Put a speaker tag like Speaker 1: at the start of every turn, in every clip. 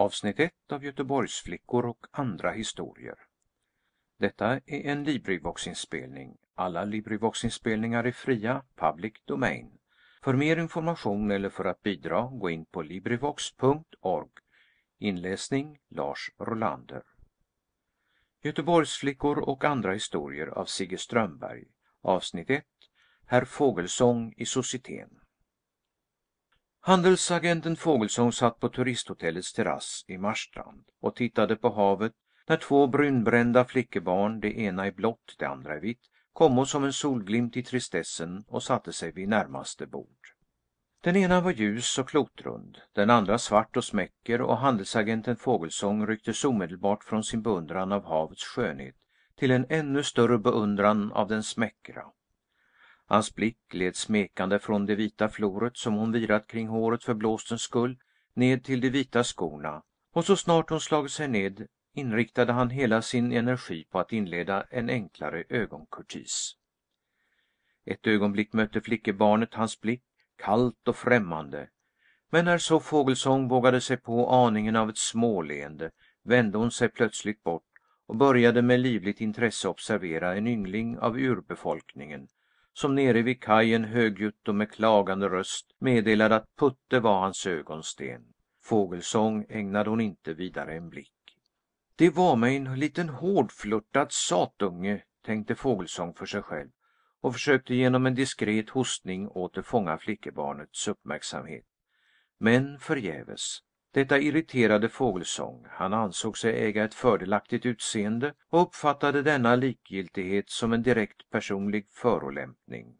Speaker 1: Avsnitt 1 av Göteborgsflickor och andra historier. Detta är en LibriVox-inspelning. Alla LibriVox-inspelningar är fria, public domain. För mer information eller för att bidra, gå in på LibriVox.org. Inläsning Lars Rolander. Göteborgsflickor och andra historier av Sigge Strömberg. Avsnitt 1. Herr Fågelsång i societeten. Handelsagenten Fågelsång satt på turisthotellets terrass i Marstrand och tittade på havet när två brunbrända flickebarn, det ena i blått, det andra i vitt, kom som en solglimt i tristessen och satte sig vid närmaste bord. Den ena var ljus och klotrund, den andra svart och smäcker och handelsagenten Fågelsång rycktes omedelbart från sin beundran av havets skönhet till en ännu större beundran av den smäckra. Hans blick gled smekande från det vita floret som hon virat kring håret för blåstens skull, ned till de vita skorna, och så snart hon slagit sig ned inriktade han hela sin energi på att inleda en enklare ögonkurtis. Ett ögonblick mötte flickebarnet hans blick, kallt och främmande, men när så Fågelsång vågade sig på aningen av ett småleende vände hon sig plötsligt bort och började med livligt intresse observera en yngling av urbefolkningen som nere vid kajen högljutt och med klagande röst meddelade att Putte var hans ögonsten. Fågelsång ägnade hon inte vidare en blick. Det var mig en liten hårdflörtad satunge, tänkte Fågelsång för sig själv och försökte genom en diskret hostning åter fånga flickebarnets uppmärksamhet. Men förgäves. Detta irriterade Fågelsång. Han ansåg sig äga ett fördelaktigt utseende och uppfattade denna likgiltighet som en direkt personlig förolämpning.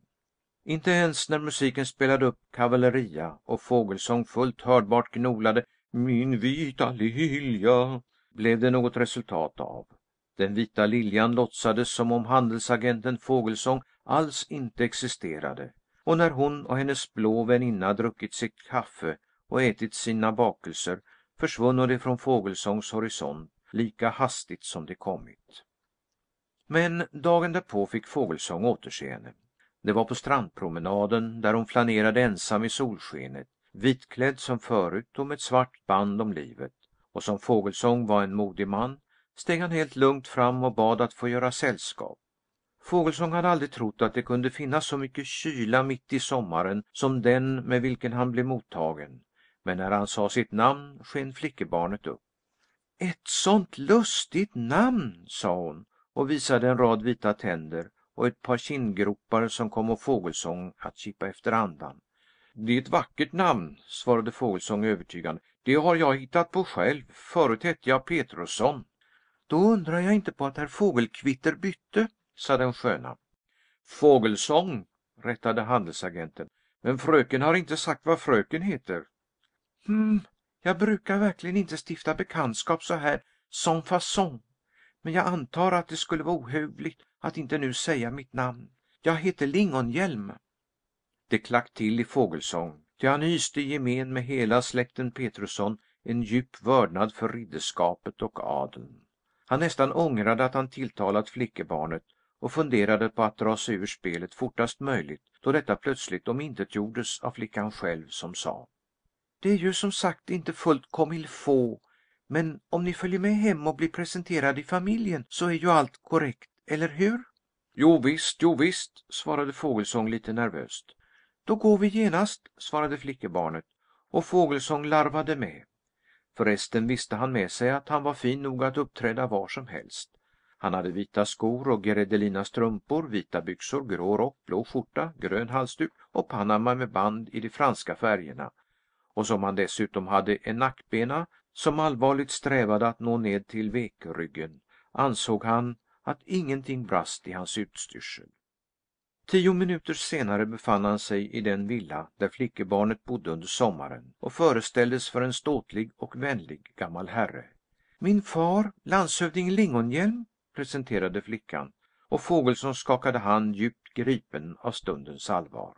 Speaker 1: Inte ens när musiken spelade upp Kavalleria och Fågelsång fullt hörbart gnolade "Min vita lilja" blev det något resultat av. Den vita liljan låtsades som om handelsagenten Fågelsång alls inte existerade, och när hon och hennes blå väninna druckit sitt kaffe och ätit sina bakelser försvunno de från Fågelsångs horisont lika hastigt som de kommit. Men dagen därpå fick Fågelsång återse henne. Det var på strandpromenaden, där hon flanerade ensam i solskenet, vitklädd som förut och med ett svart band om livet, och som Fågelsång var en modig man, steg han helt lugnt fram och bad att få göra sällskap. Fågelsång hade aldrig trott att det kunde finnas så mycket kyla mitt i sommaren som den med vilken han blev mottagen, men när han sa sitt namn sken flickebarnet upp. Ett sådant lustigt namn, sa hon och visade en rad vita tänder och ett par kindgropar som kom och Fågelsång att kippa efter andan. Det är ett vackert namn, svarade Fågelsång övertygande. Det har jag hittat på själv. Förut hette jag Petrusson. Då undrar jag inte på att herr Fågelkvitter bytte, sa den sköna. Fågelsång, rättade handelsagenten. Men fröken har inte sagt vad fröken heter. Mm, jag brukar verkligen inte stifta bekantskap så här sans fason, men jag antar att det skulle vara ohövligt att inte nu säga mitt namn. Jag heter Lingonhjelm." Det klack till i fågelsång, ty han hyste i gemen med hela släkten Petrusson en djup vördnad för ridderskapet och adeln. Han nästan ångrade att han tilltalat flickebarnet och funderade på att dra sig ur spelet fortast möjligt, då detta plötsligt omintetgjordes av flickan själv, som sa. Det är ju som sagt inte fullt comme il faut, men om ni följer med hem och blir presenterade i familjen så är ju allt korrekt, eller hur?" "Jovisst, jovisst," svarade Fågelsång lite nervöst. "Då går vi genast," svarade flickebarnet, och Fågelsång larvade med. Förresten visste han med sig att han var fin nog att uppträda var som helst. Han hade vita skor och gredelina strumpor, vita byxor, grå rock, blå skjorta, grön halsduk och Panama med band i de franska färgerna och som han dessutom hade en nackbena som allvarligt strävade att nå ned till vekryggen, ansåg han att ingenting brast i hans utstyrsel. Tio minuter senare befann han sig i den villa där flickebarnet bodde under sommaren och föreställdes för en ståtlig och vänlig gammal herre. Min far, landshövding Lingonhjelm, presenterade flickan, och Fågelsson skakade hand djupt gripen av stundens allvar.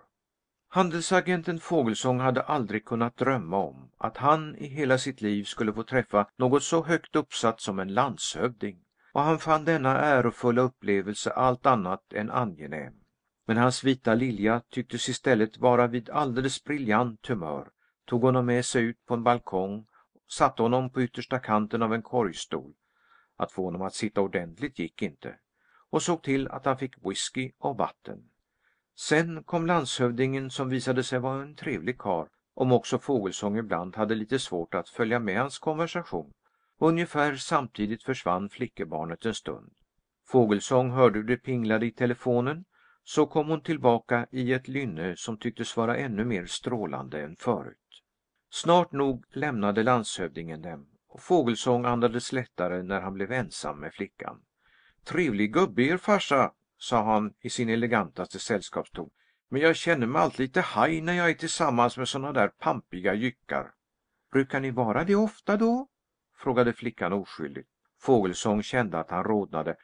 Speaker 1: Handelsagenten Fågelsång hade aldrig kunnat drömma om att han i hela sitt liv skulle få träffa något så högt uppsatt som en landshövding, och han fann denna ärofulla upplevelse allt annat än angenäm. Men hans vita Lilja tycktes istället vara vid alldeles briljant humör, tog honom med sig ut på en balkong, satte honom på yttersta kanten av en korgstol — att få honom att sitta ordentligt gick inte — och såg till att han fick whisky och vatten. Sen kom landshövdingen, som visade sig vara en trevlig karl, om också Fågelsång ibland hade lite svårt att följa med hans konversation, ungefär samtidigt försvann flickebarnet en stund. Fågelsång hörde hur det pinglade i telefonen. Så kom hon tillbaka i ett lynne som tycktes vara ännu mer strålande än förut. Snart nog lämnade landshövdingen dem, och Fågelsång andades lättare när han blev ensam med flickan. Trevlig gubbe er farsa, sa han i sin elegantaste sällskapston, men jag känner mig alltid lite haj när jag är tillsammans med sådana där pampiga jyckar. Brukar ni vara det ofta då? frågade flickan oskyldigt. Fågelsång kände att han rodnade.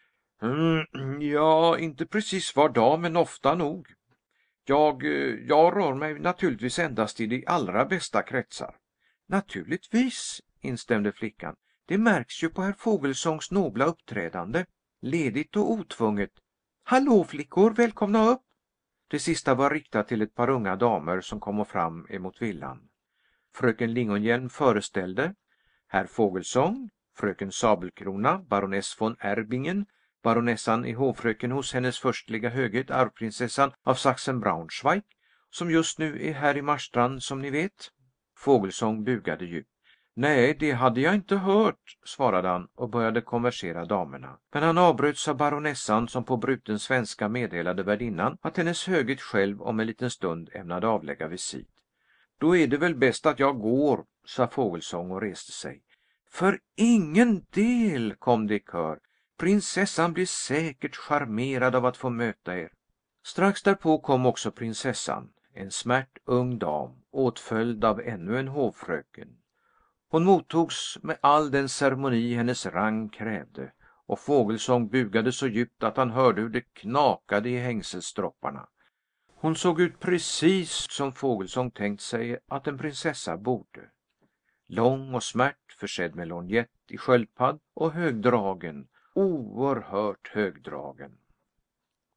Speaker 1: Mm, ja, inte precis var dag, men ofta nog. Jag, eh, jag rör mig naturligtvis endast i de allra bästa kretsar. Naturligtvis, instämde flickan. Det märks ju på herr Fågelsångs nobla uppträdande. Ledigt och otvunget, Hallå flickor, välkomna upp!" Det sista var riktat till ett par unga damer som kommer fram emot villan. Fröken Lingonhjelm föreställde herr Fågelsång, fröken Sabelkrona, baroness von Erbingen, baronessan i hovfröken hos hennes förstliga höghet arvprinsessan av Sachsen-Braunschweig, som just nu är här i Marstrand som ni vet. Fågelsång bugade djupt. "Nej, det hade jag inte hört," svarade han och började konversera damerna. Men han avbröts av baronessan, som på bruten svenska meddelade värdinnan att hennes höghet själv om en liten stund ämnade avlägga visit. "Då är det väl bäst att jag går," sa Fågelsång och reste sig. "För ingen del!" kom det i kör. "Prinsessan blir säkert charmerad av att få möta er." Strax därpå kom också prinsessan, en smärt ung dam, åtföljd av ännu en hovfröken. Hon mottogs med all den ceremoni hennes rang krävde, och Fågelsång bugade så djupt att han hörde hur det knakade i hängselstropparna. Hon såg ut precis som Fågelsång tänkt sig att en prinsessa borde. Lång och smärt, försedd med lorgnett i sköldpadd och högdragen, oerhört högdragen.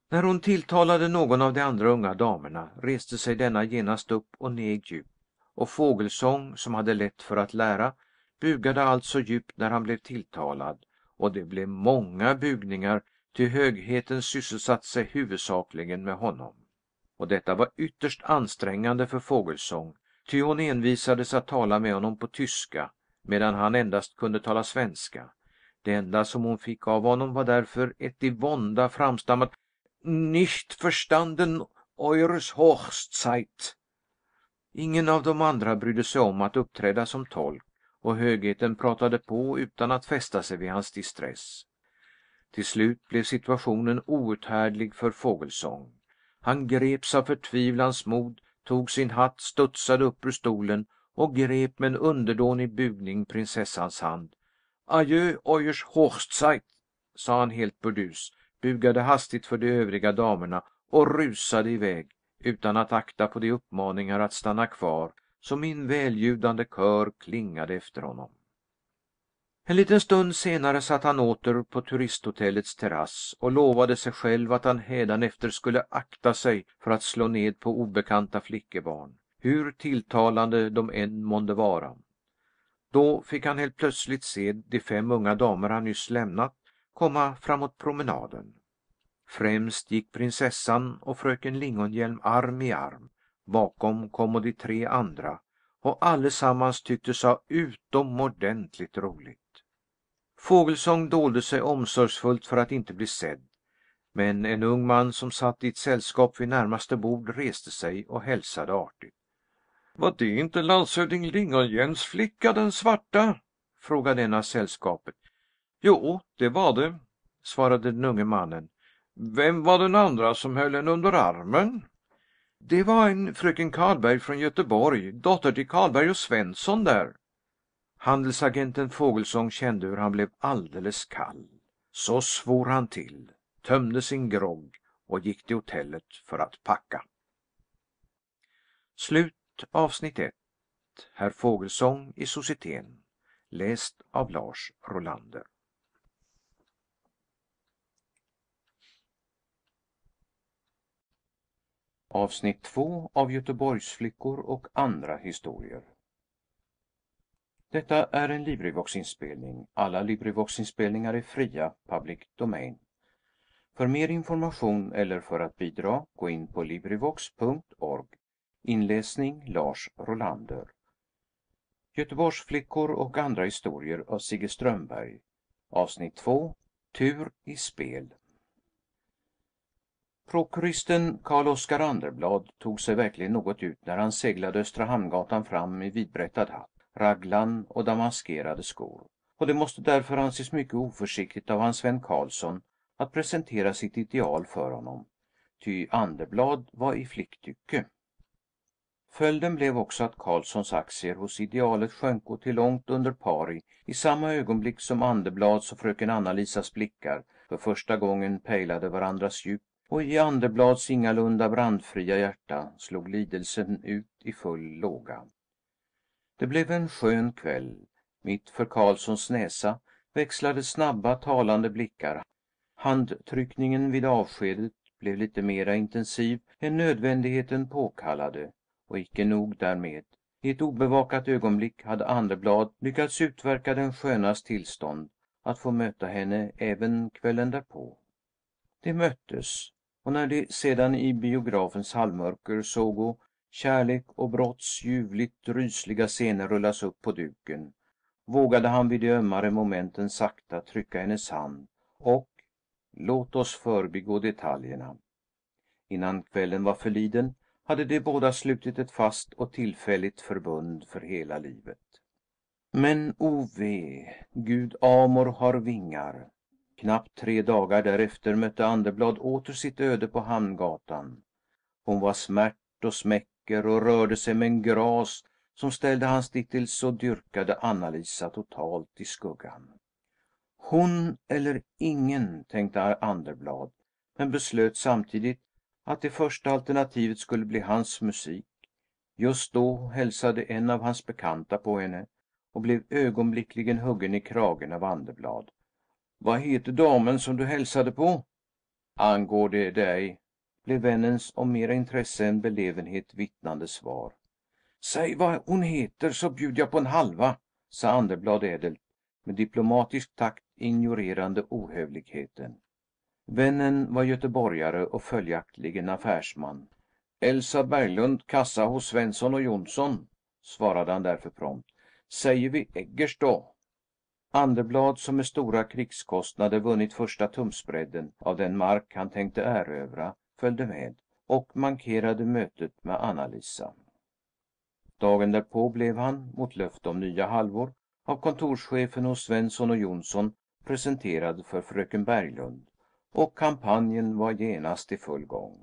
Speaker 1: När hon tilltalade någon av de andra unga damerna reste sig denna genast upp och neg djupt och fågelsång som hade lätt för att lära, bugade alltså djupt när han blev tilltalad, och det blev många bugningar, ty högheten sysselsatte sig huvudsakligen med honom. Och detta var ytterst ansträngande för fågelsång, ty hon envisades att tala med honom på tyska, medan han endast kunde tala svenska. Det enda som hon fick av honom var därför ett i vånda framstammat ”Nicht verstanden eures Hochzeit”. Ingen av de andra brydde sig om att uppträda som tolk, och högheten pratade på utan att fästa sig vid hans distress. Till slut blev situationen outhärdlig för Fågelsång. Han greps av förtvivlans mod, tog sin hatt, studsade upp ur stolen och grep med en underdånig bugning prinsessans hand. "Adjö, Euers Hochzeit!" sa han helt burdus, bugade hastigt för de övriga damerna och rusade iväg utan att akta på de uppmaningar att stanna kvar som min en välljudande kör klingade efter honom. En liten stund senare satt han åter på turisthotellets terrass och lovade sig själv att han hädanefter skulle akta sig för att slå ned på obekanta flickebarn, hur tilltalande de än månde vara. Då fick han helt plötsligt se de fem unga damer han nyss lämnat komma framåt promenaden. Främst gick prinsessan och fröken Lingonhjelm arm i arm, bakom kom de tre andra, och allesammans tycktes ha utomordentligt roligt. Fågelsång dolde sig omsorgsfullt för att inte bli sedd, men en ung man som satt i ett sällskap vid närmaste bord reste sig och hälsade artigt. Var det inte landshövding Lingonhjelms flicka, den svarta? frågade en av sällskapet. Jo, det var det, svarade den unge mannen. Vem var den andra som höll henne under armen?" "Det var en fröken Karlberg från Göteborg, dotter till Karlberg och Svensson där." Handelsagenten Fågelsång kände hur han blev alldeles kall. Så svor han till, tömde sin grogg och gick till hotellet för att packa. Slut avsnitt 1. Herr Fågelsång i Societeten. Läst av Lars Rolander. Avsnitt 2 av Göteborgsflickor och andra historier Detta är en Librivox-inspelning. Alla Librivox-inspelningar är fria, public domain. För mer information eller för att bidra, gå in på librivox.org. Inläsning Lars Rolander. Göteborgsflickor och andra historier av Sigge Strömberg. Avsnitt 2 Tur i spel. Prokuristen Carl-Oskar Anderblad tog sig verkligen något ut när han seglade Östra Hamngatan fram i vidbrättad hatt, raglan och damaskerade skor, och det måste därför anses mycket oförsiktigt av hans vän Carlson att presentera sitt ideal för honom, ty Anderblad var i flicktycke. Följden blev också att Carlsons aktier hos idealet sjönk till långt under pari i samma ögonblick som Anderblads och fröken Anna-Lisas blickar för första gången pejlade varandras djup och i Anderblads ingalunda brandfria hjärta slog lidelsen ut i full låga. Det blev en skön kväll. Mitt för Karlssons näsa växlade snabba, talande blickar. Handtryckningen vid avskedet blev lite mera intensiv än nödvändigheten påkallade, och icke nog därmed. I ett obevakat ögonblick hade Anderblad lyckats utverka den skönas tillstånd att få möta henne även kvällen därpå. De möttes. Och när de sedan i biografens halvmörker sågo kärlek och brotts ljuvligt rysliga scener rullas upp på duken, vågade han vid de ömmare momenten sakta trycka hennes hand och låt oss förbigå detaljerna. Innan kvällen var förliden hade de båda slutit ett fast och tillfälligt förbund för hela livet. Men o ve, Gud Amor har vingar. Knappt tre dagar därefter mötte Anderblad åter sitt öde på Hamngatan. Hon var smärt och smäcker och rörde sig med en gras som ställde hans dittills så dyrkade Anna-Lisa totalt i skuggan. Hon eller ingen, tänkte Anderblad, men beslöt samtidigt att det första alternativet skulle bli hans musik. Just då hälsade en av hans bekanta på henne och blev ögonblickligen huggen i kragen av Anderblad. Vad heter damen som du hälsade på? Angår det dig? blev vännens om mera intresse än belevenhet vittnande svar. Säg vad hon heter så bjuder jag på en halva, sa Anderblad ädelt, med diplomatisk takt ignorerande ohövligheten. Vännen var göteborgare och följaktligen affärsman. Elsa Berglund, kassa hos Svensson och Jonsson, svarade han därför prompt. Säger vi Eggers då? Anderblad, som med stora krigskostnader vunnit första tumsbredden av den mark han tänkte erövra, följde med, och mankerade mötet med Anna Lisa. Dagen därpå blev han, mot löfte om nya halvor, av kontorschefen hos Svensson och Jonsson presenterad för fröken Berglund, och kampanjen var genast i full gång.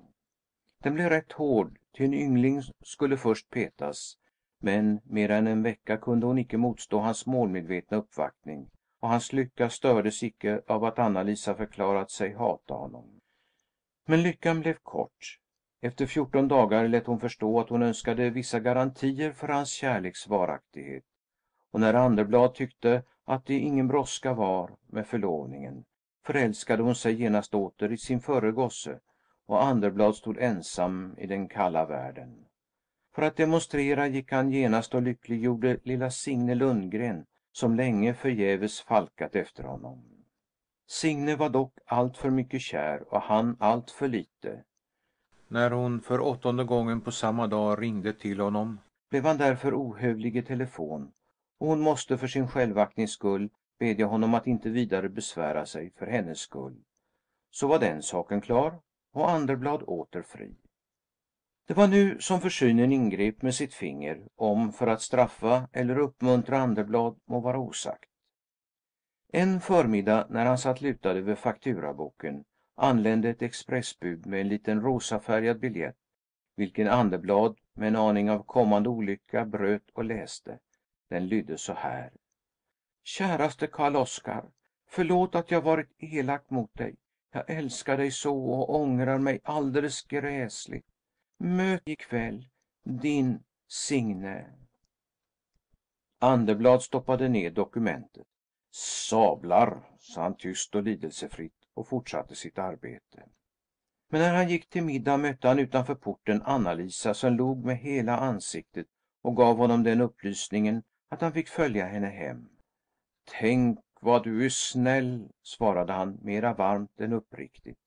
Speaker 1: Den blev rätt hård, ty en yngling skulle först petas, men mer än en vecka kunde hon icke motstå hans målmedvetna uppvaktning, och hans lycka stördes icke av att Anna-Lisa förklarat sig hata honom. Men lyckan blev kort. Efter fjorton dagar lät hon förstå att hon önskade vissa garantier för hans kärleks varaktighet, och när Anderblad tyckte att det ingen brådska var med förlovningen, förälskade hon sig genast åter i sin förre gosse, och Anderblad stod ensam i den kalla världen. För att demonstrera gick han genast och lyckliggjorde lilla Signe Lundgren, som länge förgäves falkat efter honom. Signe var dock alltför mycket kär och han alltför lite. När hon för åttonde gången på samma dag ringde till honom blev han därför ohövlig i telefon och hon måste för sin självaktnings skull bedja honom att inte vidare besvära sig för hennes skull. Så var den saken klar och Anderblad åter fri. Det var nu som försynen ingrep med sitt finger, om för att straffa eller uppmuntra Anderblad må vara osagt. En förmiddag när han satt lutad över fakturaboken anlände ett expressbud med en liten rosafärgad biljett, vilken Anderblad med en aning av kommande olycka bröt och läste. Den lydde så här. Käraste Karl-Oskar! Förlåt att jag varit elak mot dig. Jag älskar dig så och ångrar mig alldeles gräsligt. Möt ikväll Din Signe." Anderblad stoppade ner dokumentet. "Sablar!" sa han tyst och lidelsefritt och fortsatte sitt arbete. Men när han gick till middag mötte han utanför porten Anna-Lisa som log med hela ansiktet och gav honom den upplysningen att han fick följa henne hem. "Tänk vad du är snäll!" svarade han, mera varmt än uppriktigt.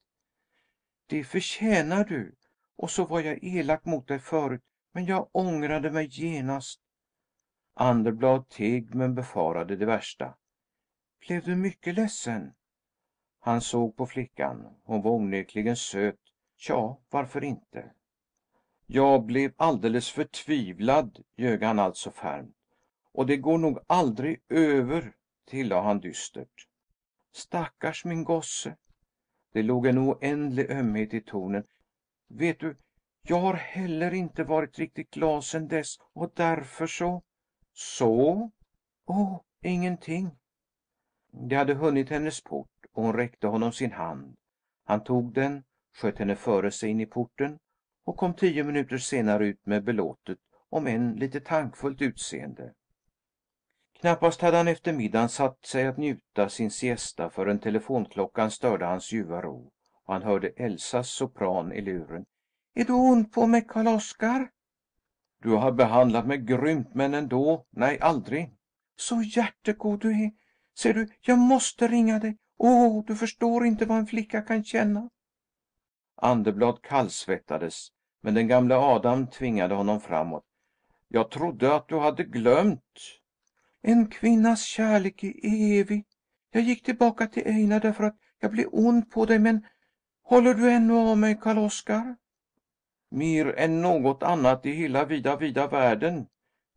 Speaker 1: "Det förtjänar du!" Och så var jag elak mot dig förut, men jag ångrade mig genast." Anderblad teg men befarade det värsta. "Blev du mycket ledsen?" Han såg på flickan. Hon var onekligen söt. Tja, varför inte? Jag blev alldeles förtvivlad, ljög han alltså färmt. Och det går nog aldrig över, tillade han dystert. Stackars min gosse! Det låg en oändlig ömhet i tonen. Vet du, jag har heller inte varit riktigt glad sen dess, och därför så "Så?" "Oh, ingenting." De hade hunnit hennes port, och hon räckte honom sin hand. Han tog den, sköt henne före sig in i porten och kom tio minuter senare ut med belåtet, om än lite tankfullt utseende. Knappast hade han efter middagen satt sig att njuta sin siesta förrän telefonklockan störde hans ljuva ro och han hörde Elsas sopran i luren. "Är du ond på mig, Karl-Oskar?" "Du har behandlat mig grymt, men ändå nej, aldrig." "Så hjärtegod du är! Ser du, jag måste ringa dig. Åh, du förstår inte vad en flicka kan känna!" Andeblad kallsvettades, men den gamle Adam tvingade honom framåt. "Jag trodde att du hade glömt." "En kvinnas kärlek är evig. Jag gick tillbaka till Einar därför att jag blev ond på dig, men Håller du ännu av mig, Karl-Oskar?" "Mer än något annat i hela vida, vida världen!"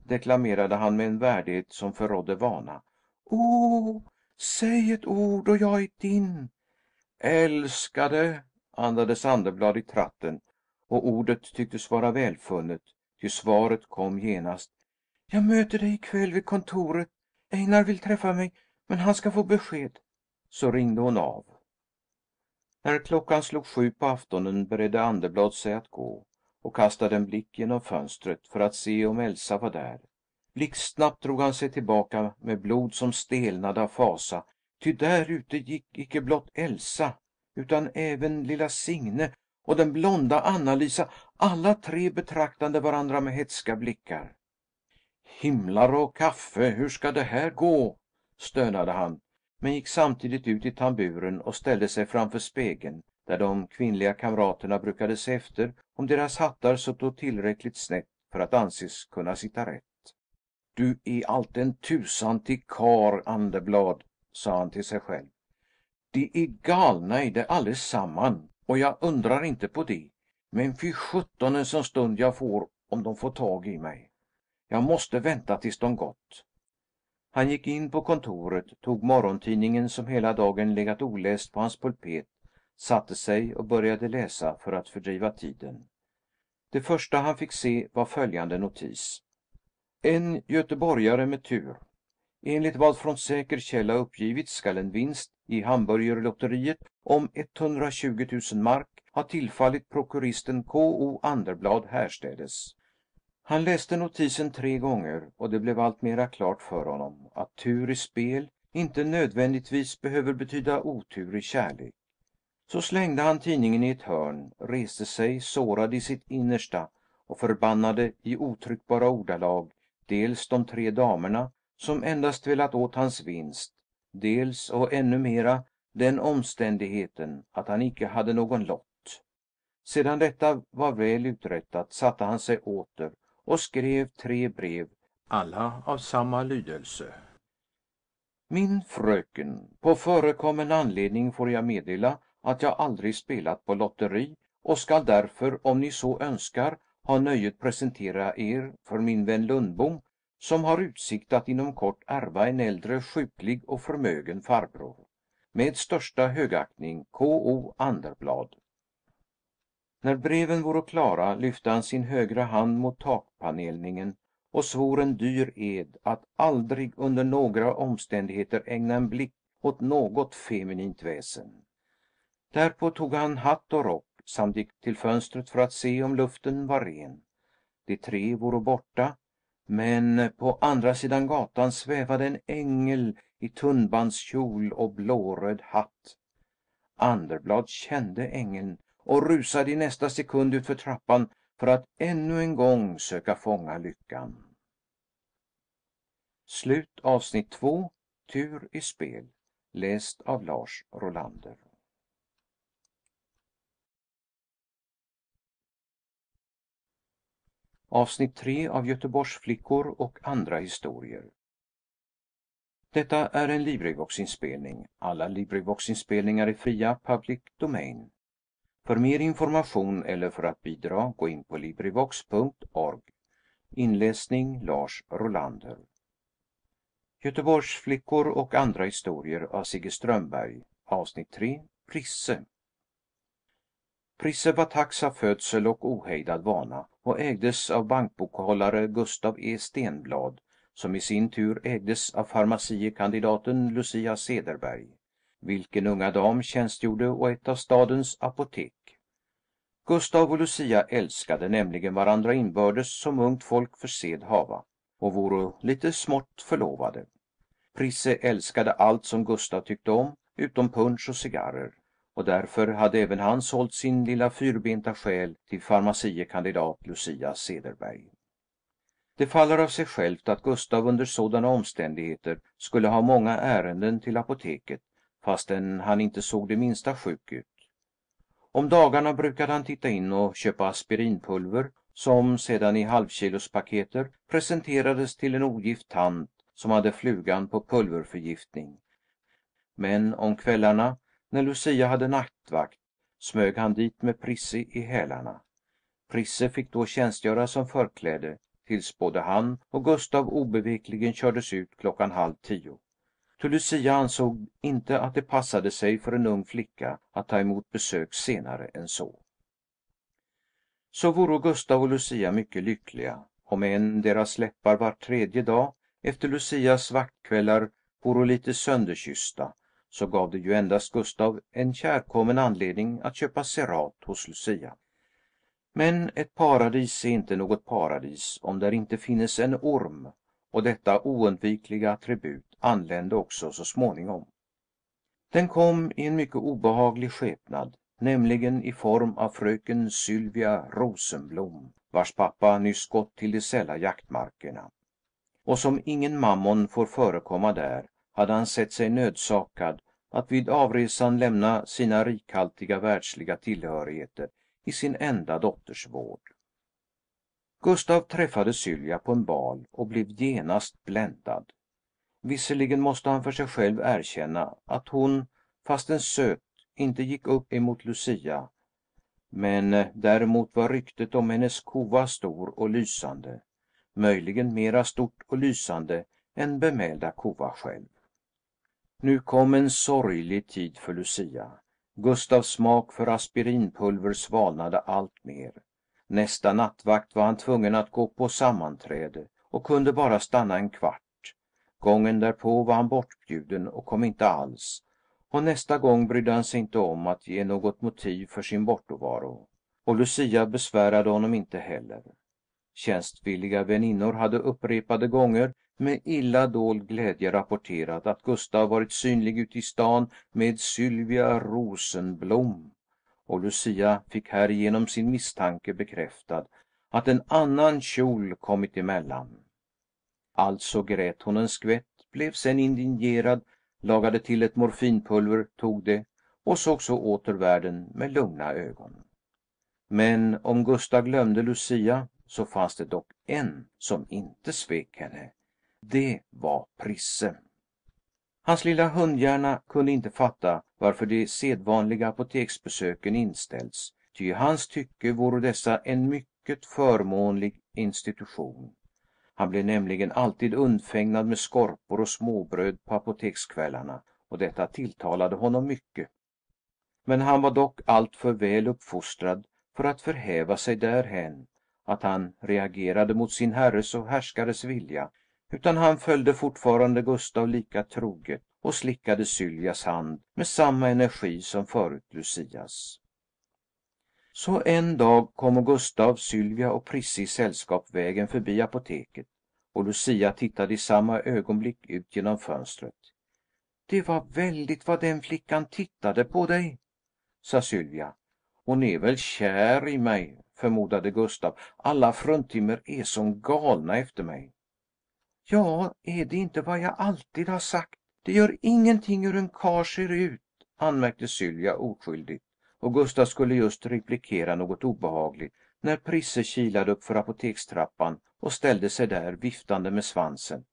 Speaker 1: deklamerade han med en värdighet som förrådde vana. "Oh, säg ett ord och jag är din!" "Älskade!" andades Anderblad i tratten, och ordet tycktes vara välfunnet, ty svaret kom genast. "Jag möter dig ikväll vid kontoret. Einar vill träffa mig, men han ska få besked." Så ringde hon av. När klockan slog sju på aftonen beredde Anderblad sig att gå, och kastade en blick genom fönstret för att se om Elsa var där. Blixtsnabbt drog han sig tillbaka med blod som stelnade av fasa, ty där ute gick icke blott Elsa, utan även lilla Signe och den blonda Anna-Lisa, alla tre betraktande varandra med hätska blickar. Himlar och kaffe, hur ska det här gå? stönade han men gick samtidigt ut i tamburen och ställde sig framför spegeln, där de kvinnliga kamraterna brukade se efter om deras hattar suttit tillräckligt snett för att anses kunna sitta rätt. "Du är allt en tusan till karl, Anderblad, sa han till sig själv. "De är galna i det allesamman, och jag undrar inte på det. Men fy sjutton en sån stund jag får om de får tag i mig. Jag måste vänta tills de gått. Han gick in på kontoret, tog morgontidningen som hela dagen legat oläst på hans pulpet, satte sig och började läsa för att fördriva tiden. Det första han fick se var följande notis. En göteborgare med tur. Enligt vad från säker källa uppgivits skall en vinst i Hamburgerlotteriet om 120 000 mark ha tillfallit prokuristen K.O. Anderblad härstädes. Han läste notisen tre gånger och det blev allt mera klart för honom att tur i spel inte nödvändigtvis behöver betyda otur i kärlek. Så slängde han tidningen i ett hörn, reste sig, sårad i sitt innersta, och förbannade i otryckbara ordalag dels de tre damerna, som endast velat åt hans vinst, dels och ännu mera den omständigheten att han icke hade någon lott. Sedan detta var väl uträttat satte han sig åter och skrev tre brev, alla av samma lydelse. Min fröken, på förekommen anledning får jag meddela att jag aldrig spelat på lotteri och skall därför, om ni så önskar, ha nöjet presentera er för min vän Lundbom, som har utsikt att inom kort ärva en äldre, sjuklig och förmögen farbror. Med största högaktning, K.O. Anderblad. När breven voro klara lyfte han sin högra hand mot takpanelningen och svor en dyr ed att aldrig under några omständigheter ägna en blick åt något feminint väsen. Därpå tog han hatt och rock, samt gick till fönstret för att se om luften var ren. De tre voro borta, men på andra sidan gatan svävade en ängel i tunnbandskjol och blåröd hatt. Anderblad kände ängeln och rusade i nästa sekund utför trappan för att ännu en gång söka fånga lyckan. Slut avsnitt 2 Tur i spel läst av Lars Rolander Avsnitt 3 av Göteborgsflickor och andra historier detta är en Librivox-inspelning. Alla Librivox-inspelningar är fria public domain. För mer information eller för att bidra, gå in på LibriVox.org. Inläsning Lars Rolander. Göteborgsflickor och andra historier av Sigge Strömberg. Avsnitt 3. Prisse. Prisse var tax av födsel och ohejdad vana och ägdes av bankbokhållare Gustav E Stenblad, som i sin tur ägdes av farmaciekandidaten Lucia Cederberg vilken unga dam tjänstgjorde å ett av stadens apotek. Gustav och Lucia älskade nämligen varandra inbördes som ungt folk för sed hava, och voro lite smått förlovade. Prisse älskade allt som Gustav tyckte om, utom punsch och cigarrer, och därför hade även han sålt sin lilla fyrbenta själ till farmaciekandidat Lucia Cederberg. Det faller av sig självt att Gustav under sådana omständigheter skulle ha många ärenden till apoteket fastän han inte såg det minsta sjuk ut. Om dagarna brukade han titta in och köpa aspirinpulver, som sedan i halvkilospaketer presenterades till en ogift tant som hade flugan på pulverförgiftning. Men om kvällarna, när Lucia hade nattvakt, smög han dit med Prisse i hälarna. Prisse fick då tjänstgöra som förkläde tills både han och Gustav obevekligen kördes ut klockan halv tio. Fru Lucia ansåg inte att det passade sig för en ung flicka att ta emot besök senare än så. Så voro Gustav och Lucia mycket lyckliga, om än deras läppar var tredje dag efter Lucias vaktkvällar voro lite sönderkyssta, så gav det ju endast Gustav en kärkommen anledning att köpa Cerat hos Lucia. Men ett paradis är inte något paradis om där inte finnes en orm och detta oundvikliga attribut anlände också så småningom. Den kom i en mycket obehaglig skepnad, nämligen i form av fröken Sylvia Rosenblom, vars pappa nyss gått till de sälla jaktmarkerna. Och som ingen mammon får förekomma där, hade han sett sig nödsakad att vid avresan lämna sina rikhaltiga världsliga tillhörigheter i sin enda dotters vård. Gustav träffade Sylvia på en bal och blev genast bländad. Visserligen måste han för sig själv erkänna att hon, fastän söt, inte gick upp emot Lucia, men eh, däremot var ryktet om hennes kova stor och lysande, möjligen mera stort och lysande än bemälda kova själv. Nu kom en sorglig tid för Lucia. Gustavs smak för aspirinpulver svalnade alltmer. Nästa nattvakt var han tvungen att gå på sammanträde och kunde bara stanna en kvart. Gången därpå var han bortbjuden och kom inte alls, och nästa gång brydde han sig inte om att ge något motiv för sin bortovaro. Och Lucia besvärade honom inte heller. Tjänstvilliga väninnor hade upprepade gånger med illa dold glädje rapporterat att Gustav varit synlig ute i stan med Sylvia Rosenblom och Lucia fick härigenom sin misstanke bekräftad att en annan kjol kommit emellan. Alltså grät hon en skvätt, blev sen indignerad, lagade till ett morfinpulver, tog det och såg så åter världen med lugna ögon. Men om Gustav glömde Lucia så fanns det dock en som inte svek henne. Det var Prisse. Hans lilla hundhjärna kunde inte fatta varför de sedvanliga apoteksbesöken inställts, ty i hans tycke vore dessa en mycket förmånlig institution. Han blev nämligen alltid undfägnad med skorpor och småbröd på apotekskvällarna, och detta tilltalade honom mycket. Men han var dock alltför väl uppfostrad för att förhäva sig därhän att han reagerade mot sin herres och härskares vilja utan han följde fortfarande Gustav lika troget och slickade Sylvias hand med samma energi som förut Lucias. Så en dag kommer Gustav, Sylvia och Prisse i sällskap vägen förbi apoteket, och Lucia tittade i samma ögonblick ut genom fönstret. "Det var väldigt vad den flickan tittade på dig!" sa Sylvia. "Hon är väl kär i mig," förmodade Gustav. "Alla fruntimmer är som galna efter mig." Ja, är det inte vad jag alltid har sagt? Det gör ingenting hur en karl ser ut, anmärkte Sylvia oskyldigt, och Gustav skulle just replikera något obehagligt när Prisse kilade uppför apotekstrappan och ställde sig där, viftande med svansen.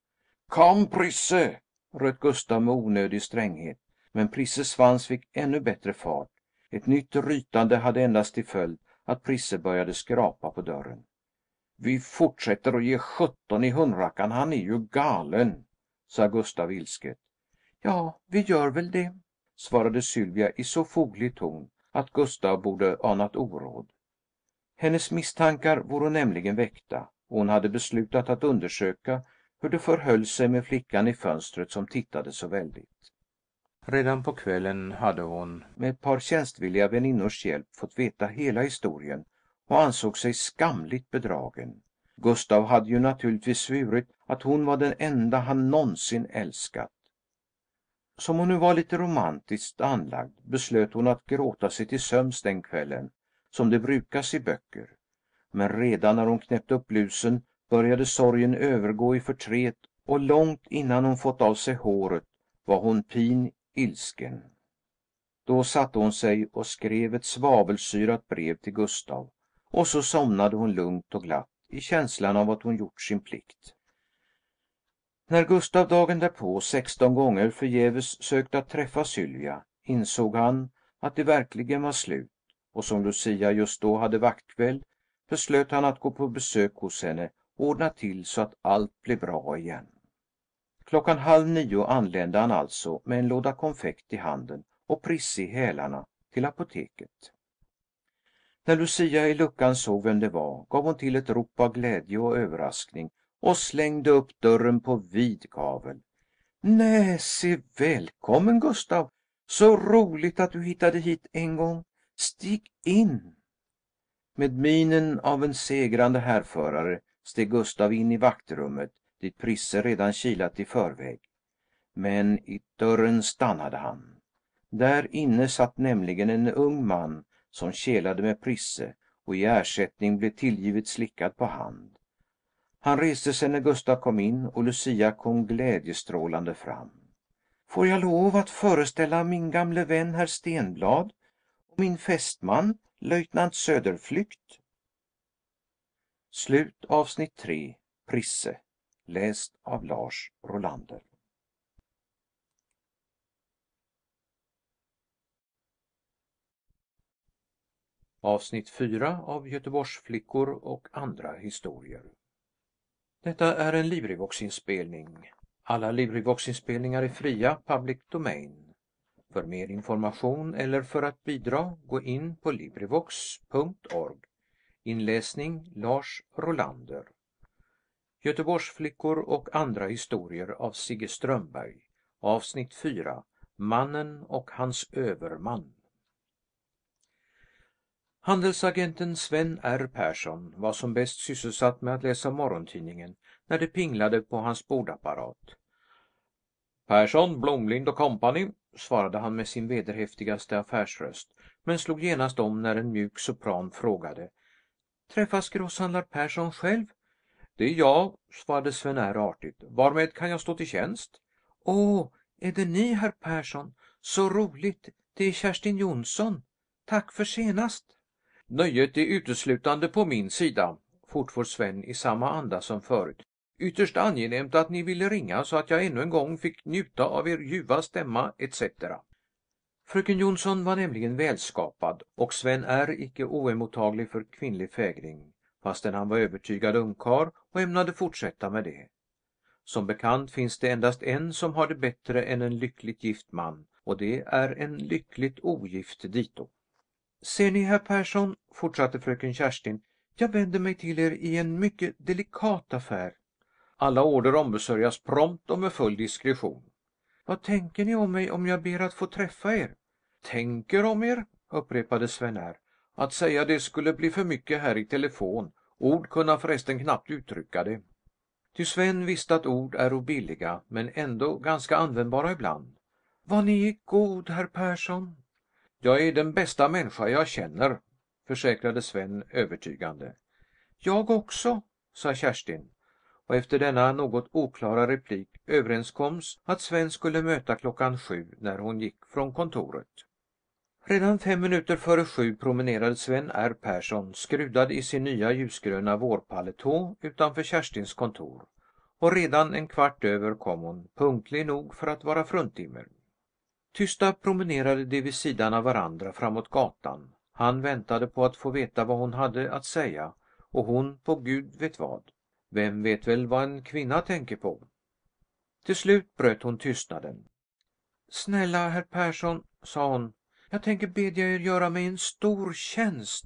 Speaker 1: "Kom, Prisse!" röt Gustav med onödig stränghet, men Prisses svans fick ännu bättre fart. Ett nytt rytande hade endast till följd att Prisse började skrapa på dörren. Vi fortsätter att ge sjutton i hundrakan, han är ju galen!" sa Gustav ilsket. "Ja, vi gör väl det," svarade Sylvia i så foglig ton att Gustav borde anat oråd. Hennes misstankar voro nämligen väckta, och hon hade beslutat att undersöka hur det förhöll sig med flickan i fönstret som tittade så väldigt. Redan på kvällen hade hon, med ett par tjänstvilliga väninnors hjälp, fått veta hela historien och ansåg sig skamligt bedragen. Gustav hade ju naturligtvis svurit att hon var den enda han någonsin älskat. Som hon nu var lite romantiskt anlagd beslöt hon att gråta sig till sömns den kvällen, som det brukas i böcker. Men redan när hon knäppt upp blusen började sorgen övergå i förtret och långt innan hon fått av sig håret var hon pin ilsken. Då satte hon sig och skrev ett svavelsyrat brev till Gustav och så somnade hon lugnt och glatt i känslan av att hon gjort sin plikt. När Gustav dagen därpå sexton gånger förgäves sökte att träffa Sylvia, insåg han att det verkligen var slut, och som Lucia just då hade vaktkväll, beslöt han att gå på besök hos henne och ordna till så att allt blev bra igen. Klockan halv nio anlände han alltså med en låda konfekt i handen och priss i hälarna till apoteket. När Lucia i luckan såg vem det var, gav hon till ett rop av glädje och överraskning och slängde upp dörren på vid Nej, se välkommen, Gustav! Så roligt att du hittade hit en gång. Stig in!" Med minen av en segrande härförare steg Gustav in i vaktrummet, dit Prisse redan kilat i förväg. Men i dörren stannade han. Där inne satt nämligen en ung man, som kelade med Prisse och i ersättning blev tillgivet slickad på hand. Han reste sig när Gustav kom in och Lucia kom glädjestrålande fram. "Får jag lov att föreställa min gamle vän herr Stenblad och min fästman löjtnant Söderflykt?" Slut avsnitt 3. Prisse. Läst av Lars Rolander. Avsnitt 4 av Göteborgsflickor och andra historier. Detta är en Librivox-inspelning. Alla Librivox-inspelningar är fria, public domain. För mer information eller för att bidra, gå in på LibriVox.org. Inläsning Lars Rolander. Göteborgsflickor och andra historier av Sigge Strömberg. Avsnitt 4. Mannen och hans överman. Handelsagenten Sven R. Persson var som bäst sysselsatt med att läsa morgontidningen när det pinglade på hans bordapparat. "Persson, Blomlind och kompani", svarade han med sin vederhäftigaste affärsröst, men slog genast om när en mjuk sopran frågade: "Träffas grosshandlar Persson själv?" "Det är jag", svarade Sven R. artigt. "Varmed kan jag stå till tjänst?" "Åh, är det ni, herr Persson? Så roligt! Det är Kerstin Jonsson. Tack för senast!" Nöjet är uteslutande på min sida, fortfor Sven i samma anda som förut. Ytterst angenämt att ni ville ringa så att jag ännu en gång fick njuta av er ljuva stämma etc. Fröken Jonsson var nämligen välskapad och Sven är icke oemottaglig för kvinnlig fägring, fastän han var övertygad ungkarl och ämnade fortsätta med det. Som bekant finns det endast en som har det bättre än en lyckligt gift man, och det är en lyckligt ogift dito. Ser ni, herr Persson," fortsatte fröken Kerstin, "jag vänder mig till er i en mycket delikat affär." "Alla order ombesörjas prompt och med full diskretion." "Vad tänker ni om mig om jag ber att få träffa er?" "Tänker om er?" upprepade Sven R. "Att säga det skulle bli för mycket här i telefon. Ord kunna förresten knappt uttrycka det." Ty Sven visste att ord äro billiga, men ändå ganska användbara ibland. Var ni god, herr Persson!" Jag är den bästa människa jag känner," försäkrade Sven övertygande. "Jag också," sa Kerstin, och efter denna något oklara replik överenskoms att Sven skulle möta klockan sju när hon gick från kontoret. Redan fem minuter före sju promenerade Sven R Persson, skrudad i sin nya ljusgröna vårpaletå, utanför Kerstins kontor, och redan en kvart över kom hon, punktlig nog för att vara fruntimmer. Tysta promenerade de vid sidan av varandra framåt gatan. Han väntade på att få veta vad hon hade att säga och hon på Gud vet vad. Vem vet väl vad en kvinna tänker på? Till slut bröt hon tystnaden. "Snälla herr Persson," sa hon, "jag tänker bedja er göra mig en stor tjänst."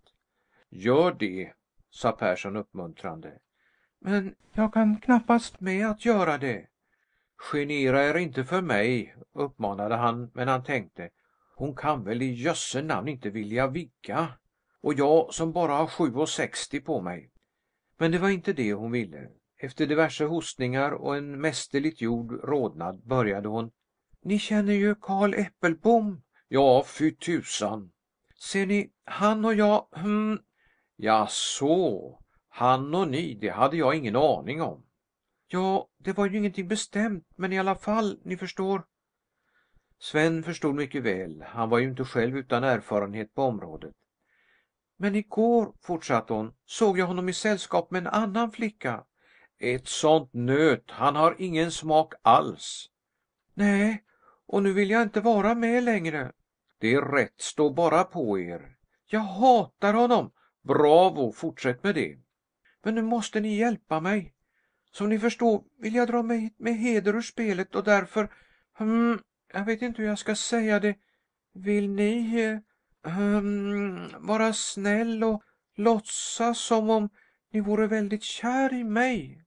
Speaker 1: "Gör det," sa Persson uppmuntrande. "Men jag kan knappast med att göra det. Genera er inte för mig, uppmanade han, men han tänkte: hon kan väl i jösse namn inte vilja vigga, och jag som bara har sju och sextio på mig. Men det var inte det hon ville. Efter diverse hostningar och en mästerligt gjord rodnad började hon: Ni känner ju Karl Äppelbom? Ja, fy tusan! Ser ni, han och jag, hm Jaså, han och ni, det hade jag ingen aning om. Ja, det var ju ingenting bestämt, men i alla fall, ni förstår Sven förstod mycket väl. Han var ju inte själv utan erfarenhet på området. "Men igår, fortsatte hon, "såg jag honom i sällskap med en annan flicka." "Ett sånt nöt! Han har ingen smak alls." "Nej, och nu vill jag inte vara med längre." "Det är rätt. Stå bara på er." "Jag hatar honom." "Bravo, fortsätt med det." "Men nu måste ni hjälpa mig. Som ni förstår vill jag dra mig med heder ur spelet och därför, hmm, jag vet inte hur jag ska säga det, vill ni, eh, hmm, vara snäll och låtsas som om ni vore väldigt kär i mig?"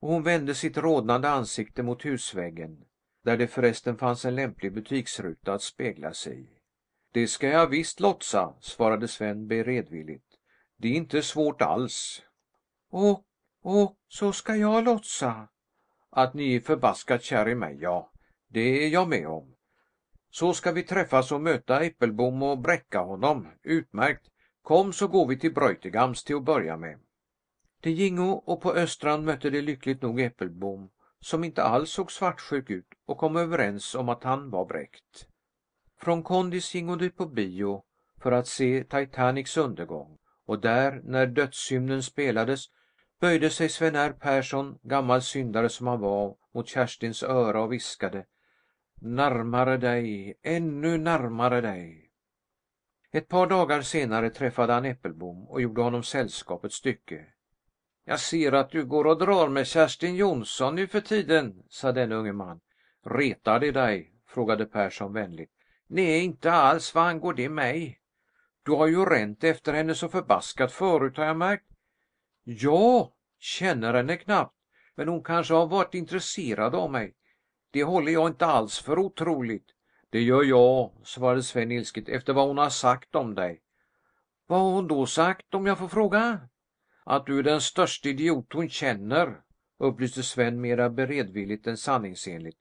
Speaker 1: Och hon vände sitt rodnande ansikte mot husväggen, där det förresten fanns en lämplig butiksruta att spegla sig i. Det ska jag visst låtsa, svarade Sven beredvilligt. Det är inte svårt alls. Och och så ska jag lotsa. Att ni är förbaskat kär i mig, ja, det är jag med om. Så ska vi träffas och möta Äppelbom och bräcka honom. Utmärkt. Kom så går vi till Bröjtegams till att börja med. Till Gingo och på Östrand mötte de lyckligt nog Äppelbom, som inte alls såg svartsjuk ut, och kom överens om att han var bräckt. Från Kondis gingo de på bio för att se Titanics undergång, och där, när dödshymnen spelades, böjde sig Sven R. Persson, gammal syndare som han var, mot Kerstins öra och viskade: "Närmare dig, ännu närmare dig!" Ett par dagar senare träffade han Äppelbom och gjorde honom sällskap ett stycke. "Jag ser att du går och drar med Kerstin Jonsson nu för tiden," sa denne unge man. "Retar det dig?" frågade Persson vänligt. "Nej, inte alls. Vad angår det mig?" "Du har ju ränt efter henne så förbaskat förut, har jag märkt. "Ja, känner henne knappt, men hon kanske har varit intresserad av mig. Det håller jag inte alls för otroligt." "Det gör jag," svarade Sven ilsket, "efter vad hon har sagt om dig." "Vad har hon då sagt, om jag får fråga?" "Att du är den största idiot hon känner," upplyste Sven mera beredvilligt än sanningsenligt.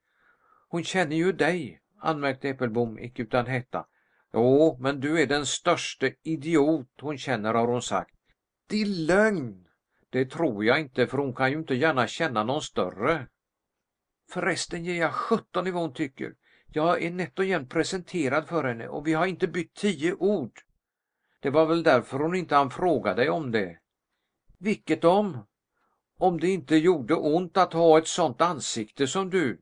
Speaker 1: "Hon känner ju dig," anmärkte Äppelbom icke utan hetta. "Jo, men du är den största idiot hon känner, har hon sagt." "Det är lögn!" Det tror jag inte, för hon kan ju inte gärna känna någon större. Förresten ger jag sjutton i vad hon tycker. Jag är nätt och jämnt presenterad för henne, och vi har inte bytt tio ord. Det var väl därför hon inte hann fråga dig om det. Vilket om? Om det inte gjorde ont att ha ett sånt ansikte som du,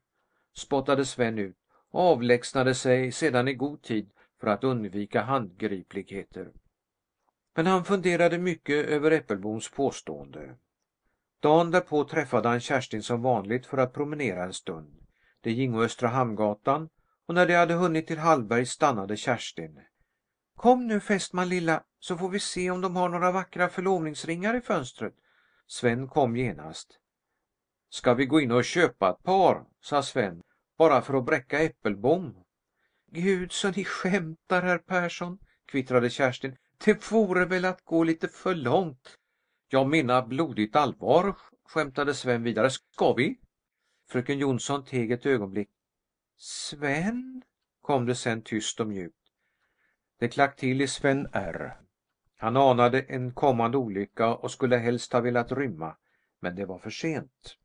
Speaker 1: spottade Sven ut och avlägsnade sig sedan i god tid för att undvika handgripligheter. Men han funderade mycket över Äppelboms påstående. Dagen därpå träffade han Kerstin som vanligt för att promenera en stund. De gingo Östra Hamngatan, och när de hade hunnit till Hallberg stannade Kerstin. Kom nu fästman lilla, så får vi se om de har några vackra förlovningsringar i fönstret. Sven kom genast. Ska vi gå in och köpa ett par, sa Sven, bara för att bräcka Äppelbom? Gud, så ni skämtar, herr Persson, kvittrade Kerstin. Det typ vore väl att gå lite för långt. Jag menar blodigt allvar, skämtade Sven vidare. Ska vi?" Fröken Jonsson teg ett ögonblick. "Sven?" kom det sen tyst och mjukt. Det klack till i Sven R. Han anade en kommande olycka och skulle helst ha velat rymma, men det var för sent.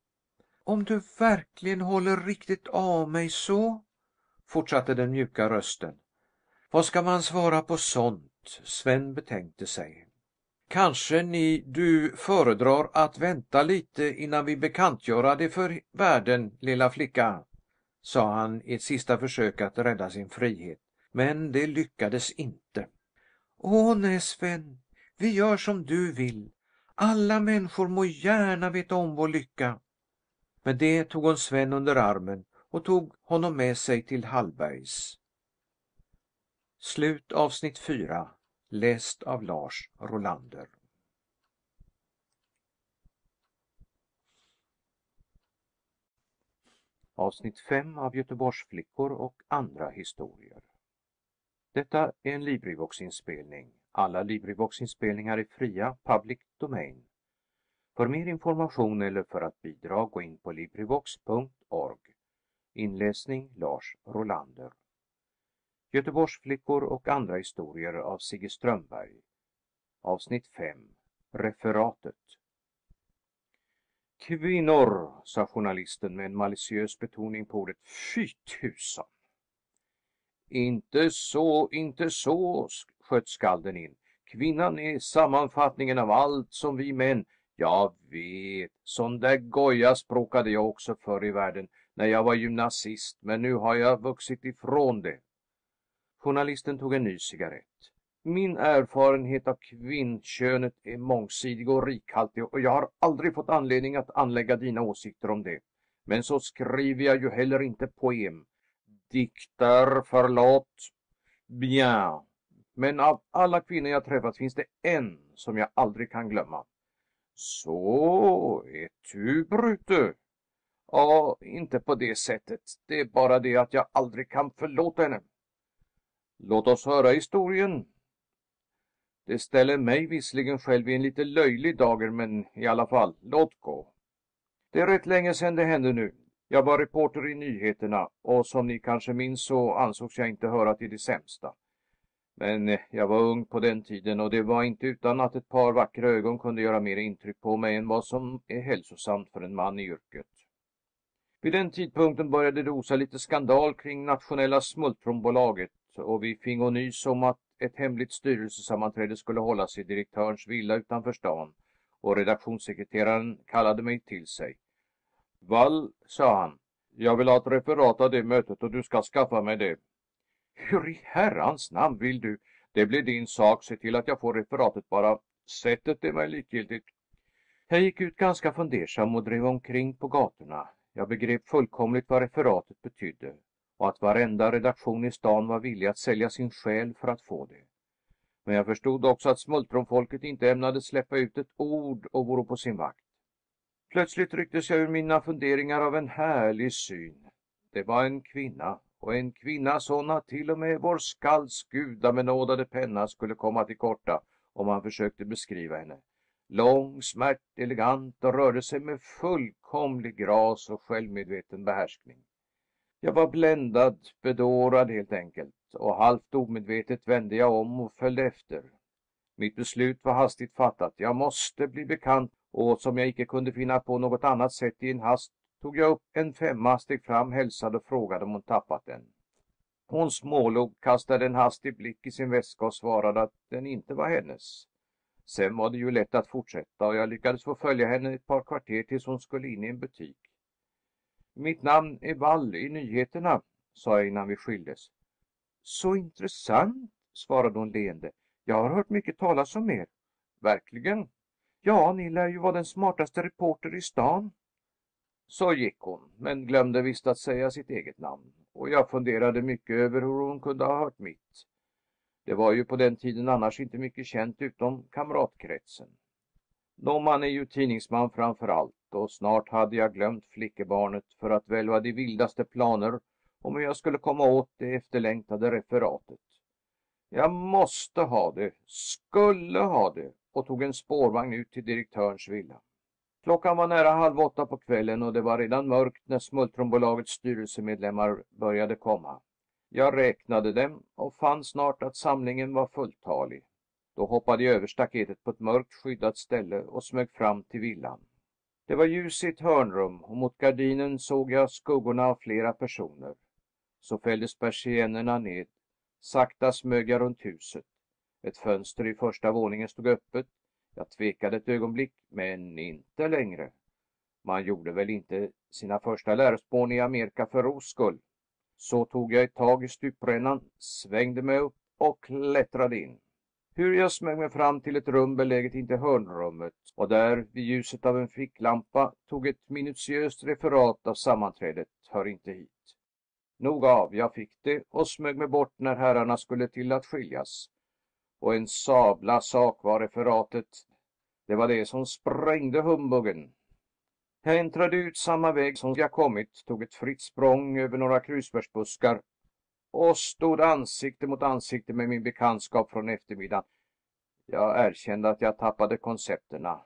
Speaker 1: "Om du verkligen håller riktigt av mig så?" fortsatte den mjuka rösten. "Vad ska man svara på sånt? Sven betänkte sig. "Kanske ni du föredrar att vänta lite innan vi bekantgöra det för världen, lilla flicka?" sa han i ett sista försök att rädda sin frihet. Men det lyckades inte. "Åh nej, Sven, vi gör som du vill. Alla människor må gärna veta om vår lycka." Med det tog hon Sven under armen och tog honom med sig till Hallbergs. Slut avsnitt 4. Läst av Lars Rolander. Avsnitt 5 av Göteborgsflickor och andra historier. Detta är en Librivox-inspelning. Alla Librivox-inspelningar är fria, public domain. För mer information eller för att bidra gå in på LibriVox.org. Inläsning Lars Rolander. Göteborgsflickor och andra historier av Sigge Strömberg. Avsnitt 5. Referatet. Kvinnor, sa journalisten med en maliciös betoning på ordet fy tusan. Inte så, inte så, sköt skalden in. Kvinnan är sammanfattningen av allt som vi män, jag vet, sån där goja språkade jag också förr i världen när jag var gymnasist, men nu har jag vuxit ifrån det. Journalisten tog en ny cigarett. "Min erfarenhet av kvinnkönet är mångsidig och rikhaltig och jag har aldrig fått anledning att anlägga dina åsikter om det. Men så skriver jag ju heller inte poem. Dikter, förlåt. Bien. Men av alla kvinnor jag träffat finns det en som jag aldrig kan glömma. Så, är du Brute? Ja, inte på det sättet. Det är bara det att jag aldrig kan förlåta henne. Låt oss höra historien. Det ställer mig visserligen själv i en lite löjlig dager, men i alla fall, låt gå. Det är rätt länge sedan det hände nu. Jag var reporter i nyheterna och som ni kanske minns så ansågs jag inte höra till det sämsta. Men eh, jag var ung på den tiden och det var inte utan att ett par vackra ögon kunde göra mer intryck på mig än vad som är hälsosamt för en man i yrket. Vid den tidpunkten började det osa lite skandal kring Nationella Smultronbolaget och vi fingo nys om att ett hemligt styrelsesammanträde skulle hållas i direktörns villa utanför stan och redaktionssekreteraren kallade mig till sig. Wall, sa han, jag vill ha ett referat av det mötet och du ska skaffa mig det. Hur i herrans namn vill du? Det blir din sak, se till att jag får referatet bara. Sättet är mig likgiltigt. Jag gick ut ganska fundersam och drev omkring på gatorna. Jag begrep fullkomligt vad referatet betydde och att varenda redaktion i stan var villig att sälja sin själ för att få det. Men jag förstod också att smultronfolket inte ämnade släppa ut ett ord och vore på sin vakt. Plötsligt rycktes jag ur mina funderingar av en härlig syn. Det var en kvinna, och en kvinna sån att till och med vår skalds gudamenådade penna skulle komma till korta om man försökte beskriva henne. Lång, smärt, elegant och rörde sig med fullkomlig gras och självmedveten behärskning. Jag var bländad, bedårad helt enkelt, och halvt omedvetet vände jag om och följde efter. Mitt beslut var hastigt fattat. Jag måste bli bekant och som jag icke kunde finna på något annat sätt i en hast tog jag upp en femma, steg fram, hälsade och frågade om hon tappat den. Hon smålog, kastade en hastig blick i sin väska och svarade att den inte var hennes. Sen var det ju lätt att fortsätta och jag lyckades få följa henne ett par kvarter tills hon skulle in i en butik. Mitt namn är Wall i nyheterna, sa jag innan vi skildes. Så intressant, svarade hon leende. Jag har hört mycket talas om er. Verkligen? Ja, ni lär ju vara den smartaste reporter i stan. Så gick hon, men glömde visst att säga sitt eget namn. Och jag funderade mycket över hur hon kunde ha hört mitt. Det var ju på den tiden annars inte mycket känt utom kamratkretsen. Nå, man är ju tidningsman framför allt och snart hade jag glömt flickebarnet för att välva de vildaste planer om hur jag skulle komma åt det efterlängtade referatet. Jag måste ha det, skulle ha det och tog en spårvagn ut till direktörens villa. Klockan var nära halv åtta på kvällen och det var redan mörkt när Smultronbolagets styrelsemedlemmar började komma. Jag räknade dem och fann snart att samlingen var fulltalig. Då hoppade jag över staketet på ett mörkt skyddat ställe och smög fram till villan. Det var ljus i ett hörnrum och mot gardinen såg jag skuggorna av flera personer. Så fälldes persiennerna ned. Sakta smög jag runt huset. Ett fönster i första våningen stod öppet. Jag tvekade ett ögonblick, men inte längre. Man gjorde väl inte sina första lärospån i Amerika för ros skull. Så tog jag ett tag i stuprännan, svängde mig upp och klättrade in. Hur jag smög mig fram till ett rum beläget intill hörnrummet och där, vid ljuset av en ficklampa, tog ett minutiöst referat av sammanträdet, hör inte hit. Nog av, jag fick det och smög mig bort när herrarna skulle till att skiljas. Och en sabla sak var referatet. Det var det som sprängde humbuggen. Jag äntrade ut samma väg som jag kommit, tog ett fritt språng över några krusbärsbuskar och stod ansikte mot ansikte med min bekantskap från eftermiddagen. Jag erkände att jag tappade koncepterna.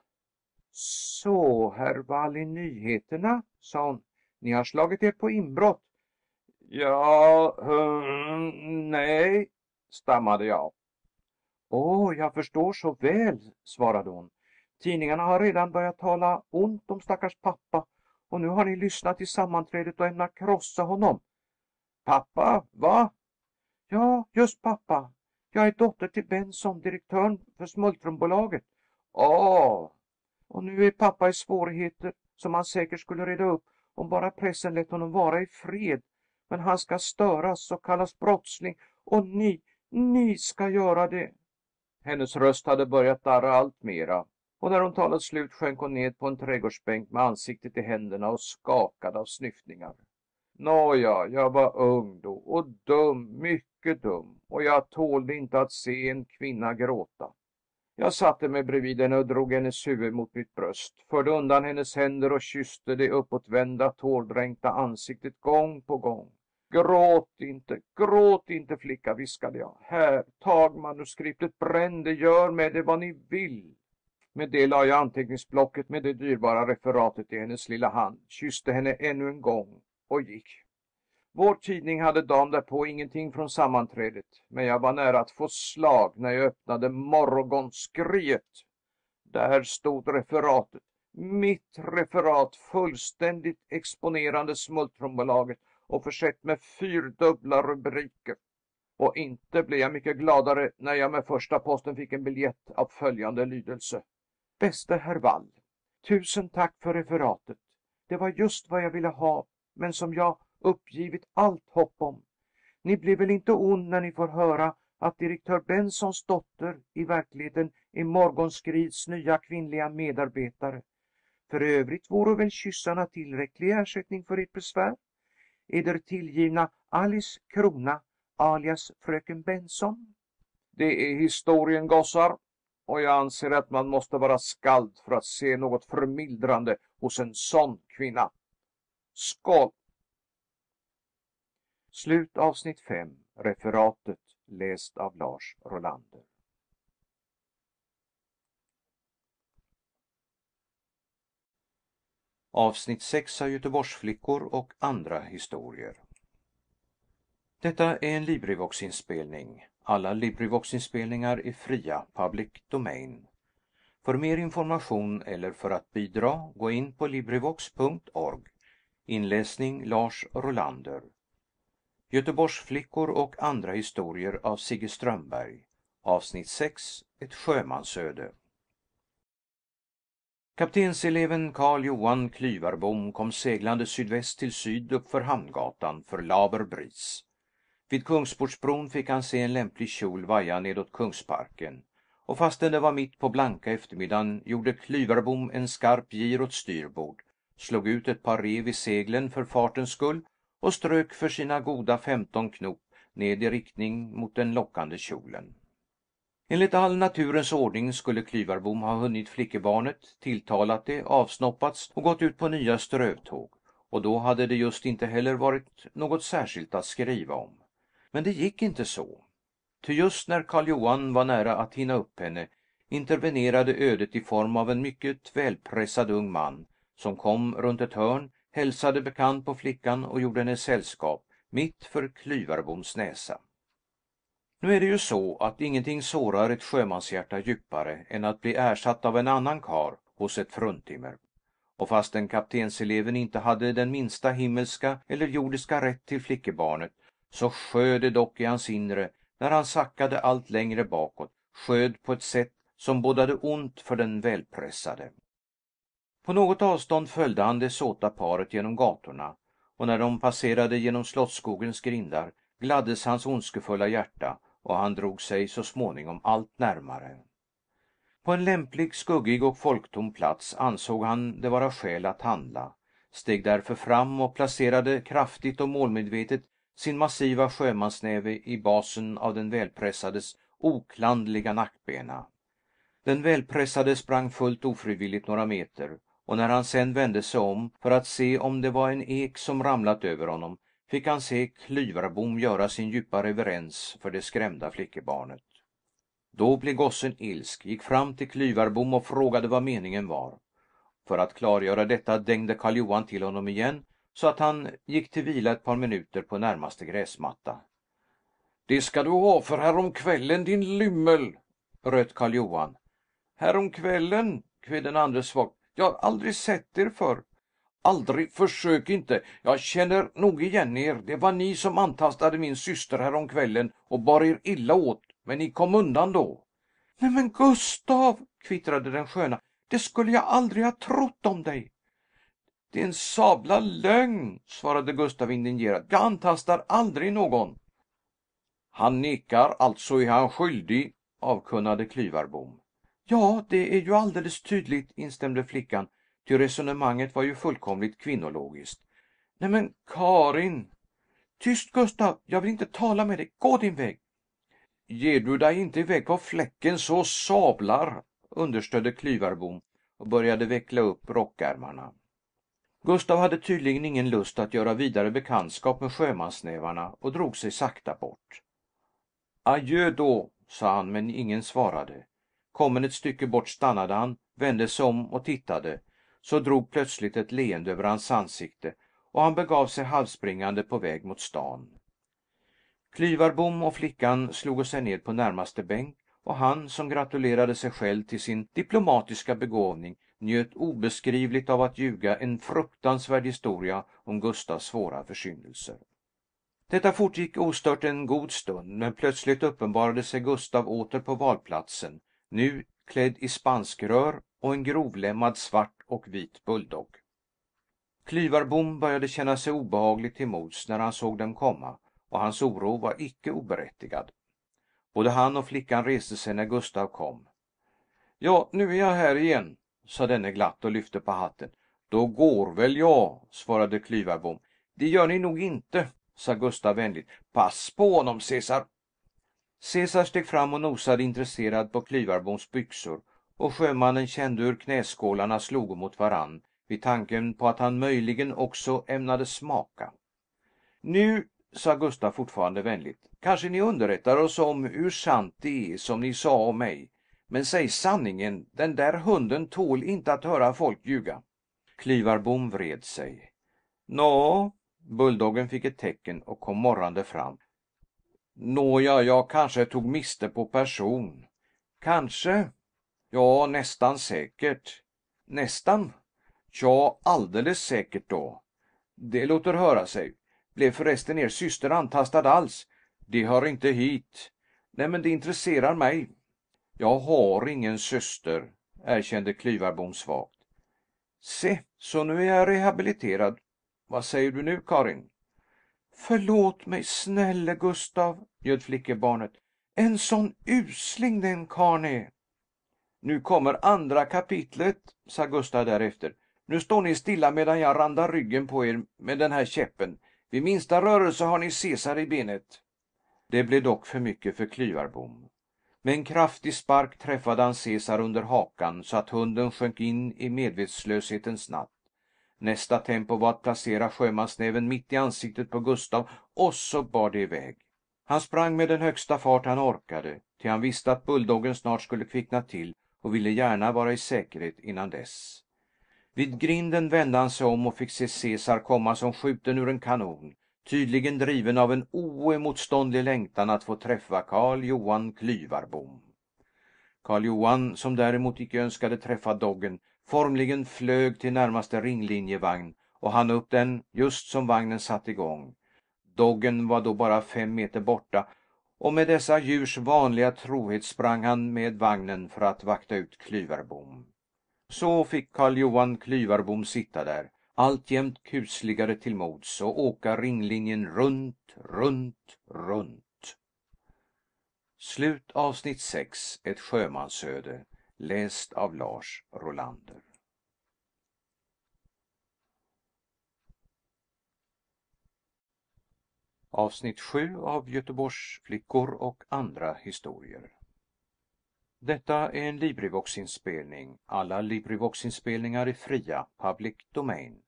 Speaker 1: Så, herr Wall i nyheterna, sa hon. Ni har slagit er på inbrott. Ja, um, nej, stammade jag. Åh, oh, jag förstår så väl, svarade hon. Tidningarna har redan börjat tala ont om stackars pappa och nu har ni lyssnat till sammanträdet och ämnar krossa honom. "Pappa, va?" "Ja, just pappa. Jag är dotter till Benson, direktören för Smultronbolaget." "Ah!" "Och nu är pappa i svårigheter, som han säkert skulle reda upp, om bara pressen lät honom vara i fred. Men han ska störas och kallas brottsling, och ni, ni ska göra det." Hennes röst hade börjat darra allt mera och när hon talat slut sjönk hon ned på en trädgårdsbänk med ansiktet i händerna och skakade av snyftningar. Nåja, jag var ung då och dum, mycket dum, och jag tålde inte att se en kvinna gråta. Jag satte mig bredvid henne och drog hennes huvud mot mitt bröst, förde undan hennes händer och kysste det uppåtvända, tårdränkta ansiktet gång på gång. Gråt inte, gråt inte flicka, viskade jag. Här, tag manuskriptet, bränn det, gör med det vad ni vill. Med det la jag anteckningsblocket med det dyrbara referatet i hennes lilla hand, kysste henne ännu en gång och gick. Vår tidning hade dagen därpå ingenting från sammanträdet, men jag var nära att få slag när jag öppnade morgonskriet. Där stod referatet, mitt referat, fullständigt exponerande Smultronbolaget och försett med fyrdubbla rubriker. Och inte blev jag mycket gladare när jag med första posten fick en biljett av följande lydelse. Bäste herr Wall, tusen tack för referatet. Det var just vad jag ville ha men som jag uppgivit allt hopp om. Ni blir väl inte ond när ni får höra att direktör Bensons dotter i verkligheten är morgonskrids nya kvinnliga medarbetare? För övrigt vore väl kyssarna tillräcklig ersättning för ert besvär? Eder tillgivna Alice Krona, alias fröken Benson? Det är historien, gossar, och jag anser att man måste vara skald för att se något förmildrande hos en sån kvinna. Skål! Slut avsnitt 5. Referatet läst av Lars Rolander. Avsnitt 6 av Göteborgsflickor och andra historier. Detta är en LibriVox-inspelning. Alla LibriVox-inspelningar är fria, public domain. För mer information eller för att bidra, gå in på LibriVox.org. Inläsning Lars Rolander. Göteborgsflickor och andra historier av Sigge Strömberg. Avsnitt 6 Ett sjömansöde. Kaptenseleven Carl Johan Klyvarbom kom seglande sydväst till syd uppför Hamngatan för laber bris. Vid Kungsportsbron fick han se en lämplig kjol vaja nedåt Kungsparken, och fastän det var mitt på blanka eftermiddagen gjorde Klyvarbom en skarp gir åt styrbord slog ut ett par rev i seglen för fartens skull och strök för sina goda femton knop ned i riktning mot den lockande kjolen. Enligt all naturens ordning skulle Klyvarbom ha hunnit flickebarnet, tilltalat det, avsnoppats och gått ut på nya strövtåg, och då hade det just inte heller varit något särskilt att skriva om. Men det gick inte så. Ty just när Karl Johan var nära att hinna upp henne intervenerade ödet i form av en mycket välpressad ung man som kom runt ett hörn, hälsade bekant på flickan och gjorde henne sällskap, mitt för Klyvarboms näsa. Nu är det ju så, att ingenting sårar ett sjömanshjärta djupare än att bli ersatt av en annan karl hos ett fruntimmer, och fastän kaptenseleven inte hade den minsta himmelska eller jordiska rätt till flickebarnet, så sjöd det dock i hans inre när han sackade allt längre bakåt, sjöd på ett sätt som bådade ont för den välpressade. På något avstånd följde han det såta paret genom gatorna, och när de passerade genom Slottsskogens grindar gladdes hans ondskefulla hjärta, och han drog sig så småningom allt närmare. På en lämplig, skuggig och folktom plats ansåg han det vara skäl att handla, steg därför fram och placerade kraftigt och målmedvetet sin massiva sjömansnäve i basen av den välpressades oklandliga nackbena. Den välpressade sprang fullt ofrivilligt några meter och när han sen vände sig om för att se om det var en ek som ramlat över honom, fick han se Klyvarbom göra sin djupa reverens för det skrämda flickebarnet. Då blev gossen ilsk, gick fram till Klyvarbom och frågade vad meningen var. För att klargöra detta dängde Karl Johan till honom igen, så att han gick till vila ett par minuter på närmaste gräsmatta. Det ska du ha för häromkvällen, din lymmel, röt Karl Johan. Häromkvällen, kvedde den andre svagt. Jag har aldrig sett er förr." "Aldrig! Försök inte! Jag känner nog igen er. Det var ni som antastade min syster häromkvällen och bar er illa åt, men ni kom undan då." "Nej, men Gustav!" kvittrade den sköna. "Det skulle jag aldrig ha trott om dig!" "Det är en sabla lögn!" svarade Gustav indignerat. "Jag antastar aldrig någon." "Han nekar, alltså är han skyldig," avkunnade Klyvarbom. "Ja, det är ju alldeles tydligt," instämde flickan, ty resonemanget var ju fullkomligt kvinnologiskt. "Nej, men Karin "Tyst, Gustav! Jag vill inte tala med dig. Gå din väg!" "Ger du dig inte iväg på fläcken, så sablar!" understödde Klyvarbom och började veckla upp rockärmarna. Gustav hade tydligen ingen lust att göra vidare bekantskap med sjömansnävarna och drog sig sakta bort. "Adjö då!" sa han, men ingen svarade. Kommen ett stycke bort stannade han, vände sig om och tittade. Så drog plötsligt ett leende över hans ansikte, och han begav sig halvspringande på väg mot stan. Klyvarbom och flickan slog sig ned på närmaste bänk, och han, som gratulerade sig själv till sin diplomatiska begåvning, njöt obeskrivligt av att ljuga en fruktansvärd historia om Gustavs svåra försyndelser. Detta fortgick ostört en god stund, men plötsligt uppenbarade sig Gustav åter på valplatsen, nu klädd i spanskrör och en grovlemmad svart och vit bulldogg. Klyvarbom började känna sig obehagligt till mods när han såg dem komma, och hans oro var icke oberättigad. Både han och flickan reste sig när Gustav kom. Ja, nu är jag här igen, sa denne glatt och lyfte på hatten. Då går väl jag, svarade Klyvarbom. Det gör ni nog inte, sa Gustav vänligt. Pass på honom, Cesar! Cäsar steg fram och nosade intresserad på Klyverboms byxor, och sjömannen kände hur knäskålarna slog mot varann vid tanken på att han möjligen också ämnade smaka. "Nu," sa Gustaf fortfarande vänligt, "kanske ni underrättar oss om hur sant det är som ni sa om mig. Men säg sanningen, den där hunden tål inte att höra folk ljuga." Klyvarbom vred sig. "Nå." Bulldoggen fick ett tecken och kom morrande fram. Nåja, jag kanske tog miste på person. Kanske? Ja, nästan säkert. Nästan? Tja, alldeles säkert då. Det låter höra sig. Blev förresten er syster antastad alls? Det hör inte hit. Nej, men det intresserar mig. Jag har ingen syster, erkände Klyvarbom svagt. Se, så nu är jag rehabiliterad. Vad säger du nu, Karin? Förlåt mig, snälle Gustav!" bjöd flickebarnet. "En sån usling den karln är!" "Nu kommer andra kapitlet," sa Gustav därefter. "Nu står ni stilla medan jag randar ryggen på er med den här käppen. Vid minsta rörelse har ni Caesar i benet." Det blev dock för mycket för Klyvarbom. Med en kraftig spark träffade han Caesar under hakan så att hunden sjönk in i medvetslöshetens natt. Nästa tempo var att placera sjömansnäven mitt i ansiktet på Gustav, och så bar det iväg. Han sprang med den högsta fart han orkade, till han visste att bulldoggen snart skulle kvickna till och ville gärna vara i säkerhet innan dess. Vid grinden vände han sig om och fick se Cäsar komma som skjuten ur en kanon, tydligen driven av en oemotståndlig längtan att få träffa Karl Johan Klyvarbom. Karl Johan, som däremot icke önskade träffa doggen, Formligen flög till närmaste ringlinjevagn och hann upp den just som vagnen satt igång. Doggen var då bara fem meter borta, och med dessa djurs vanliga trohet sprang han med vagnen för att vakta ut Klyverbom. Så fick Karl Johan Klyverbom sitta där, alltjämt kusligare till mods, och åka ringlinjen runt, runt, runt. Slut avsnitt 6. Ett sjömansöde. Läst av Lars Rolander. Avsnitt 7 av Göteborgsflickor och andra historier. Detta är en Librivox-inspelning. Alla Librivox-inspelningar är fria, public domain.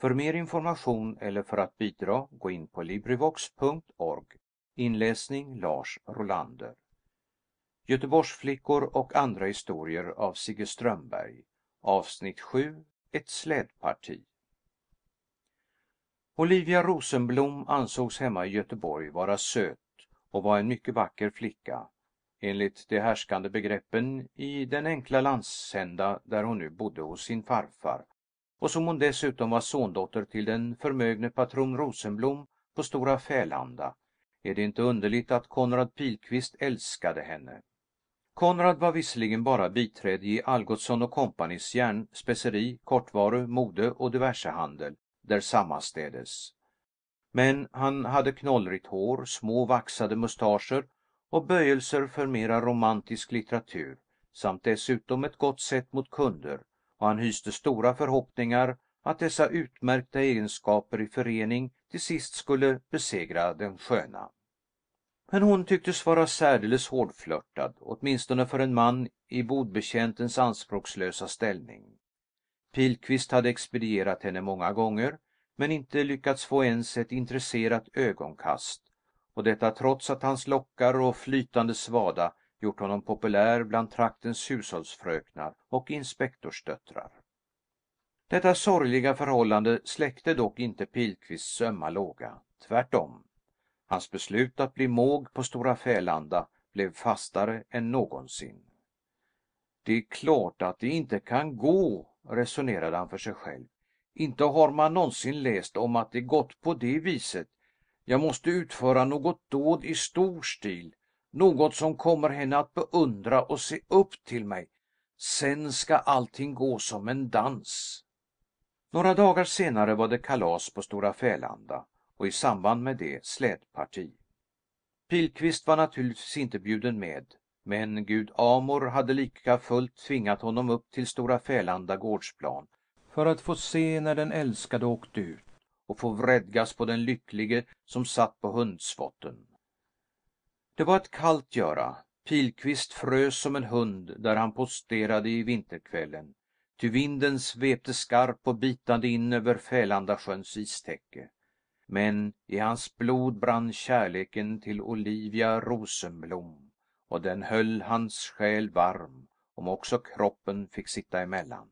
Speaker 1: För mer information eller för att bidra, gå in på LibriVox.org. Inläsning Lars Rolander. Göteborgsflickor och andra historier av Sigge Strömberg. Avsnitt 7 Ett slädparti Olivia Rosenblom ansågs hemma i Göteborg vara söt och var en mycket vacker flicka, enligt de härskande begreppen i den enkla landsända där hon nu bodde hos sin farfar, och som hon dessutom var sondotter till den förmögne patron Rosenblom på Stora Fälanda, är det inte underligt att Konrad Pilkvist älskade henne. Konrad var visserligen bara biträde i Algotsson och Co:s järnspeceri, kortvaru-, mode och diversehandel där sammanstädes, men han hade knollrigt hår, små vaxade mustascher och böjelser för mera romantisk litteratur samt dessutom ett gott sätt mot kunder, och han hyste stora förhoppningar att dessa utmärkta egenskaper i förening till sist skulle besegra den sköna. Men hon tycktes vara särdeles hårdflörtad, åtminstone för en man i bodbetjäntens anspråkslösa ställning. Pilkvist hade expedierat henne många gånger, men inte lyckats få ens ett intresserat ögonkast, och detta trots att hans lockar och flytande svada gjort honom populär bland traktens hushållsfröknar och inspektorsdöttrar. Detta sorgliga förhållande släckte dock inte Pilkvists ömma låga, tvärtom. Hans beslut att bli måg på Stora Fälanda blev fastare än någonsin. "Det är klart att det inte kan gå," resonerade han för sig själv. "Inte har man någonsin läst om att det gått på det viset. Jag måste utföra något dåd i stor stil, något som kommer henne att beundra och se upp till mig. Sen ska allting gå som en dans." Några dagar senare var det kalas på Stora Fälanda och i samband med det slädparti. Pilkvist var naturligtvis inte bjuden med, men Gud Amor hade likafullt tvingat honom upp till Stora Fälanda gårdsplan för att få se när den älskade åkte ut och få vredgas på den lycklige som satt på hundsvotten. Det var ett kallt göra. Pilkvist frös som en hund där han posterade i vinterkvällen, ty vinden svepte skarp och bitande in över Fälandasjöns istäcke men i hans blod brann kärleken till Olivia Rosenblom, och den höll hans själ varm, om också kroppen fick sitta emellan.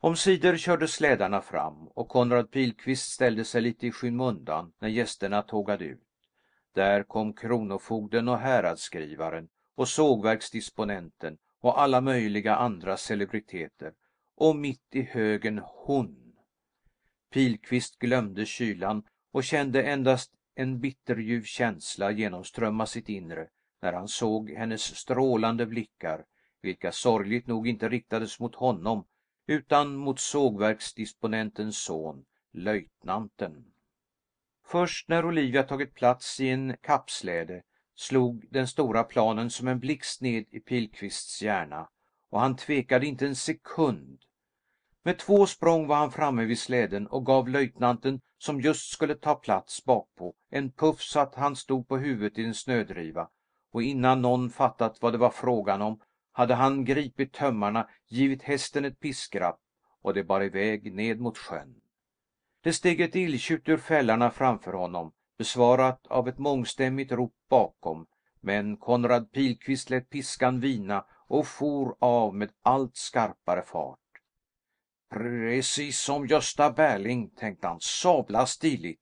Speaker 1: Omsider körde slädarna fram, och Konrad Pilkvist ställde sig lite i skymundan när gästerna tågade ut. Där kom kronofogden och häradsskrivaren och sågverksdisponenten och alla möjliga andra celebriteter, och mitt i högen hon! Pilkvist glömde kylan och kände endast en bitterljuv känsla genomströmma sitt inre när han såg hennes strålande blickar, vilka sorgligt nog inte riktades mot honom utan mot sågverksdisponentens son, löjtnanten. Först när Olivia tagit plats i en kappsläde slog den stora planen som en blixt ned i Pilkvists hjärna, och han tvekade inte en sekund. Med två språng var han framme vid släden och gav löjtnanten, som just skulle ta plats bakpå, en puff så att han stod på huvudet i en snödriva, och innan någon fattat vad det var frågan om, hade han gripit tömmarna, givit hästen ett piskrapp, och det bar iväg ned mot sjön. Det steg ett illtjut ur fällarna framför honom, besvarat av ett mångstämmigt rop bakom, men Konrad Pilkvist lät piskan vina och for av med allt skarpare fart. Precis som Gösta Berling, tänkte han, sabla stiligt.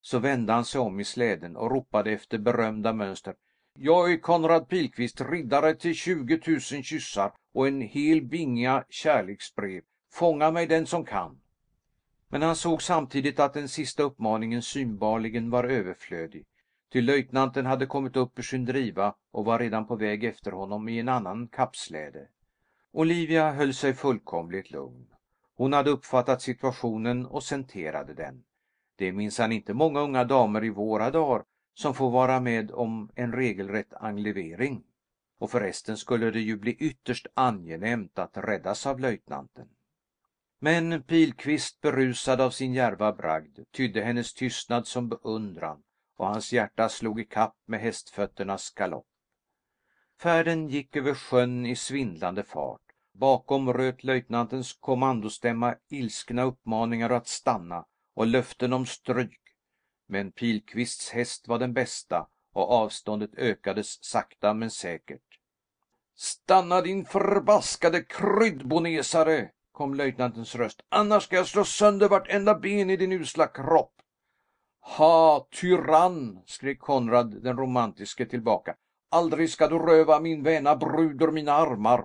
Speaker 1: Så vände han sig om i släden och ropade efter berömda mönster. Jag är Konrad Pilkvist, riddare till tjugo tusen kyssar och en hel binga kärleksbrev. Fånga mig den som kan. Men han såg samtidigt att den sista uppmaningen synbarligen var överflödig, ty löjtnanten hade kommit upp ur sin driva och var redan på väg efter honom i en annan kappsläde. Olivia höll sig fullkomligt lugn. Hon hade uppfattat situationen och scenterade den. Det är minsann inte många unga damer i våra dagar som får vara med om en regelrätt anglevering. Och förresten skulle det ju bli ytterst angenämt att räddas av löjtnanten. Men Pilkvist, berusad av sin djärva bragd, tydde hennes tystnad som beundran och hans hjärta slog i kapp med hästfötternas galopp. Färden gick över sjön i svindlande fart. Bakom röt löjtnantens kommandostämma ilskna uppmaningar att stanna och löften om stryk, men Pilkvists häst var den bästa och avståndet ökades sakta men säkert. "Stanna din förbaskade kryddbonesare!" kom löjtnantens röst, "annars ska jag slå sönder vartenda ben i din usla kropp!" "Ha, tyrann!" skrek Konrad den romantiske tillbaka, "aldrig ska du röva min väna brud ur mina armar!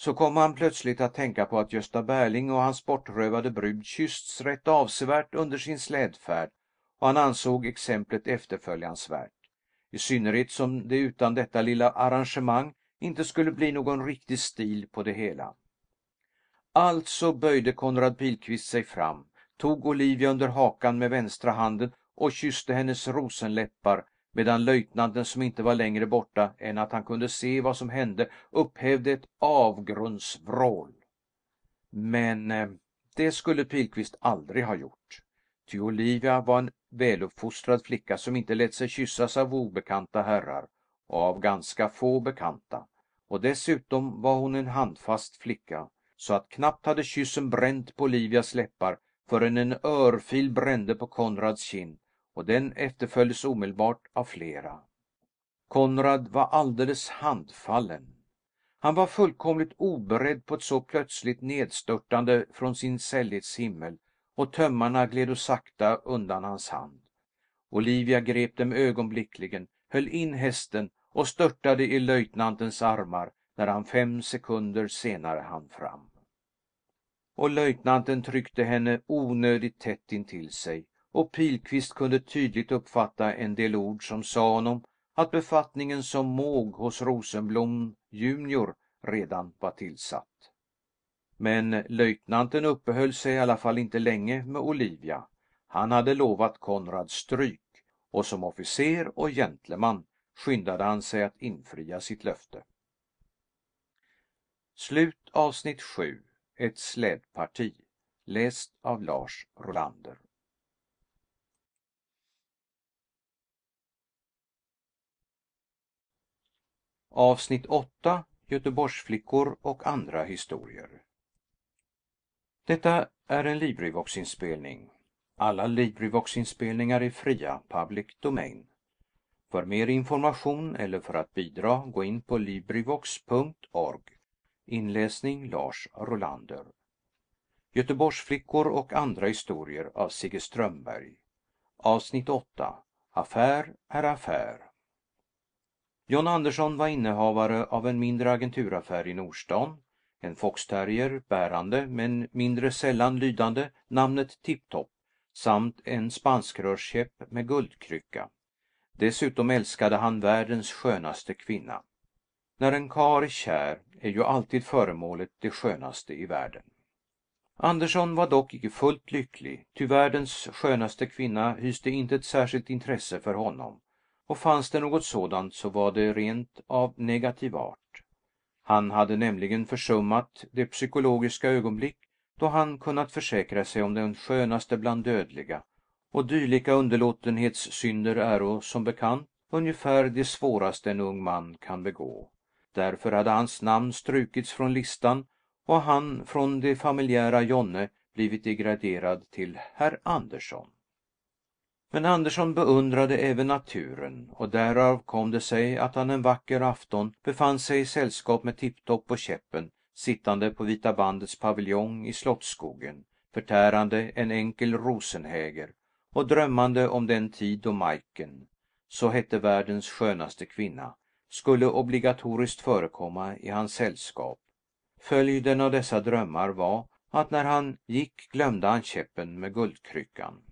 Speaker 1: Så kom han plötsligt att tänka på att Gösta Berling och hans bortrövade brud kyssts rätt avsevärt under sin slädfärd, och han ansåg exemplet efterföljansvärt, i synnerhet som det utan detta lilla arrangemang inte skulle bli någon riktig stil på det hela. Alltså böjde Konrad Pilkvist sig fram, tog Olivia under hakan med vänstra handen och kysste hennes rosenläppar medan löjtnanten, som inte var längre borta än att han kunde se vad som hände, upphävde ett avgrundsvrål. Men eh, det skulle Pilkvist aldrig ha gjort, ty Olivia var en väluppfostrad flicka som inte lät sig kyssas av obekanta herrar och av ganska få bekanta, och dessutom var hon en handfast flicka, så att knappt hade kyssen bränt på Olivias läppar förrän en örfil brände på Konrads kind och den efterföljdes omedelbart av flera. Konrad var alldeles handfallen. Han var fullkomligt oberedd på ett så plötsligt nedstörtande från sin sällhets himmel och tömmarna gled sakta undan hans hand. Olivia grep dem ögonblickligen, höll in hästen och störtade i löjtnantens armar när han fem sekunder senare hann fram. Och löjtnanten tryckte henne onödigt tätt intill sig och Pilkvist kunde tydligt uppfatta en del ord som sa honom att befattningen som måg hos Rosenblom junior redan var tillsatt. Men löjtnanten uppehöll sig i alla fall inte länge med Olivia. Han hade lovat Konrad stryk, och som officer och gentleman skyndade han sig att infria sitt löfte. Slut avsnitt 7. Ett slädparti. Läst av Lars Rolander. Avsnitt 8 Göteborgsflickor och andra historier. Detta är en LibriVox-inspelning. Alla LibriVox-inspelningar är fria, public domain. För mer information eller för att bidra, gå in på LibriVox.org. Inläsning Lars Rolander. Göteborgsflickor och andra historier av Sigge Strömberg. Avsnitt 8 Affär är affär. John Andersson var innehavare av en mindre agenturaffär i Nordstan, en foxterrier, bärande, men mindre sällan lydande, namnet Tip Top, samt en spanskrörskäpp med guldkrycka. Dessutom älskade han världens skönaste kvinna. När en karl är kär är ju alltid föremålet det skönaste i världen. Andersson var dock icke fullt lycklig, ty världens skönaste kvinna hyste inte ett särskilt intresse för honom och fanns det något sådant så var det rent av negativ art. Han hade nämligen försummat det psykologiska ögonblick då han kunnat försäkra sig om den skönaste bland dödliga, och dylika underlåtenhetssynder äro som bekant ungefär de svåraste en ung man kan begå. Därför hade hans namn strukits från listan och han från det familjära Jonne blivit degraderad till herr Andersson. Men Andersson beundrade även naturen, och därav kom det sig att han en vacker afton befann sig i sällskap med Tipptopp och Käppen sittande på Vita bandets paviljong i Slottsskogen, förtärande en enkel rosenhäger och drömmande om den tid då Majken, så hette världens skönaste kvinna, skulle obligatoriskt förekomma i hans sällskap. Följden av dessa drömmar var, att när han gick glömde han käppen med guldkryckan.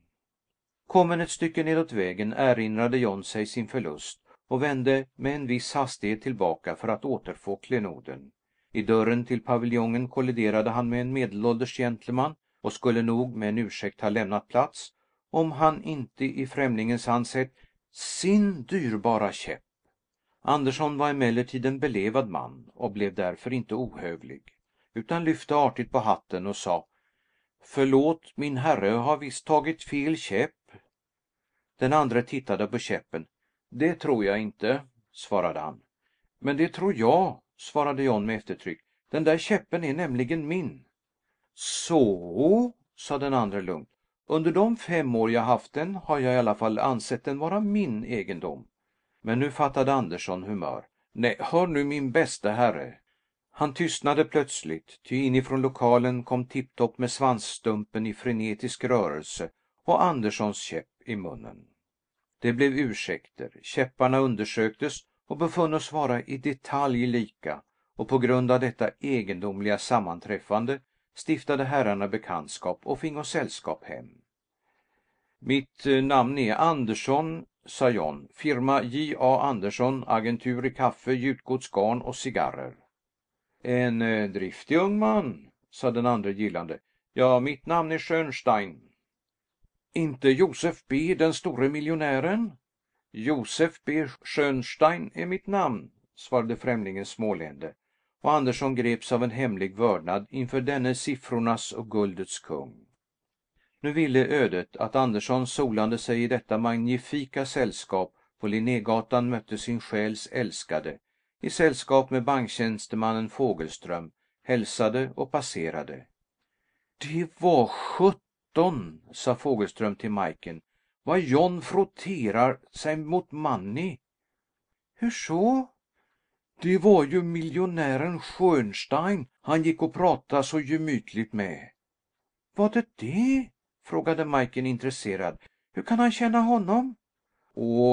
Speaker 1: Kommen ett stycke nedåt vägen erinrade John sig sin förlust och vände med en viss hastighet tillbaka för att återfå klenoden. I dörren till paviljongen kolliderade han med en medelålders gentleman och skulle nog med en ursäkt ha lämnat plats, om han inte i främlingens hand sett sin dyrbara käpp. Andersson var emellertid en belevad man och blev därför inte ohövlig, utan lyfte artigt på hatten och sa: "Förlåt, min herre har visst tagit fel käpp. Den andre tittade på käppen. "Det tror jag inte," svarade han. "Men det tror jag," svarade John med eftertryck. "Den där käppen är nämligen min." "Så," sa den andre lugnt. "Under de fem år jag haft den har jag i alla fall ansett den vara min egendom." Men nu fattade Andersson humör. "Nej, hör nu min bäste herre!" Han tystnade plötsligt, ty inifrån lokalen kom Typ Topp med svansstumpen i frenetisk rörelse och Anderssons käpp i munnen. Det blev ursäkter, käpparna undersöktes och befunnos vara i detalj lika, och på grund av detta egendomliga sammanträffande stiftade herrarna bekantskap och fingo sällskap hem. "Mitt eh, namn är Andersson," sa John, "firma J. A. Andersson, agentur i kaffe, gjutgods, garn och cigarrer." "En eh, driftig ung man," sa den andre gillande. "Ja, mitt namn är Schönstein. Inte Josef B den store miljonären?" "Josef B Schönstein är mitt namn," svarade främlingen småleende, och Andersson greps av en hemlig vördnad inför denne siffrornas och guldets kung. Nu ville ödet att Andersson, solande sig i detta magnifika sällskap på Linnégatan, mötte sin själs älskade, i sällskap med banktjänstemannen Fågelström, hälsade och passerade. "Det var sjutton!" afton," sa Fogelström till Majken, "vad John frotterar sig mot money." "Hur så?" "Det var ju miljonären Schönstein han gick och pratade så gemytligt med." "Var det det?" frågade Majken intresserad. "Hur kan han känna honom?"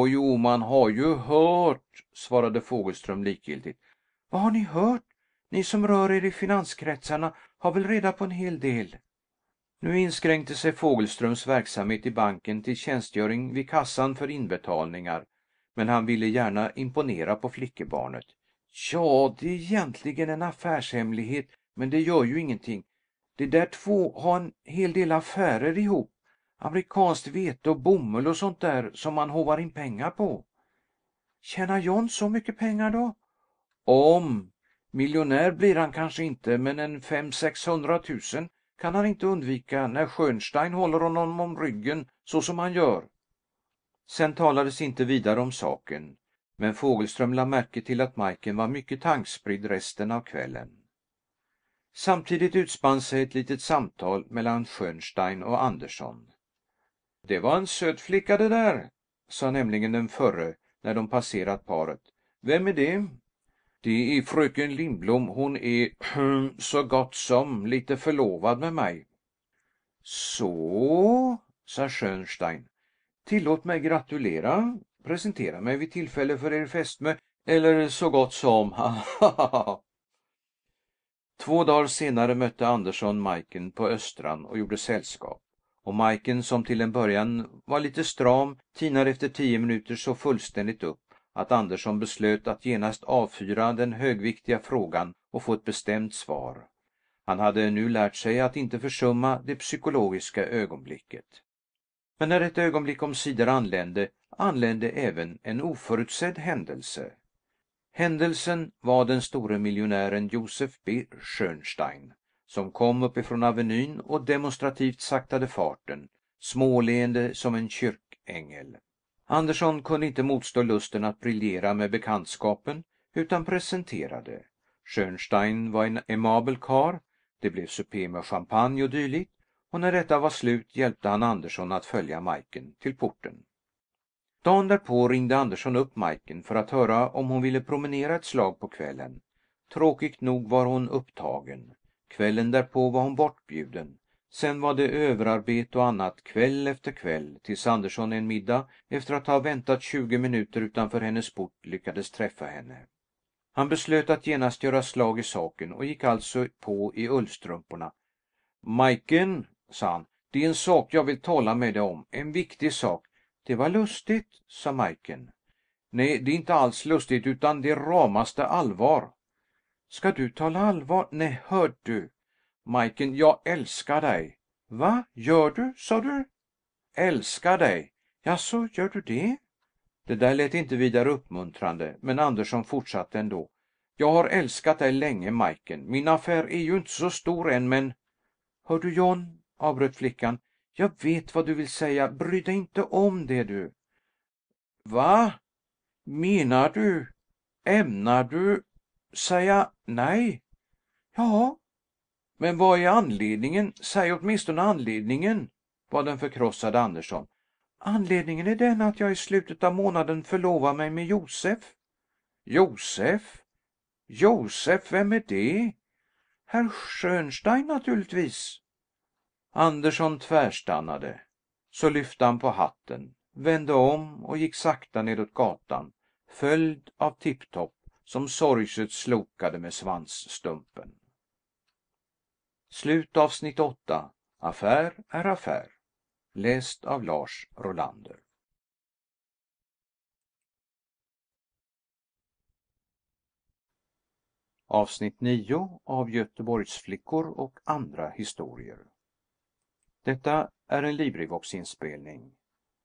Speaker 1: jo, man har ju hört," svarade Fogelström likgiltigt. "Vad har ni hört? Ni som rör er i finanskretsarna har väl reda på en hel del?" Nu inskränkte sig Fogelströms verksamhet i banken till tjänstgöring vid kassan för inbetalningar, men han ville gärna imponera på flickebarnet. "Ja, det är egentligen en affärshemlighet, men det gör ju ingenting. De där två har en hel del affärer ihop. Amerikanskt vete och bomull och sånt där som man håvar in pengar på." "Tjänar John så mycket pengar då?" "Om. Miljonär blir han kanske inte, men en fem, sexhundratusen kan han inte undvika, när Schönstein håller honom om ryggen så som han gör." Sen talades inte vidare om saken, men Fågelström lade märke till att Majken var mycket tankspridd resten av kvällen. Samtidigt utspann sig ett litet samtal mellan Schönstein och Andersson. "Det var en söt flicka det där," sa nämligen den förre, när de passerat paret. "Vem är det? Det är fröken Lindblom, hon är så gott som lite förlovad med mig." "Så," sa Schönstein. "Tillåt mig gratulera. Presentera mig vid tillfälle för er fästmö, eller så gott som. Ha, ha, ha!" Två dagar senare mötte Andersson Majken på Östran och gjorde sällskap, och Majken, som till en början var lite stram, tinar efter tio minuter så fullständigt upp att Andersson beslöt att genast avfyra den högviktiga frågan och få ett bestämt svar. Han hade nu lärt sig att inte försumma det psykologiska ögonblicket. Men när ett ögonblick omsider anlände, anlände även en oförutsedd händelse. Händelsen var den store miljonären Josef B Schönstein, som kom uppifrån Avenyn och demonstrativt saktade farten, småleende som en kyrkängel. Andersson kunde inte motstå lusten att briljera med bekantskapen, utan presenterade. Schönstein var en emabel karl, det blev supé med champagne och dylikt, och när detta var slut hjälpte han Andersson att följa Majken till porten. Dagen därpå ringde Andersson upp Majken för att höra om hon ville promenera ett slag på kvällen. Tråkigt nog var hon upptagen. Kvällen därpå var hon bortbjuden. Sen var det överarbete och annat kväll efter kväll, tills Andersson en middag, efter att ha väntat tjugo minuter utanför hennes port, lyckades träffa henne. Han beslöt att genast göra slag i saken och gick alltså på i ullstrumporna. "Majken," sa han, "det är en sak jag vill tala med dig om, en viktig sak." "Det var lustigt," sa Majken. "Nej, det är inte alls lustigt, utan det är ramaste allvar." "Ska du tala allvar? Nej, hör du!" Majken, jag älskar dig!" "Va, gör du, sa du?" "Älskar dig!" "Jaså, gör du det?" Det där lät inte vidare uppmuntrande, men Andersson fortsatte ändå. "Jag har älskat dig länge, Majken. Min affär är ju inte så stor än, men "Hör du, John," avbröt flickan, "jag vet vad du vill säga. Bry dig inte om det, du." "Va? Menar du ämnar du säga nej?" "Ja. "Men vad är anledningen? Säg åtminstone anledningen!" var den förkrossade Andersson. "Anledningen är den att jag i slutet av månaden förlovar mig med Josef." "Josef? Josef? Vem är det?" "Herr Schönstein naturligtvis." Andersson tvärstannade. Så lyfte han på hatten, vände om och gick sakta nedåt gatan, följd av tipptopp som sorgset slokade med svansstumpen. Slut avsnitt 8. Affär är affär. Läst av Lars Rolander. Avsnitt 9 av Göteborgsflickor och andra historier. Detta är en Librivox-inspelning.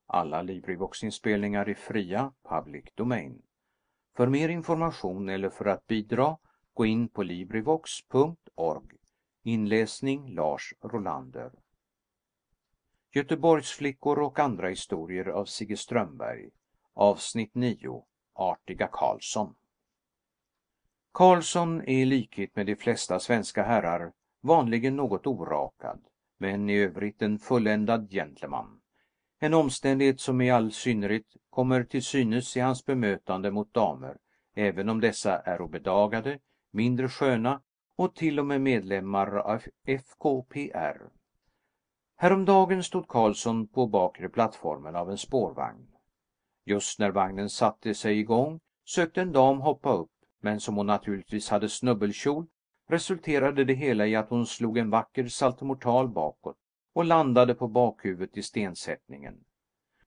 Speaker 1: Alla Librivox-inspelningar är fria, public domain. För mer information eller för att bidra, gå in på LibriVox.org. Inläsning Lars Rolander Göteborgsflickor och andra historier av Sigge Strömberg Avsnitt 9 Artiga Karlsson Karlsson är i likhet med de flesta svenska herrar vanligen något orakad, men i övrigt en fulländad gentleman, en omständighet som i all synnerhet kommer till synes i hans bemötande mot damer, även om dessa äro bedagade, mindre sköna och till och med medlemmar av FKPR. Häromdagen stod Karlsson på bakre plattformen av en spårvagn. Just när vagnen satte sig igång sökte en dam hoppa upp, men som hon naturligtvis hade snubbelkjol resulterade det hela i att hon slog en vacker saltomortal bakåt och landade på bakhuvudet i stensättningen.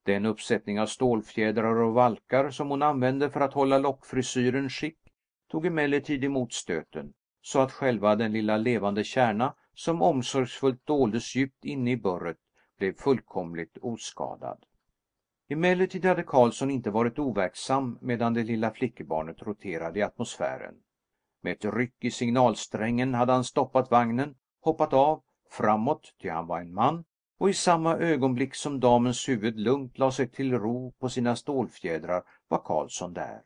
Speaker 1: Den uppsättning av stålfjädrar och valkar som hon använde för att hålla lockfrisyren skick tog emellertid emot stöten så att själva den lilla levande kärna, som omsorgsfullt doldes djupt inne i burret, blev fullkomligt oskadad. Emellertid hade Karlsson inte varit overksam medan det lilla flickebarnet roterade i atmosfären. Med ett ryck i signalsträngen hade han stoppat vagnen, hoppat av, framåt, ty han var en man, och i samma ögonblick som damens huvud lugnt la sig till ro på sina stålfjädrar var Karlsson där.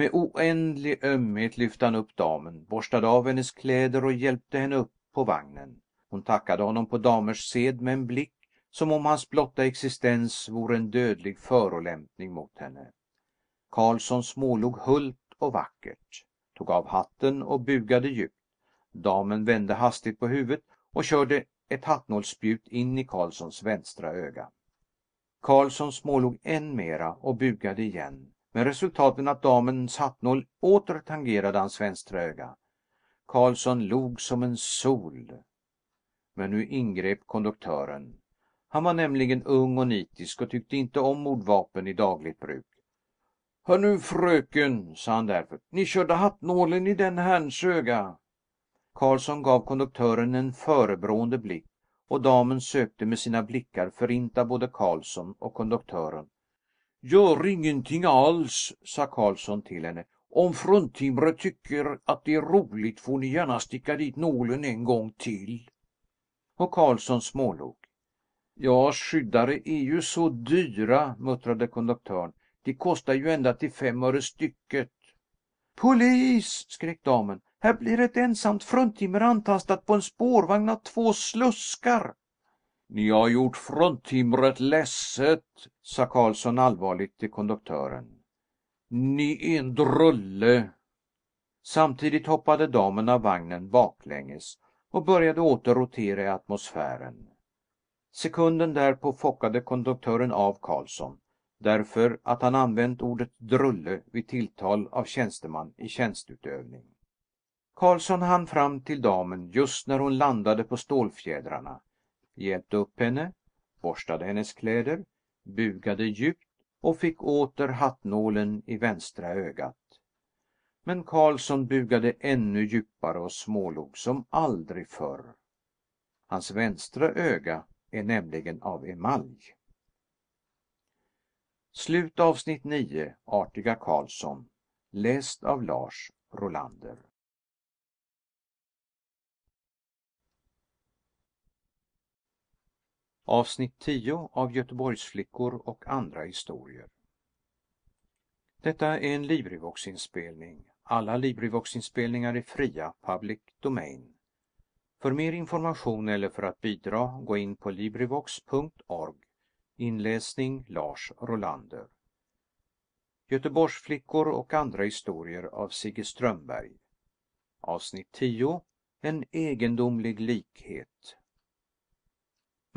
Speaker 1: Med oändlig ömhet lyfte han upp damen, borstade av hennes kläder och hjälpte henne upp på vagnen. Hon tackade honom på damers sed med en blick, som om hans blotta existens vore en dödlig förolämpning mot henne. Karlsson smålog hult och vackert, tog av hatten och bugade djupt. Damen vände hastigt på huvudet och körde ett hattnålsspjut in i Karlssons vänstra öga. Karlsson smålog än mera och bugade igen med resultaten att damens hattnål åter tangerade hans vänstra öga. Karlsson log som en sol. Men nu ingrep konduktören. Han var nämligen ung och nitisk och tyckte inte om mordvapen i dagligt bruk. Hör nu fröken, sa han därför, ni körde hattnålen i den herrns öga. Karlsson gav konduktören en förebrående blick och damen sökte med sina blickar förinta både Karlsson och konduktören Gör ingenting alls, sa Karlsson till henne. Om fruntimret tycker att det är roligt får ni gärna sticka dit nålen en gång till. Och Karlsson smålog. Ja, skyddare är ju så dyra, muttrade konduktören. De kostar ju ända till fem öre stycket. Polis! skrek damen. Här blir ett ensamt fruntimmer antastat på en spårvagn av två sluskar. Ni har gjort fruntimret ledset," sa Karlsson allvarligt till konduktören. "Ni är en drulle!" Samtidigt hoppade damen av vagnen baklänges och började åter rotera i atmosfären. Sekunden därpå fockade konduktören av Karlsson, därför att han använt ordet drulle vid tilltal av tjänsteman i tjänsteutövning. Karlsson hann fram till damen just när hon landade på stålfjädrarna hjälpte upp henne, borstade hennes kläder, bugade djupt och fick åter hattnålen i vänstra ögat. Men Karlsson bugade ännu djupare och smålog som aldrig förr. Hans vänstra öga är nämligen av emalj. Slut avsnitt 9, Artiga Karlsson, läst av Lars Rolander. Avsnitt 10 av Göteborgsflickor och andra historier. Detta är en Librivox-inspelning. Alla Librivox-inspelningar är fria, public domain. För mer information eller för att bidra, gå in på librivox.org. Inläsning Lars Rolander. Göteborgsflickor och andra historier av Sigge Strömberg. Avsnitt 10 En egendomlig likhet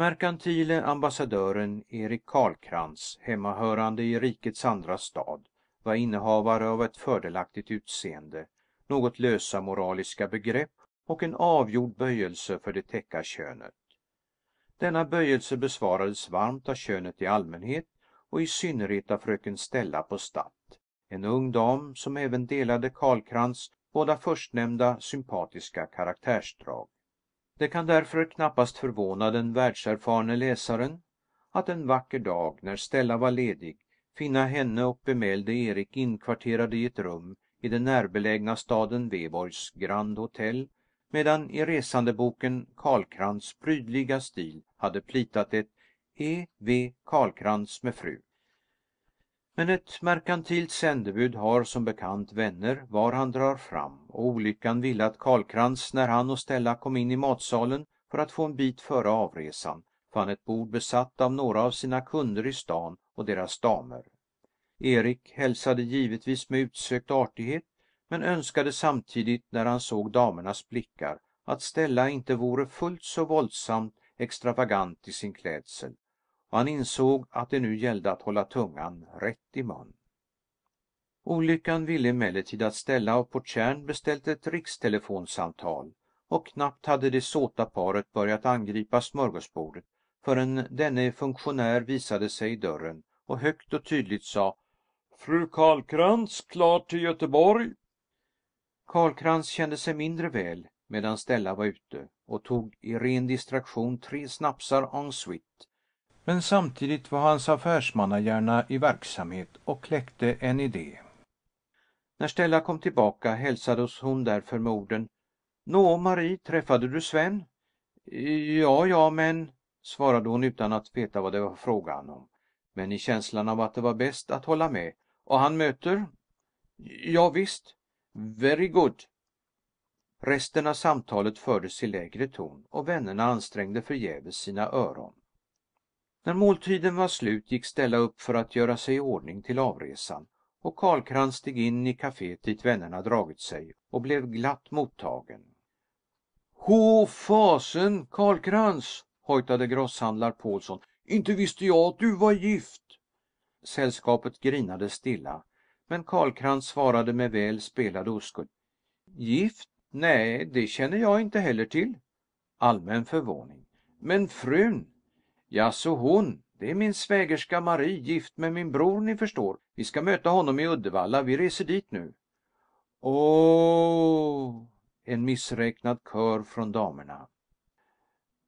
Speaker 1: Merkantile ambassadören Erik Karlkrantz, hemmahörande i rikets andra stad, var innehavare av ett fördelaktigt utseende, något lösa moraliska begrepp och en avgjord böjelse för det täcka könet. Denna böjelse besvarades varmt av könet i allmänhet och i synnerhet av fröken Stella på Statt, en ung dam som även delade Karlkrantz' båda förstnämnda sympatiska karaktärsdrag. Det kan därför knappast förvåna den världserfarne läsaren att en vacker dag, när Stella var ledig, finna henne och bemälde Erik inkvarterade i ett rum i den närbelägna staden Veborgs Grand Hotel, medan i resandeboken Carlcrantz prydliga stil hade plitat ett E. V. Carlcrantz med fru. Men ett merkantilt sändebud har som bekant vänner var han drar fram, och olyckan ville att Carlkrantz, när han och Stella kom in i matsalen för att få en bit före avresan, fann ett bord besatt av några av sina kunder i stan och deras damer. Erik hälsade givetvis med utsökt artighet, men önskade samtidigt, när han såg damernas blickar, att Stella inte vore fullt så våldsamt extravagant i sin klädsel och Han insåg att det nu gällde att hålla tungan rätt i mun. Olyckan ville emellertid att Stella och Portiern beställt ett rikstelefonsamtal, och knappt hade det såta paret börjat angripa smörgåsbordet förrän denne funktionär visade sig i dörren och högt och tydligt sa ”Fru Karlkrantz klar till Göteborg?” Karlkrantz kände sig mindre väl, medan Stella var ute, och tog i ren distraktion tre snapsar en suite. Men samtidigt var hans affärsmannahjärna i verksamhet och kläckte en idé. När Stella kom tillbaka hälsades hon därför med orden: Nå, Marie, träffade du Sven? Ja, ja, men, svarade hon utan att veta vad det var frågan om, men i känslan av att det var bäst att hålla med. Och han möter? Ja, visst. Very good. Resten av samtalet fördes i lägre ton och vännerna ansträngde förgäves sina öron. När måltiden var slut gick Stella upp för att göra sig i ordning till avresan, och Karlkrans steg in i caféet dit vännerna dragit sig, och blev glatt mottagen. "Hå fasen, Karlkrans!" hojtade grosshandlar Paulsson. "Inte visste jag att du var gift!" Sällskapet grinade stilla, men Karlkrans svarade med väl spelad oskuld. "Gift? Nej, det känner jag inte heller till." Allmän förvåning. "Men frun? "Jaså, hon? Det är min svägerska Marie, gift med min bror, ni förstår. Vi ska möta honom i Uddevalla. Vi reser dit nu." "O En missräknad kör från damerna.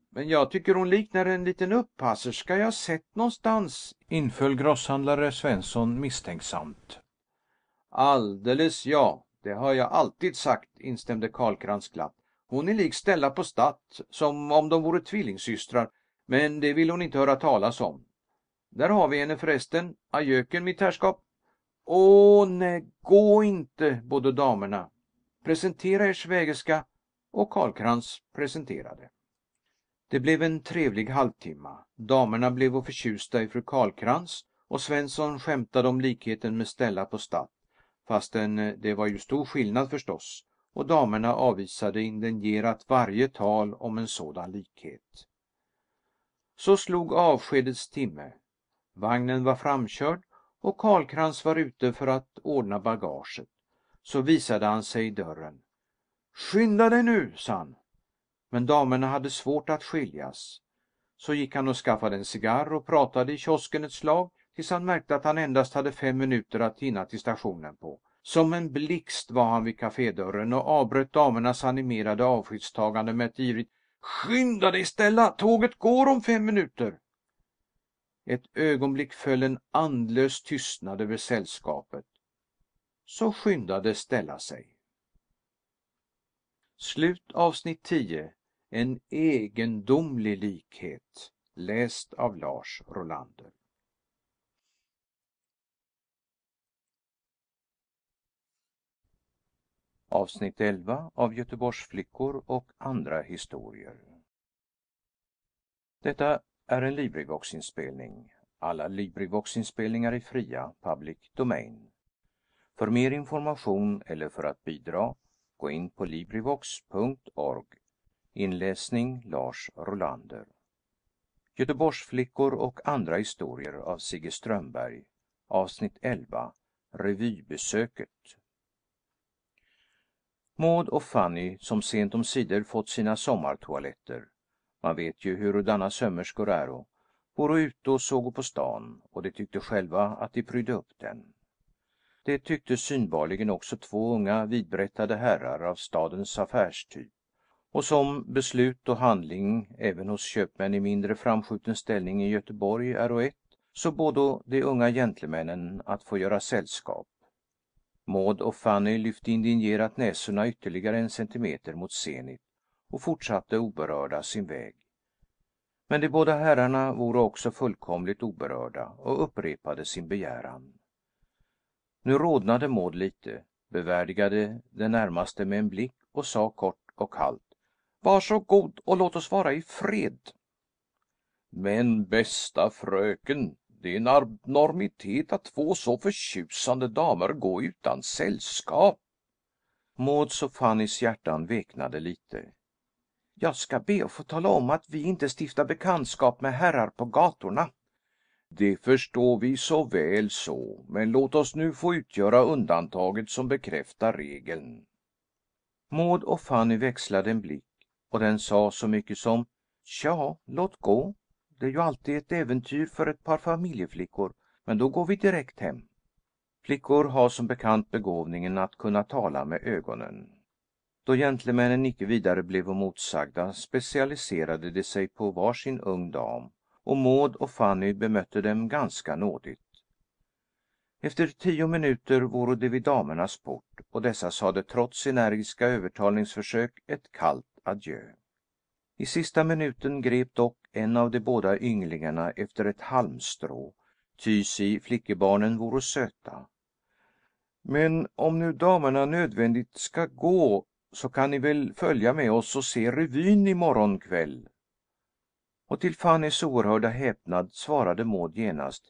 Speaker 1: "Men jag tycker hon liknar en liten upphasserska jag sett någonstans," inföll grosshandlare Svensson misstänksamt. "Alldeles ja, det har jag alltid sagt," instämde Karlkrantz glatt. "Hon är lik Stella på Stadt, som om de vore tvillingsystrar. Men det vill hon inte höra talas om. Där har vi henne förresten. Ajöken, mitt herrskap! Åh, nej, gå inte! både damerna. Presentera er svägerska! Och Karlkrans presenterade. Det blev en trevlig halvtimme. Damerna blev förtjusta i fru Karlkrans, och Svensson skämtade om likheten med Stella på Stadt, fastän eh, det var ju stor skillnad förstås, och damerna avvisade indignerat varje tal om en sådan likhet. Så slog avskedets timme. Vagnen var framkörd och Karlkrans var ute för att ordna bagaget. Så visade han sig i dörren. "Skynda dig nu!" sa han. Men damerna hade svårt att skiljas. Så gick han och skaffade en cigarr och pratade i kiosken ett slag, tills han märkte att han endast hade fem minuter att hinna till stationen på. Som en blixt var han vid kafédörren och avbröt damernas animerade avskedstagande med ett ivrigt Skynda dig, Stella! Tåget går om fem minuter!" Ett ögonblick föll en andlös tystnad över sällskapet. Så skyndade Stella sig. Slut avsnitt 10. En egendomlig likhet. Läst av Lars Rolander. Avsnitt 11 av Göteborgsflickor och andra historier. Detta är en Librivox-inspelning. Alla Librivox-inspelningar är fria, public domain. För mer information eller för att bidra, gå in på librivox.org. Inläsning Lars Rolander. Göteborgsflickor och andra historier av Sigge Strömberg. Avsnitt 11. Revybesöket. Maud och Fanny, som sent omsider fått sina sommartoaletter man vet ju hurudana sömmerskor äro voro ute och sågo på stan, och de tyckte själva att de prydde upp den. Det tyckte synbarligen också två unga vidberättade herrar av stadens affärstyp, och som beslut och handling även hos köpmän i mindre framskjuten ställning i Göteborg äro ett, så bådo de unga gentlemännen att få göra sällskap. Maud och Fanny lyfte indignerat näsorna ytterligare en centimeter mot zenit och fortsatte oberörda sin väg. Men de båda herrarna vore också fullkomligt oberörda och upprepade sin begäran. Nu rodnade Maud lite, bevärdigade den närmaste med en blick och sa kort och kallt: Var så god och låt oss vara i fred. Men bästa fröken, det är en abnormitet att två så förtjusande damer går utan sällskap." Mauds och Fannys hjärtan veknade lite. "Jag ska be att få tala om att vi inte stiftar bekantskap med herrar på gatorna." "Det förstår vi så väl så, men låt oss nu få utgöra undantaget som bekräftar regeln." Maud och Fanny växlade en blick, och den sa så mycket som: tja, låt gå. Det är ju alltid ett äventyr för ett par familjeflickor, men då går vi direkt hem." Flickor har som bekant begåvningen att kunna tala med ögonen. Då gentlemännen icke vidare blevo motsagda specialiserade de sig på var sin ung dam, och Maud och Fanny bemötte dem ganska nådigt. Efter tio minuter voro de vid damernas port, och dessa sade trots energiska övertalningsförsök ett kallt adjö. I sista minuten grep dock en av de båda ynglingarna efter ett halmstrå, ty si flickebarnen voro söta. "Men om nu damerna nödvändigt ska gå, så kan ni väl följa med oss och se revyn i morgon kväll?" Och till Fannys oerhörda häpnad svarade Maud genast: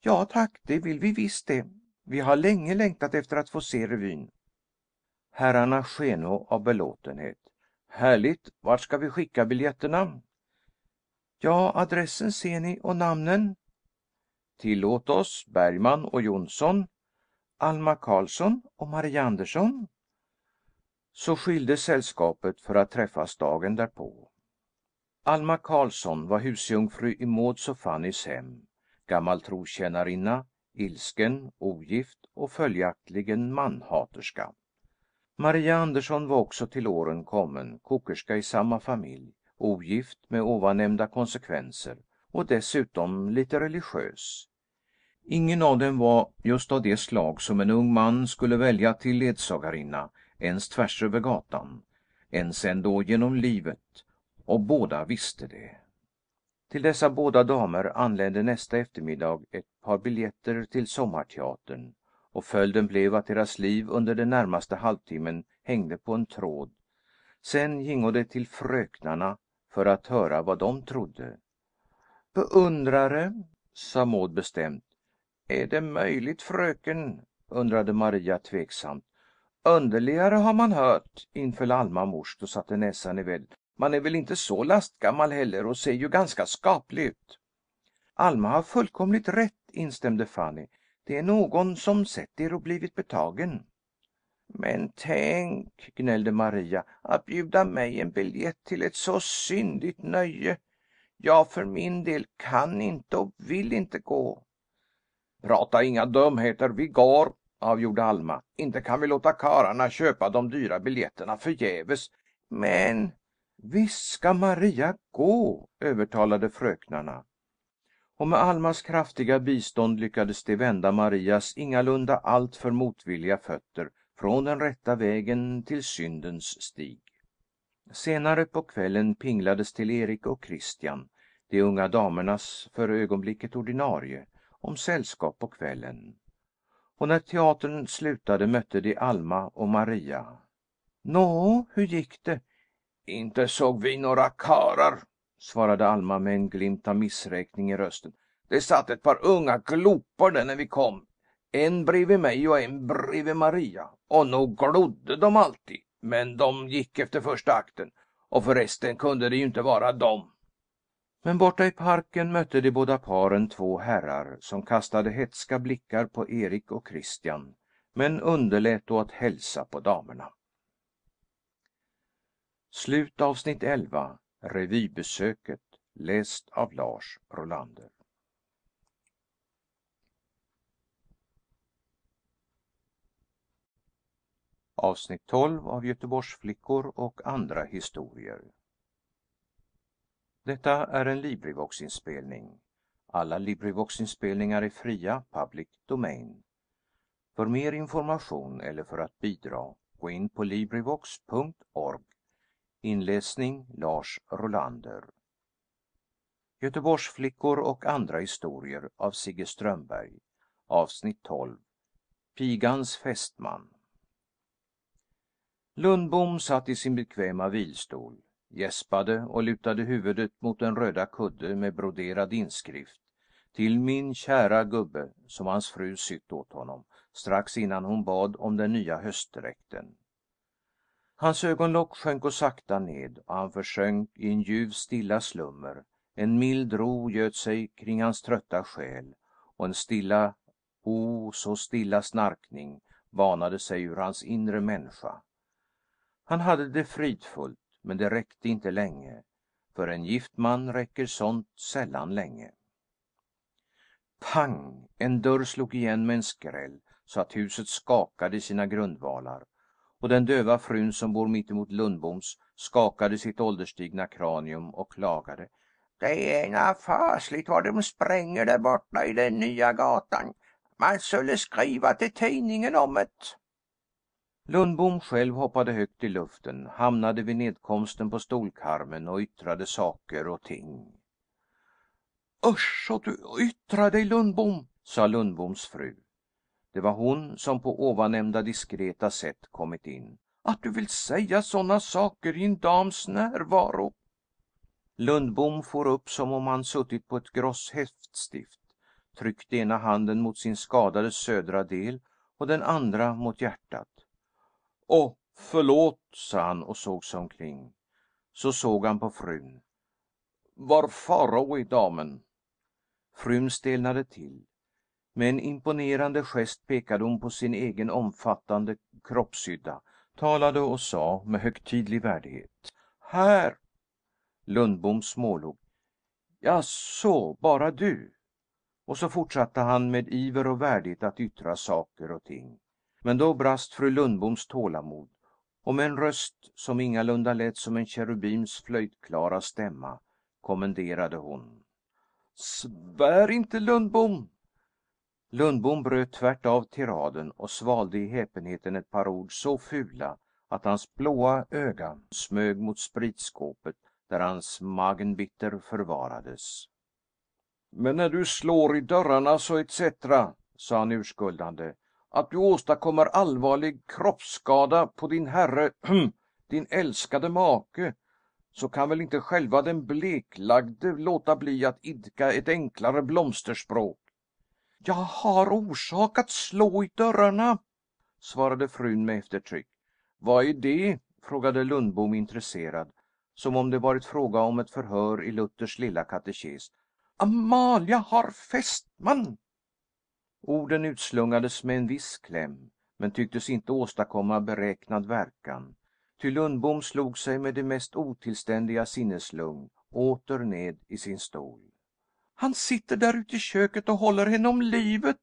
Speaker 1: "Ja tack, det vill vi visst det. Vi har länge längtat efter att få se revyn." Herrarna skenov av belåtenhet. "Härligt! Vart ska vi skicka biljetterna?" Ja, adressen ser ni, och namnen. Tillåt oss Bergman och Jonsson, Alma Karlsson och Maria Andersson. Så skildes sällskapet för att träffas dagen därpå. Alma Karlsson var husjungfru i Mauds och Fannys hem, gammal trotjänarinna, ilsken, ogift och följaktligen manhaterska. Maria Andersson var också till åren kommen, kokerska i samma familj, ogift med ovannämnda konsekvenser, och dessutom lite religiös. Ingen av dem var just av det slag som en ung man skulle välja till ledsagarinna, ens tvärs över gatan, ens ändå genom livet, och båda visste det. Till dessa båda damer anlände nästa eftermiddag ett par biljetter till Sommarteatern, och följden blev att deras liv under den närmaste halvtimmen hängde på en tråd. Sen gingo det till Fröknarna för att höra vad de trodde. "Beundrare?" sa Maud bestämt. "Är det möjligt, fröken?" undrade Maria tveksamt. "Underligare har man hört," inföll Alma mors, och satte näsan i vädret. "Man är väl inte så lastgammal heller och ser ju ganska skaplig ut." "Alma har fullkomligt rätt," instämde Fanny. "Det är någon som sett er och blivit betagen." Men tänk, gnällde Maria, att bjuda mig en biljett till ett så syndigt nöje! Jag för min del kan inte och vill inte gå." "Prata inga dumheter, vi går!" avgjorde Alma. "Inte kan vi låta karlarna köpa de dyra biljetterna förgäves." "Men "Visst ska Maria gå," övertalade fröknarna. Och med Almas kraftiga bistånd lyckades de vända Marias ingalunda alltför motvilliga fötter från den rätta vägen till syndens stig. Senare på kvällen pinglades till Erik och Christian, de unga damernas för ögonblicket ordinarie, om sällskap på kvällen, och när teatern slutade mötte de Alma och Maria. Nå, hur gick det? Inte såg vi några karar, svarade Alma med en glimt av missräkning i rösten. Det satt ett par unga glopar där när vi kom en bredvid mig och en bredvid Maria, och nog glodde de alltid, men de gick efter första akten, och förresten kunde det ju inte vara de. Men borta i parken mötte de båda paren två herrar som kastade hätska blickar på Erik och Christian, men underlät då att hälsa på damerna. Slut avsnitt 11. Revybesöket. Läst av Lars Rolander. Avsnitt 12 av Göteborgsflickor och andra historier. Detta är en Librivox-inspelning. Alla Librivox-inspelningar är fria, public domain. För mer information eller för att bidra, gå in på librivox.org. Inläsning Lars Rolander. Göteborgsflickor och andra historier av Sigge Strömberg. Avsnitt 12. Pigans fästman. Lundbom satt i sin bekväma vilstol, gäspade och lutade huvudet mot den röda kudde med broderad inskrift, till "Min kära gubbe", som hans fru sytt åt honom, strax innan hon bad om den nya höstdräkten. Hans ögonlock sjönk sakta ned och han försjönk i en ljuv, stilla slummer, en mild ro göt sig kring hans trötta själ och en stilla, o, så stilla snarkning banade sig ur hans inre människa. Han hade det fridfullt, men det räckte inte länge. För en gift man räcker sånt sällan länge. Pang! En dörr slog igen med en skräll, så att huset skakade i sina grundvalar, och den döva frun som bor mittemot Lundboms skakade sitt ålderstigna kranium och klagade. Det är inga fasligt vad de spränger där borta i den nya gatan. Man skulle skriva till tidningen om det. Lundbom själv hoppade högt i luften, hamnade vid nedkomsten på stolkarmen och yttrade saker och ting. "Usch så du yttrar dig, Lundbom!" sa Lundboms fru. Det var hon som på ovannämnda diskreta sätt kommit in. "Att du vill säga sådana saker i en dams närvaro!" Lundbom for upp som om han suttit på ett gross häftstift, tryckte ena handen mot sin skadade södra del och den andra mot hjärtat. Åh, förlåt, sa han och såg sig omkring. Så såg han på frun. Var farao är damen? Frun stelnade till. Med en imponerande gest pekade hon på sin egen omfattande kroppshydda, talade och sa med högtidlig värdighet. Här! Lundbom smålog. Jaså, bara du? Och så fortsatte han med iver och värdighet att yttra saker och ting. Men då brast fru Lundboms tålamod, och med en röst som ingalunda lät som en kerubims flöjtklara stämma, kommenderade hon: "Svär inte, Lundbom!" Lundbom bröt tvärt av tiraden och svalde i häpenheten ett par ord så fula att hans blåa öga smög mot spritskåpet där hans Magenbitter förvarades. "Men när du slår i dörrarna så etc.," sa han urskuldande att du åstadkommer allvarlig kroppsskada på din herre din älskade make, så kan väl inte själva den bleklagde låta bli att idka ett enklare blomsterspråk?" "Jag har orsak att slå i dörrarna," svarade frun med eftertryck. "Vad är det?" frågade Lundbom intresserad, som om det varit fråga om ett förhör i Luthers lilla katekes. "Amalia har fästman!" Orden utslungades med en viss kläm, men tycktes inte åstadkomma beräknad verkan, ty Lundbom slog sig med det mest otillständiga sinneslugn åter ned i sin stol. "Han sitter där ute i köket och håller henne om livet!"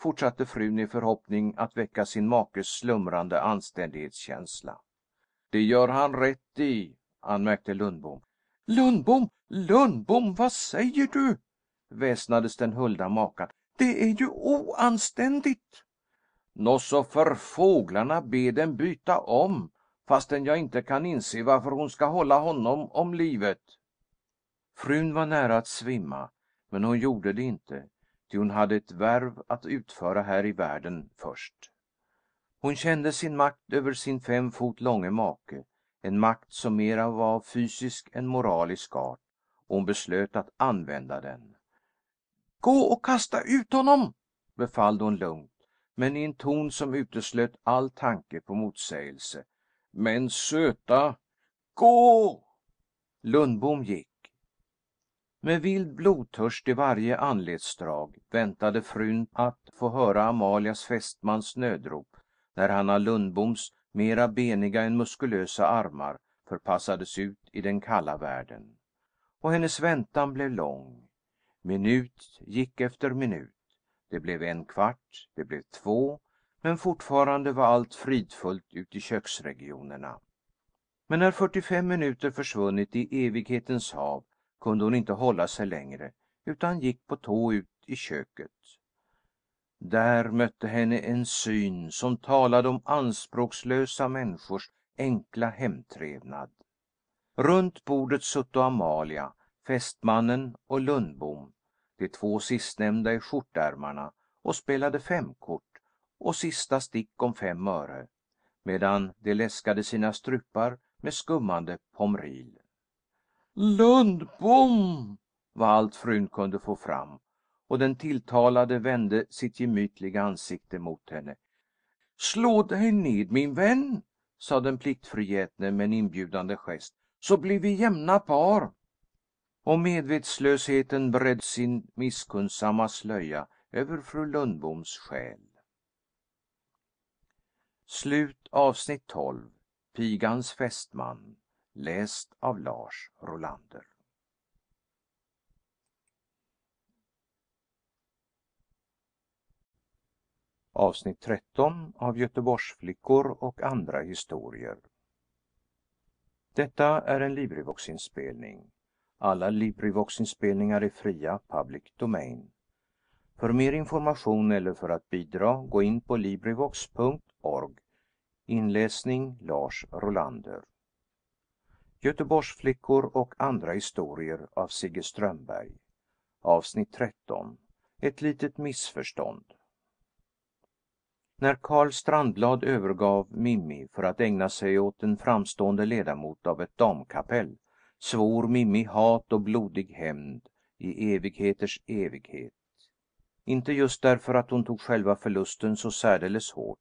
Speaker 1: fortsatte frun i förhoppning att väcka sin makes slumrande anständighetskänsla. "Det gör han rätt i," anmärkte Lundbom. "Lundbom, Lundbom, vad säger du?" väsnades den hulda makan. Det är ju oanständigt!" "Nå, så för fåglarna be dem byta om, fastän jag inte kan inse varför hon ska hålla honom om livet." Frun var nära att svimma, men hon gjorde det inte, ty hon hade ett värv att utföra här i världen först. Hon kände sin makt över sin fem fot långa make, en makt som mera var av fysisk än moralisk art, och hon beslöt att använda den. Gå och kasta ut honom!" befallde hon lugnt, men i en ton som uteslöt all tanke på motsägelse. "Men söta "Gå!" Lundbom gick. Med vild blodtörst i varje anletsdrag väntade frun att få höra Amalias fästmans nödrop, när Hanna Lundboms mera beniga än muskulösa armar förpassades ut i den kalla världen. Och hennes väntan blev lång. Minut gick efter minut. Det blev en kvart, det blev två, men fortfarande var allt fridfullt ute i köksregionerna. Men när fyrtiofem minuter försvunnit i evighetens hav kunde hon inte hålla sig längre, utan gick på tå ut i köket. Där mötte henne en syn som talade om anspråkslösa människors enkla hemtrevnad. Runt bordet sutto Amalia. Fästmannen och Lundbom, de två sistnämnda i skjortärmarna, och spelade femkort och sista stick om fem öre, medan de läskade sina strupar med skummande pomril. Lundbom! var allt frun kunde få fram, och den tilltalade vände sitt gemytliga ansikte mot henne. Slå dig ned, min vän, sa den pliktfrihetne med en inbjudande gest, så blir vi jämna par. Och medvetslösheten bredd sin misskunnsamma slöja över fru Lundboms själ. Slut avsnitt 12. Pigans fästman. Läst av Lars Rolander. Avsnitt 13 av Göteborgsflickor och andra historier. Detta är en Librivox-inspelning. Alla LibriVox-inspelningar är fria public domain. För mer information eller för att bidra, gå in på LibriVox.org. Inläsning Lars Rolander. Göteborgsflickor och andra historier av Sigge Strömberg. Avsnitt 13. Ett litet missförstånd. När Karl Strandblad övergav Mimmi för att ägna sig åt en framstående ledamot av ett damkapell svor Mimmi hat och blodig hämnd, i evigheters evighet. Inte just därför att hon tog själva förlusten så särdeles hårt,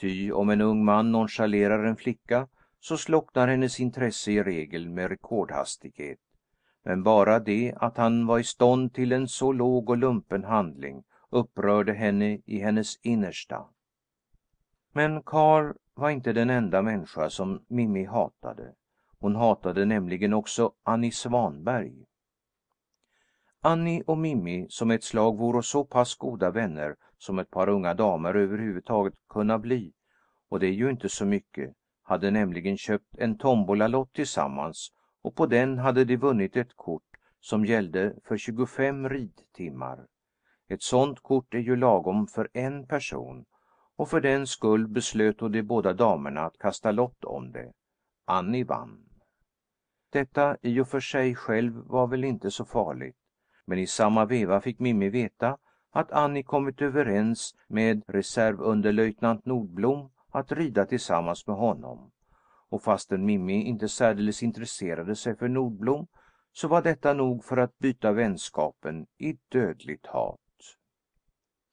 Speaker 1: ty om en ung man nonchalerar en flicka, så slocknar hennes intresse i regel med rekordhastighet, men bara det att han var i stånd till en så låg och lumpen handling upprörde henne i hennes innersta. Men Karl var inte den enda människa som Mimmi hatade. Hon hatade nämligen också Annie Svanberg. Annie och Mimmi, som ett slag voro så pass goda vänner som ett par unga damer överhuvudtaget kunna bli, och det är ju inte så mycket, hade nämligen köpt en tombolalott tillsammans och på den hade de vunnit ett kort som gällde för 25 ridtimmar. Ett sådant kort är ju lagom för en person och för den skull beslöt då de båda damerna att kasta lott om det. Annie vann. Detta i och för sig själv var väl inte så farligt, men i samma veva fick Mimmi veta att Annie kommit överens med reservunderlöjtnant Nordblom att rida tillsammans med honom, och fastän Mimmi inte särdeles intresserade sig för Nordblom så var detta nog för att byta vänskapen i dödligt hat.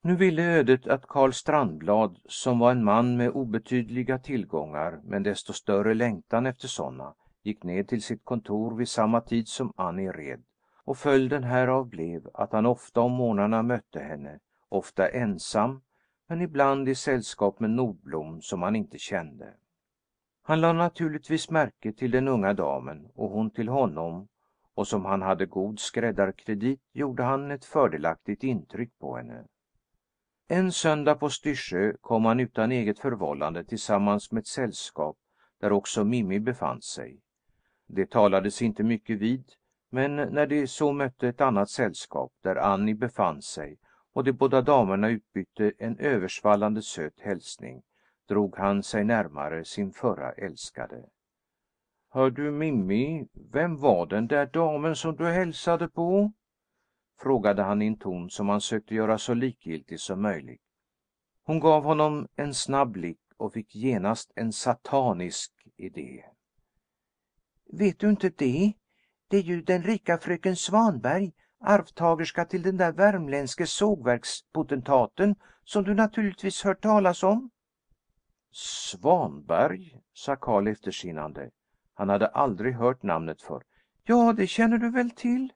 Speaker 1: Nu ville ödet att Karl Strandblad, som var en man med obetydliga tillgångar men desto större längtan efter sådana, gick ned till sitt kontor vid samma tid som Annie red, och följden härav blev att han ofta om morgnarna mötte henne, ofta ensam, men ibland i sällskap med Nordblom som han inte kände. Han lade naturligtvis märke till den unga damen och hon till honom och som han hade god skräddarkredit gjorde han ett fördelaktigt intryck på henne. En söndag på Styrsö kom han utan eget förvållande tillsammans med ett sällskap där också Mimmi befann sig. Det talades inte mycket vid, men när de så mötte ett annat sällskap, där Annie befann sig och de båda damerna utbytte en översvallande söt hälsning, drog han sig närmare sin förra älskade. "Hör du, Mimmi, vem var den där damen som du hälsade på?" frågade han i en ton som han sökte göra så likgiltig som möjligt. Hon gav honom en snabb blick och fick genast en satanisk idé. Vet du inte det? Det är ju den rika fröken Svanberg, arvtagerska till den där värmländske sågverkspotentaten, som du naturligtvis hört talas om." "Svanberg?" sa Karl eftersinnande. Han hade aldrig hört namnet förr. "Ja, det känner du väl till?"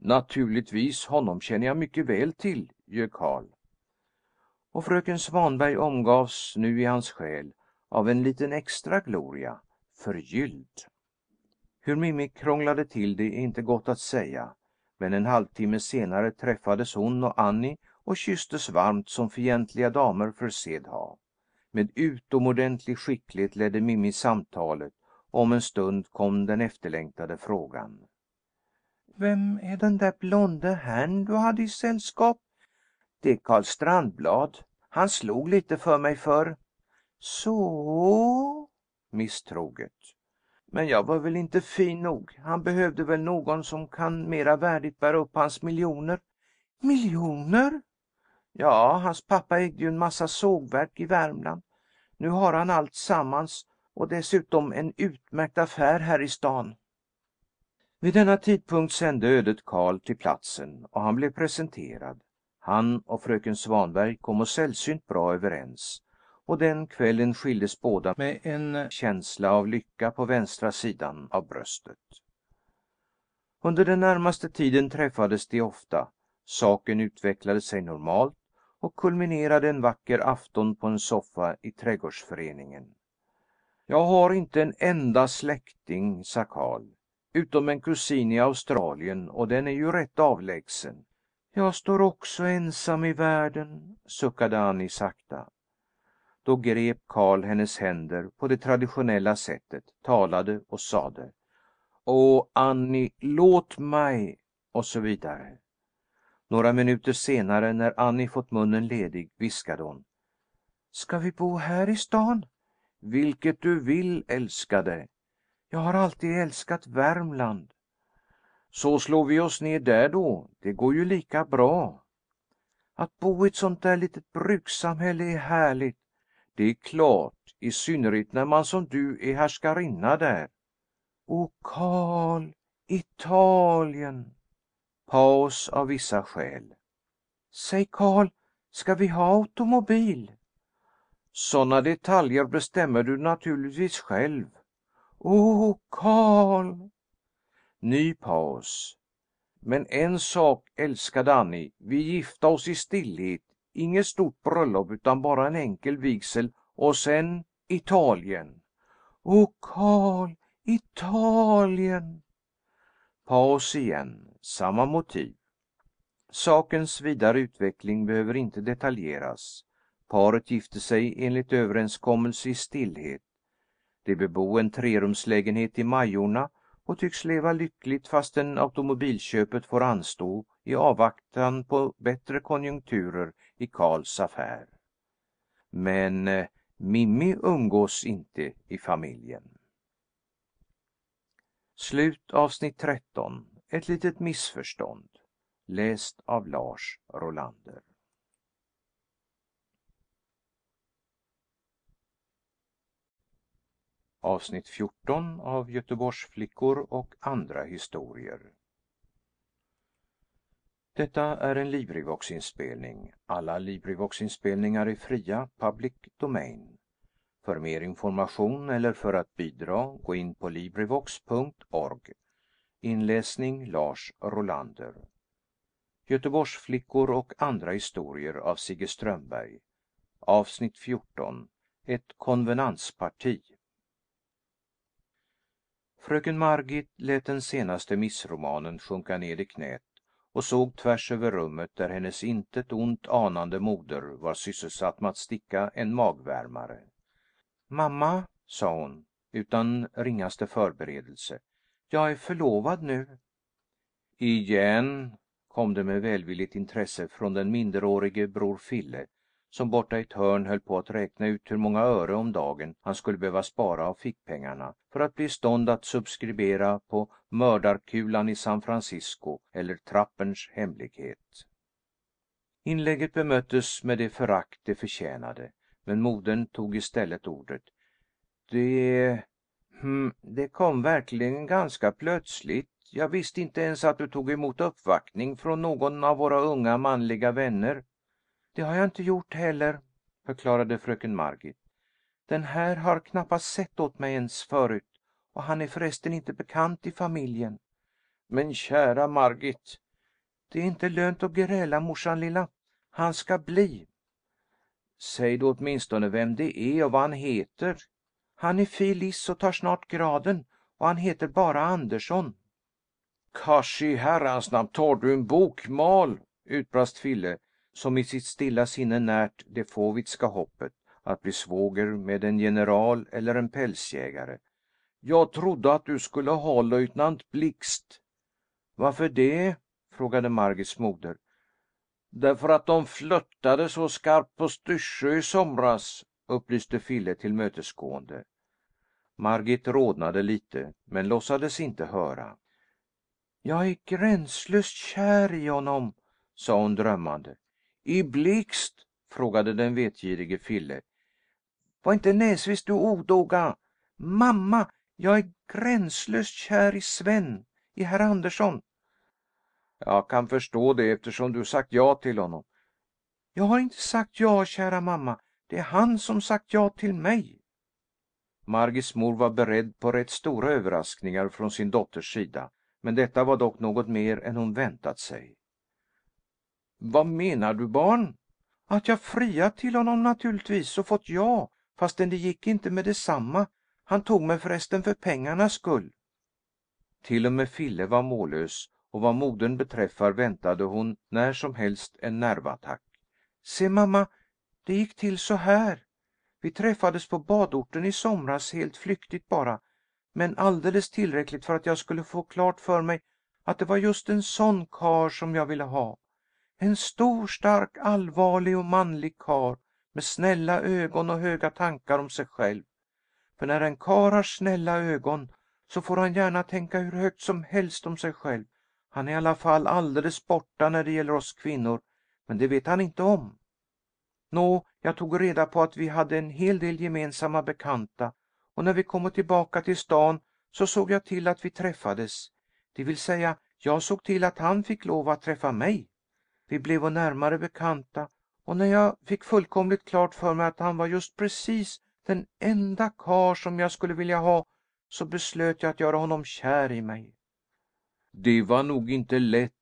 Speaker 1: "Naturligtvis, honom känner jag mycket väl till," ljög Karl. Och fröken Svanberg omgavs nu i hans själ av en liten extra gloria, förgylld. Hur Mimmi krånglade till det är inte gott att säga, men en halvtimme senare träffades hon och Annie och kysstes varmt som fientliga damer försed ha. Med utomordentlig skicklighet ledde Mimmi samtalet, och om en stund kom den efterlängtade frågan. "Vem är den där blonde herrn du hade i sällskap?" "Det är Karl Strandblad. Han slog lite för mig förr." "Så Misstroget. Men jag var väl inte fin nog. Han behövde väl någon som kan mera värdigt bära upp hans miljoner." "Miljoner?" "Ja, hans pappa ägde ju en massa sågverk i Värmland. Nu har han alltsammans och dessutom en utmärkt affär här i stan." Vid denna tidpunkt sände ödet Karl till platsen och han blev presenterad. Han och fröken Svanberg kom sällsynt bra överens och den kvällen skildes båda med en känsla av lycka på vänstra sidan av bröstet. Under den närmaste tiden träffades de ofta, saken utvecklade sig normalt och kulminerade en vacker afton på en soffa i trädgårdsföreningen. Jag har inte en enda släkting, sa Karl, utom en kusin i Australien och den är ju rätt avlägsen. Jag står också ensam i världen, suckade Annie sakta. Då grep Karl hennes händer på det traditionella sättet, talade och sade "Åh, Annie, låt mig!" och så vidare. Några minuter senare, när Annie fått munnen ledig, viskade hon: "Ska vi bo här i stan?" "Vilket du vill, älskade." "Jag har alltid älskat Värmland." "Så slår vi oss ner där då. Det går ju lika bra." "Att bo i ett sånt där litet brukssamhälle är härligt. Det är klart, i synnerhet när man som du är härskarinna där." "Oh, Karl! Italien!" Paus av vissa skäl. Säg, Karl, ska vi ha automobil?" "Sådana detaljer bestämmer du naturligtvis själv." "Oh, Karl!" Ny paus. "Men en sak, älskade Annie, vi gifta oss i stillhet. Inget stort bröllop utan bara en enkel vigsel och sen Italien." "Oh, Karl, Italien!" Paus igen. Samma motiv. Sakens vidare utveckling behöver inte detaljeras. Paret gifte sig enligt överenskommelse i stillhet. De bebor en trerumslägenhet i Majorna och tycks leva lyckligt fastän automobilköpet får anstå i avvaktan på bättre konjunkturer i Karls affär. Men eh, Mimmi umgås inte i familjen. Slut avsnitt 13. Ett litet missförstånd. Läst av Lars Rolander. Avsnitt 14 av Göteborgsflickor och andra historier. Detta är en Librivox-inspelning. Alla Librivox-inspelningar är fria, public domain. För mer information eller för att bidra, gå in på LibriVox.org. Inläsning Lars Rolander. Göteborgsflickor och andra historier av Sigge Strömberg. Avsnitt 14. Ett konvenansparti. Fröken Margit lät den senaste missromanen sjunka ner i knät och såg tvärs över rummet där hennes intet ont anande moder var sysselsatt med att sticka en magvärmare. "Mamma," sa hon, utan ringaste förberedelse, "jag är förlovad nu." "Igen?" kom det med välvilligt intresse från den minderårige Bror Fille som borta i ett hörn höll på att räkna ut hur många öre om dagen han skulle behöva spara av fickpengarna för att bli i stånd att subskribera på Mördarkulan i San Francisco eller trappens hemlighet. Inlägget bemöttes med det förakt det förtjänade, men modern tog istället ordet. "Det hm det kom verkligen ganska plötsligt. Jag visste inte ens att du tog emot uppvaktning från någon av våra unga manliga vänner. Det har jag inte gjort heller," förklarade fröken Margit. "Den här har knappast sett åt mig ens förut, och han är förresten inte bekant i familjen." "Men kära Margit!" "Det är inte lönt att gräla, morsan lilla. Han ska bli." "Säg då åtminstone vem det är och vad han heter." "Han är filis och tar snart graden, och han heter bara Andersson." "Kanske i herrans namn tar du en bokmal!" utbrast Fille som i sitt stilla sinne närt det fåvitska hoppet att bli svåger med en general eller en pälsjägare. "Jag trodde att du skulle ha löjtnant Blixt." "Varför det?" frågade Margits moder. "Därför att de flörtade så skarpt på Styrsö i somras," upplyste Fille tillmötesgående. Margit rodnade lite, men låtsades inte höra. "Jag är gränslöst kär i honom," sa hon drömmande. "I Blixt?" frågade den vetgirige Fille. "Var inte näsvis, du odåga! Mamma, jag är gränslöst kär i Sven, i herr Andersson." "Jag kan förstå det, eftersom du sagt ja till honom." "Jag har inte sagt ja, kära mamma. Det är han som sagt ja till mig." Margits mor var beredd på rätt stora överraskningar från sin dotters sida, men detta var dock något mer än hon väntat sig. Vad menar du, barn?" "Att jag friat till honom naturligtvis, och fått ja, fastän det gick inte med detsamma. Han tog mig förresten för pengarnas skull." Till och med Fille var mållös, och vad modern beträffar väntade hon när som helst en nervattack. "Se, mamma, det gick till så här. Vi träffades på badorten i somras, helt flyktigt bara, men alldeles tillräckligt för att jag skulle få klart för mig att det var just en sån karl som jag ville ha. En stor, stark, allvarlig och manlig karl med snälla ögon och höga tankar om sig själv. För när en karl har snälla ögon så får han gärna tänka hur högt som helst om sig själv. Han är i alla fall alldeles borta när det gäller oss kvinnor, men det vet han inte om. Nå, jag tog reda på att vi hade en hel del gemensamma bekanta, och när vi kom tillbaka till stan så såg jag till att vi träffades. Det vill säga, jag såg till att han fick lov att träffa mig. Vi blev blevo närmare bekanta och när jag fick fullkomligt klart för mig att han var just precis den enda karl som jag skulle vilja ha, så beslöt jag att göra honom kär i mig." "Det var nog inte lätt,"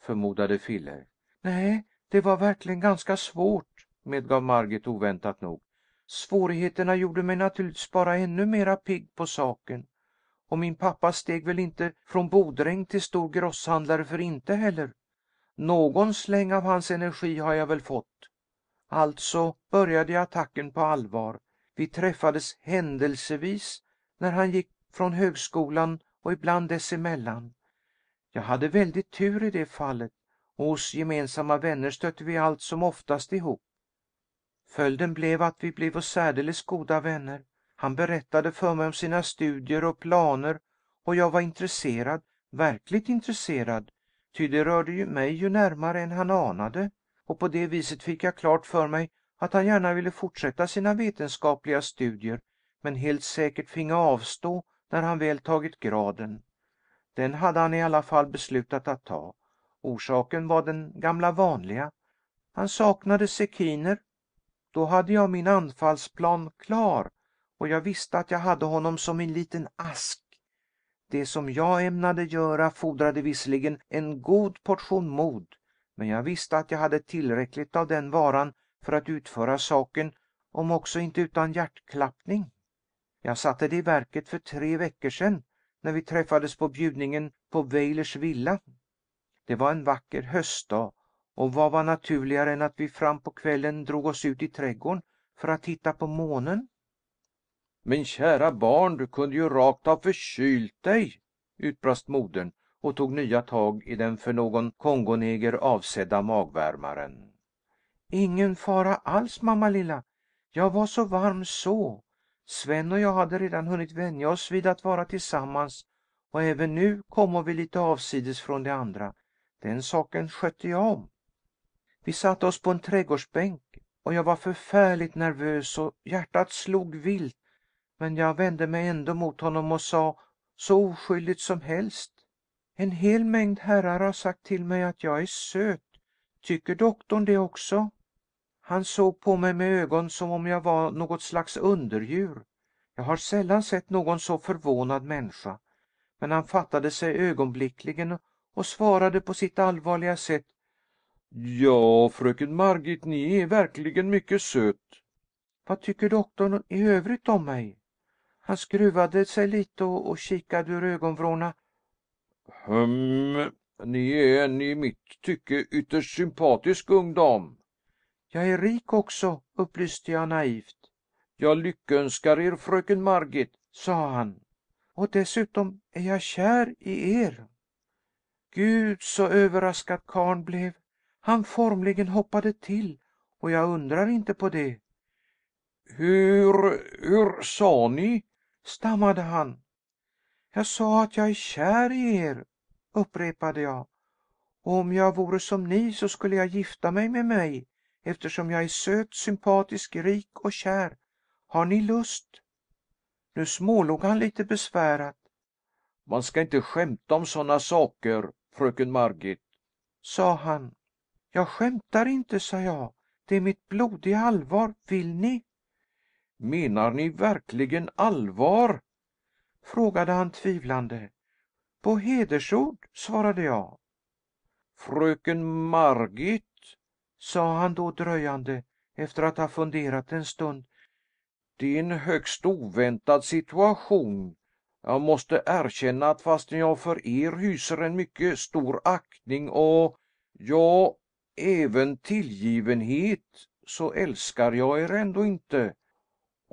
Speaker 1: förmodade Fille. "Nej, det var verkligen ganska svårt," medgav Margit, oväntat nog. "Svårigheterna gjorde mig naturligtvis bara ännu mera pigg på saken. Och min pappa steg väl inte från bodräng till stor grosshandlare för inte heller. Någon släng av hans energi har jag väl fått. Alltså började jag attacken på allvar. Vi träffades händelsevis när han gick från högskolan och ibland dessemellan. Jag hade väldig tur i det fallet, och hos gemensamma vänner stötte vi allt som oftast ihop. Följden blev att vi blev särdeles goda vänner. Han berättade för mig om sina studier och planer och jag var intresserad, verkligt intresserad ty det rörde ju mig ju närmare än han anade, och på det viset fick jag klart för mig att han gärna ville fortsätta sina vetenskapliga studier, men helt säkert finge avstå när han väl tagit graden. Den hade han i alla fall beslutat att ta. Orsaken var den gamla vanliga. Han saknade sekiner. Då hade jag min anfallsplan klar, och jag visste att jag hade honom som en liten ask. Det som jag ämnade göra fordrade visserligen en god portion mod, men jag visste att jag hade tillräckligt av den varan för att utföra saken, om också inte utan hjärtklappning. Jag satte det i verket för tre veckor sedan, när vi träffades på bjudningen på Weilers villa. Det var en vacker höstdag, och vad var naturligare än att vi fram på kvällen drog oss ut i trädgården för att titta på månen? "Men kära barn, du kunde ju rakt av förkylt dig!" utbrast modern och tog nya tag i den för någon Kongoneger avsedda magvärmaren. "Ingen fara alls, mamma lilla. Jag var så varm så. Sven och jag hade redan hunnit vänja oss vid att vara tillsammans och även nu kommer vi lite avsides från de andra. Den saken skötte jag om. Vi satte oss på en trädgårdsbänk och jag var förfärligt nervös och hjärtat slog vilt men jag vände mig ändå mot honom och sa, så oskyldigt som helst: 'En hel mängd herrar har sagt till mig att jag är söt. Tycker doktorn det också?' Han såg på mig med ögon som om jag var något slags underdjur. Jag har sällan sett någon så förvånad människa. Men han fattade sig ögonblickligen och svarade på sitt allvarliga sätt: 'Ja, fröken Margit, ni är verkligen mycket söt.' Vad tycker doktorn i övrigt om mig? Han skruvade sig lite och kikade ur ögonvrårna. Hm, Ni är en i mitt tycke ytterst sympatisk ung dam." "Jag är rik också," upplyste jag naivt. "Jag lyckönskar er fröken Margit," sa han. "Och dessutom är jag kär i er." Gud, så överraskad karln blev! Han formligen hoppade till, och jag undrar inte på det. "Hur hur sa ni?" stammade han. Jag sa att jag är kär i er, upprepade jag, och om jag vore som ni så skulle jag gifta mig med mig, eftersom jag är söt, sympatisk, rik och kär. Har ni lust? Nu smålog han lite besvärat. Man ska inte skämta om sådana saker, fröken Margit, sa han. Jag skämtar inte, sa jag. Det är mitt blodiga allvar. Vill ni? "Menar ni verkligen allvar?" frågade han tvivlande. "På hedersord," svarade jag. "Fröken Margit," sa han då dröjande, efter att ha funderat en stund, "det är en högst oväntad situation. Jag måste erkänna att fastän jag för er hyser en mycket stor aktning och ja, även tillgivenhet, så älskar jag er ändå inte.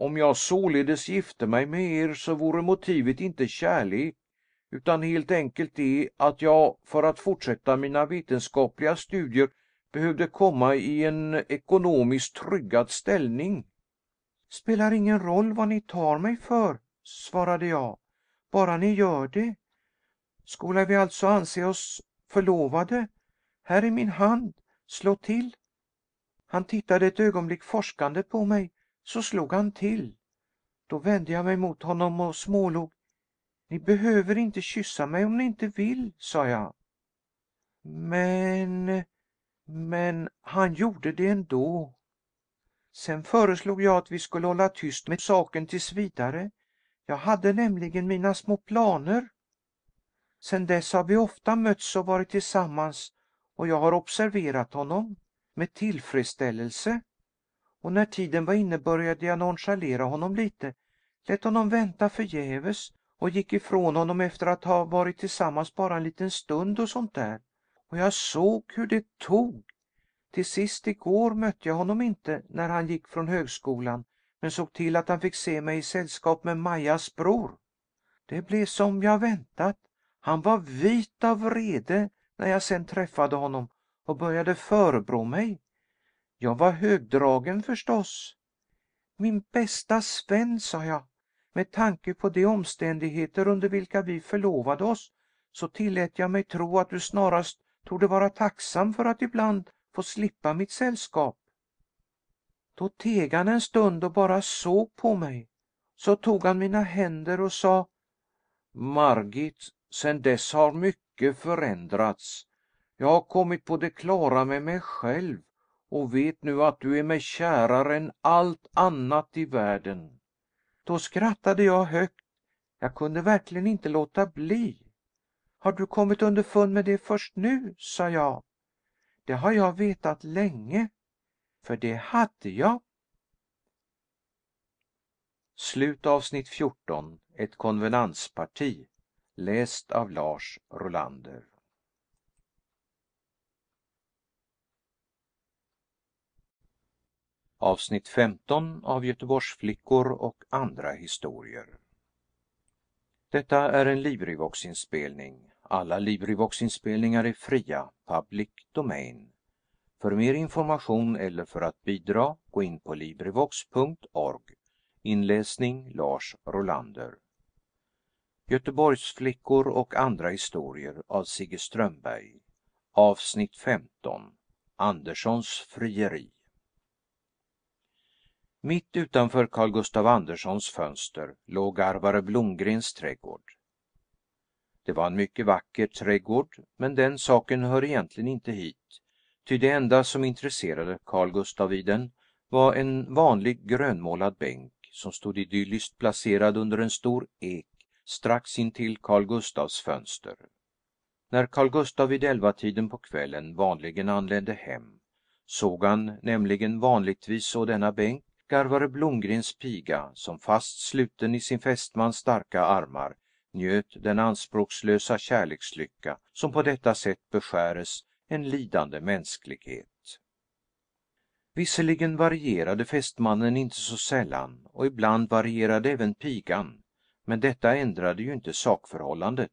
Speaker 1: Om jag således gifte mig med er, så vore motivet inte kärlek, utan helt enkelt det att jag, för att fortsätta mina vetenskapliga studier, behövde komma i en ekonomiskt tryggad ställning." "Spelar ingen roll vad ni tar mig för," svarade jag, "bara ni gör det. Skola vi alltså anse oss förlovade? Här är min hand. Slå till!" Han tittade ett ögonblick forskande på mig så slog han till. Då vände jag mig mot honom och smålog. 'Ni behöver inte kyssa mig om ni inte vill,' sa jag. Men men han gjorde det ändå. Sen föreslog jag att vi skulle hålla tyst med saken tills vidare. Jag hade nämligen mina små planer. Sen dess har vi ofta mötts och varit tillsammans och jag har observerat honom med tillfredsställelse och när tiden var inne började jag nonchalera honom lite, lät honom vänta förgäves och gick ifrån honom efter att ha varit tillsammans bara en liten stund och sånt där. Och jag såg hur det tog. Till sist igår mötte jag honom inte när han gick från högskolan, men såg till att han fick se mig i sällskap med Majas bror. Det blev som jag väntat. Han var vit av vrede när jag sen träffade honom och började förebrå mig. Jag var högdragen förstås. 'Min bästa Sven', sa jag. Med tanke på de omständigheter under vilka vi förlovade oss, så tillät jag mig tro att du snarast torde vara tacksam för att ibland få slippa mitt sällskap. Då teg han en stund och bara såg på mig. Så tog han mina händer och sa: 'Margit, sen dess har mycket förändrats. Jag har kommit på det klara med mig själv och vet nu att du är mig kärare än allt annat i världen." Då skrattade jag högt. Jag kunde verkligen inte låta bli. "Har du kommit underfund med det först nu?" sa jag. "Det har jag vetat länge, för det hade jag." Avsnitt 14 Ett konvenansparti Läst av Lars Rolander Avsnitt 15 av Göteborgsflickor och andra historier. Detta är en LibriVox-inspelning. Alla LibriVox-inspelningar är fria, public domain. För mer information eller för att bidra, gå in på LibriVox.org. Inläsning Lars Rolander. Göteborgsflickor och andra historier av Sigge Strömberg. Avsnitt 15. Anderssons frieri. Mitt utanför Carl Gustav Anderssons fönster låg Garvare Blomgrens trädgård. Det var en mycket vacker trädgård, men den saken hör egentligen inte hit, ty det enda som intresserade Carl Gustav i den var en vanlig grönmålad bänk, som stod idylliskt placerad under en stor ek strax intill Carl Gustavs fönster. När Carl Gustav vid elvatiden på kvällen vanligen anlände hem, såg han nämligen vanligtvis så denna bänk. Garvare Blomgrens piga, som fast sluten i sin fästmans starka armar, njöt den anspråkslösa kärlekslycka som på detta sätt beskäres en lidande mänsklighet. Visserligen varierade fästmannen inte så sällan, och ibland varierade även pigan, men detta ändrade ju inte sakförhållandet,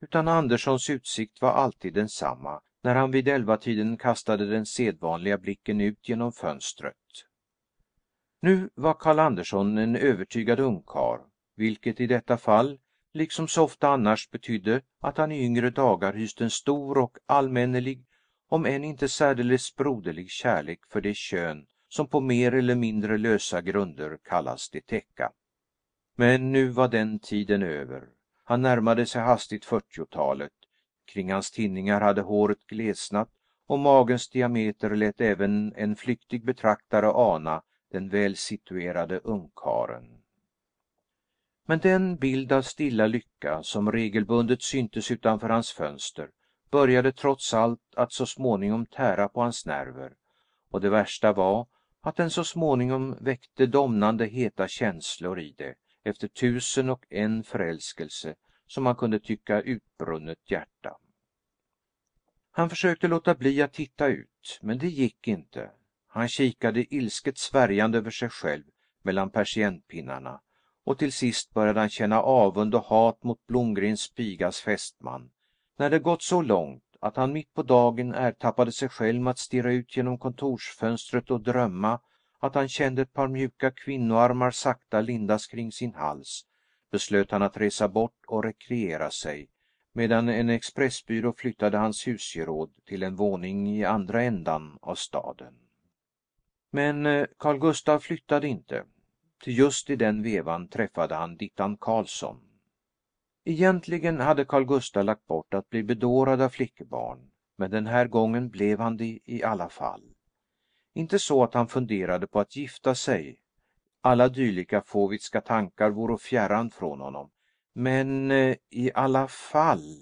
Speaker 1: utan Anderssons utsikt var alltid densamma när han vid elvatiden kastade den sedvanliga blicken ut genom fönstret. Nu var Karl Andersson en övertygad ungkarl, vilket i detta fall, liksom så ofta annars, betydde att han i yngre dagar hyste en stor och allmännelig, om än inte särdeles broderlig kärlek för det kön som på mer eller mindre lösa grunder kallas det täcka. Men nu var den tiden över. Han närmade sig hastigt 40-talet. Kring hans tinningar hade håret glesnat och magens diameter lät även en flyktig betraktare ana den välsituerade ungkarlen. Men den bild av stilla lycka som regelbundet syntes utanför hans fönster började trots allt att så småningom tära på hans nerver, och det värsta var att den så småningom väckte domnande heta känslor i det efter tusen och en förälskelse som han kunde tycka utbrunnet hjärta. Han försökte låta bli att titta ut, men det gick inte. Han kikade ilsket svärjande över sig själv mellan persiennpinnarna, och till sist började han känna avund och hat mot Blomgrens pigas fästman, när det gått så långt att han mitt på dagen ertappade sig själv med att stirra ut genom kontorsfönstret och drömma att han kände ett par mjuka kvinnoarmar sakta lindas kring sin hals, beslöt han att resa bort och rekreera sig, medan en expressbyrå flyttade hans husgeråd till en våning i andra ändan av staden. Men eh, Carl Gustav flyttade inte, ty just i den vevan träffade han Dittan Karlsson. Egentligen hade Carl Gustav lagt bort att bli bedårad av flickebarn, men den här gången blev han det i alla fall. Inte så att han funderade på att gifta sig, alla dylika fåvitska tankar voro fjärran från honom, men eh, i alla fall.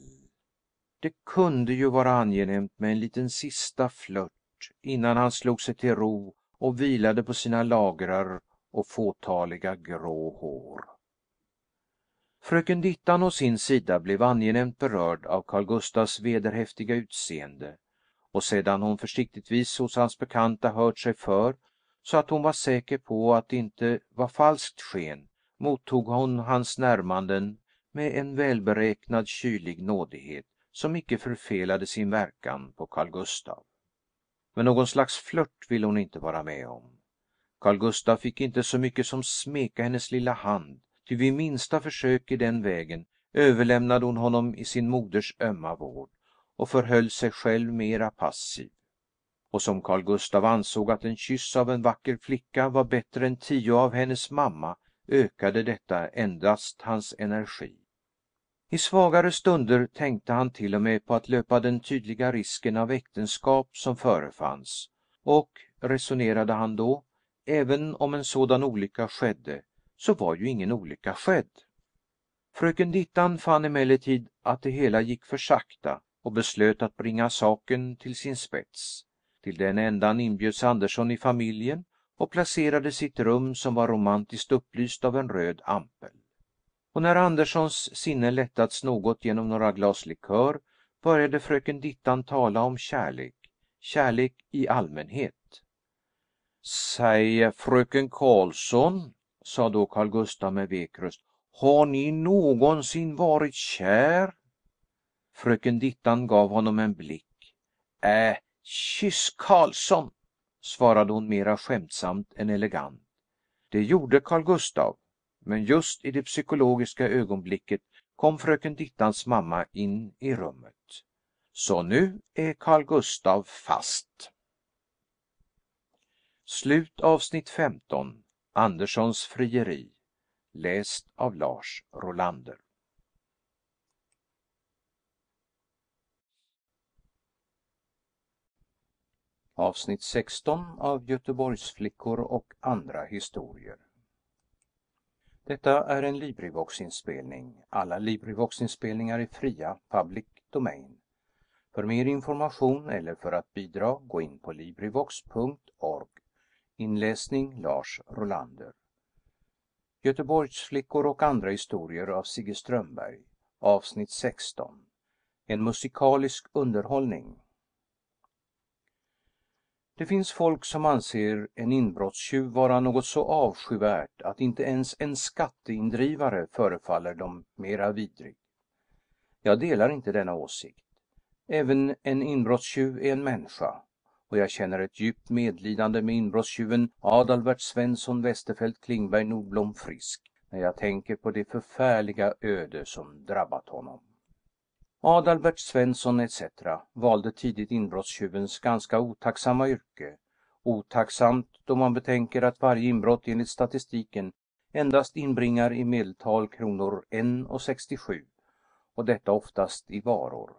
Speaker 1: Det kunde ju vara angenämt med en liten sista flört innan han slog sig till ro och vilade på sina lagrar och fåtaliga grå hår. Fröken Dittan å sin sida blev angenämt berörd av Carl Gustavs vederhäftiga utseende, och sedan hon försiktigtvis hos hans bekanta hört sig för, så att hon var säker på att det inte var falskt sken, mottog hon hans närmanden med en välberäknad kylig nådighet, som icke förfelade sin verkan på Carl Gustav men någon slags flört vill hon inte vara med om. Carl Gustaf fick inte så mycket som smeka hennes lilla hand, ty vid minsta försök i den vägen överlämnade hon honom i sin moders ömma vård och förhöll sig själv mera passiv. Och som Carl Gustaf ansåg att en kyss av en vacker flicka var bättre än tio av hennes mamma, ökade detta endast hans energi. I svagare stunder tänkte han till och med på att löpa den tydliga risken av äktenskap som förefanns, och, resonerade han då, även om en sådan olycka skedde, så var ju ingen olycka skedd. Fröken Dittan fann emellertid att det hela gick för sakta och beslöt att bringa saken till sin spets. Till den ändan inbjöds Andersson i familjen och placerade sitt rum, som var romantiskt upplyst av en röd ampel och när Anderssons sinne lättats något genom några glas likör, började fröken Dittan tala om kärlek, kärlek i allmänhet. Säg, fröken Karlsson, sa då Carl Gustaf med vek röst, har ni någonsin varit kär? Fröken Dittan gav honom en blick. Äh, kyss Karlsson, svarade hon mera skämtsamt än elegant. Det gjorde Carl Gustaf, men just i det psykologiska ögonblicket kom fröken Dittans mamma in i rummet. Så nu är Carl Gustav fast. Slut avsnitt 15. Anderssons frieri. Läst av Lars Rolander. Avsnitt 16 av Göteborgsflickor och andra historier. Detta är en LibriVox-inspelning. Alla LibriVox-inspelningar är fria, public domain. För mer information eller för att bidra, gå in på LibriVox.org. Inläsning Lars Rolander. Göteborgsflickor och andra historier av Sigge Strömberg. Avsnitt 16. En musikalisk underhållning. Det finns folk som anser en inbrottstjuv vara något så avskyvärt att inte ens en skatteindrivare förefaller dem mera vidrig. Jag delar inte denna åsikt. Även en inbrottstjuv är en människa, och jag känner ett djupt medlidande med inbrottstjuven Adalbert Svensson Westerfelt Klingberg Nordblom Frisk, när jag tänker på det förfärliga öde som drabbat honom. Adalbert Svensson etc. valde tidigt inbrottstjuvens ganska otacksamma yrke, otacksamt då man betänker att varje inbrott enligt statistiken endast inbringar i medeltal kronor 1:67 och detta oftast i varor.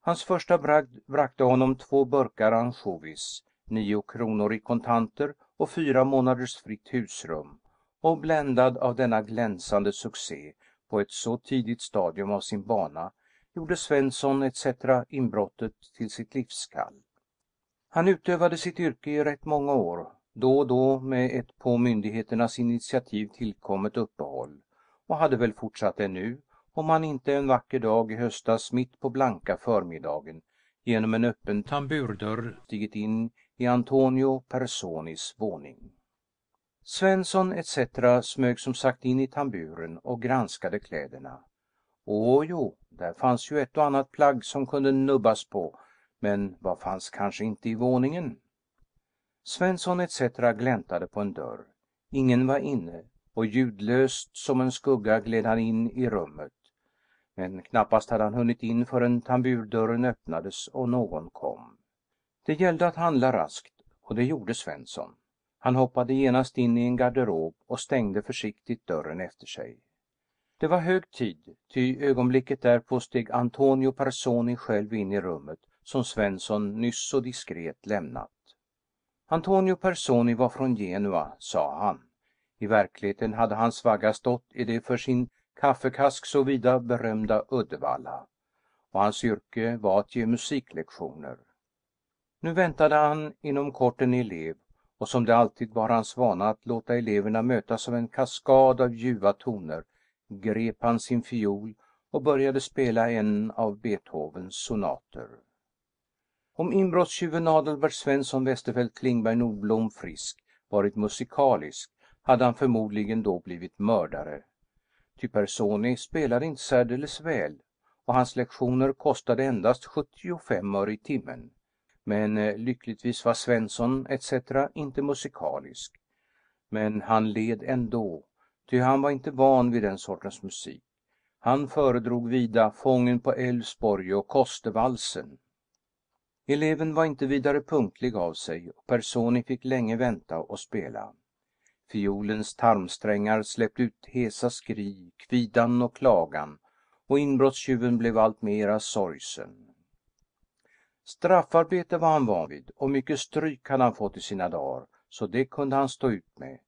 Speaker 1: Hans första bragd bragte honom två burkar ansjovis, nio kronor i kontanter och fyra månaders fritt husrum, och bländad av denna glänsande succé på ett så tidigt stadium av sin bana gjorde Svensson etc. inbrottet till sitt livskall. Han utövade sitt yrke i rätt många år, då och då med ett på myndigheternas initiativ tillkommet uppehåll, och hade väl fortsatt ännu, om han inte en vacker dag i höstas mitt på blanka förmiddagen genom en öppen tamburdörr stigit in i Antonio Personis våning. Svensson etc. smög som sagt in i tamburen och granskade kläderna. Åjo, där fanns ju ett och annat plagg som kunde nubbas på, men vad fanns kanske inte i våningen? Svensson etc. gläntade på en dörr. Ingen var inne, och ljudlöst som en skugga gled han in i rummet. Men knappast hade han hunnit in förrän tamburdörren öppnades och någon kom. Det gällde att handla raskt, och det gjorde Svensson. Han hoppade genast in i en garderob och stängde försiktigt dörren efter sig. Det var hög tid, ty ögonblicket därpå steg Antonio Personi själv in i rummet som Svensson nyss så diskret lämnat. Antonio Personi var från Genua, sa han. I verkligheten hade hans vagga stått i det för sin kaffekask så vida berömda Uddevalla. Och hans yrke var att ge musiklektioner. Nu väntade han inom kort en elev och som det alltid var hans vana att låta eleverna mötas av en kaskad av ljuva toner grep han sin fiol och började spela en av Beethovens sonater. Om inbrottstjuven Adalbert Svensson Westerveld Klingberg Nordblom Frisk varit musikalisk, hade han förmodligen då blivit mördare. Ty Personi spelade inte särdeles väl och hans lektioner kostade endast 75 öre i timmen. Men eh, lyckligtvis var Svensson etc. inte musikalisk. Men han led ändå ty han var inte van vid den sortens musik. Han föredrog vida Fången på Älvsborg och Kostevalsen. Eleven var inte vidare punktlig av sig och Personi fick länge vänta och spela. Fiolens tarmsträngar släppte ut hesa skri, kvidan och klagan och inbrottstjuven blev alltmera sorgsen. Straffarbete var han van vid och mycket stryk hade han fått i sina dagar, så det kunde han stå ut med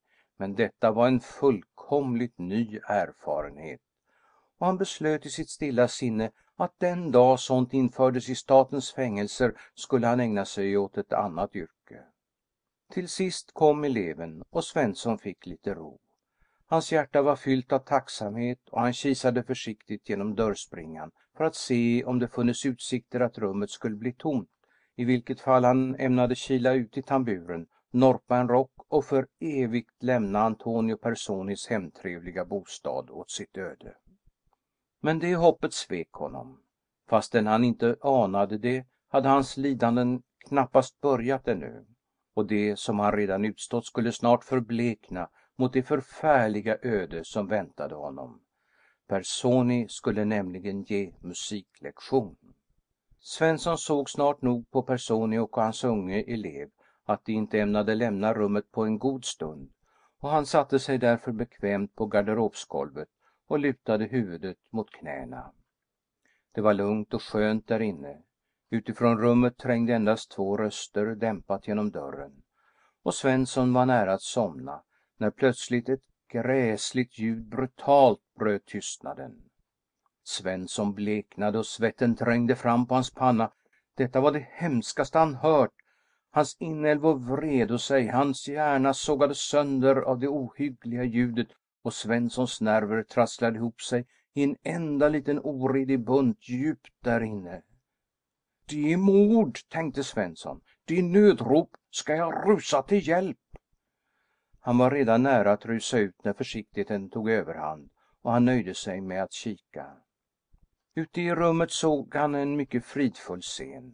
Speaker 1: men detta var en fullkomligt ny erfarenhet, och han beslöt i sitt stilla sinne att den dag sånt infördes i statens fängelser skulle han ägna sig åt ett annat yrke. Till sist kom eleven, och Svensson fick lite ro. Hans hjärta var fyllt av tacksamhet och han kisade försiktigt genom dörrspringan för att se om det funnes utsikter att rummet skulle bli tomt, i vilket fall han ämnade kila ut i tamburen rock och för evigt lämna Antonio Personis hemtrevliga bostad åt sitt öde. Men det hoppet svek honom. Fastän han inte anade det hade hans lidanden knappast börjat ännu, och det som han redan utstått skulle snart förblekna mot det förfärliga öde som väntade honom. Personi skulle nämligen ge musiklektion. Svensson såg snart nog på Personi och hans unge elev att de inte ämnade lämna rummet på en god stund, och han satte sig därför bekvämt på garderobsgolvet och lutade huvudet mot knäna. Det var lugnt och skönt där inne. Utifrån rummet trängde endast två röster dämpat genom dörren, och Svensson var nära att somna när plötsligt ett gräsligt ljud brutalt bröt tystnaden. Svensson bleknade och svetten trängde fram på hans panna. Detta var det hemskaste han hört Hans inälvor vred och sig, hans hjärna sågades sönder av det ohyggliga ljudet och Svenssons nerver trasslade ihop sig i en enda liten oredig bunt djupt därinne. "Det är mord!" tänkte Svensson. "Det är nödrop! Ska jag rusa till hjälp?" Han var redan nära att rusa ut när försiktigheten tog överhand och han nöjde sig med att kika. Ute i rummet såg han en mycket fridfull scen.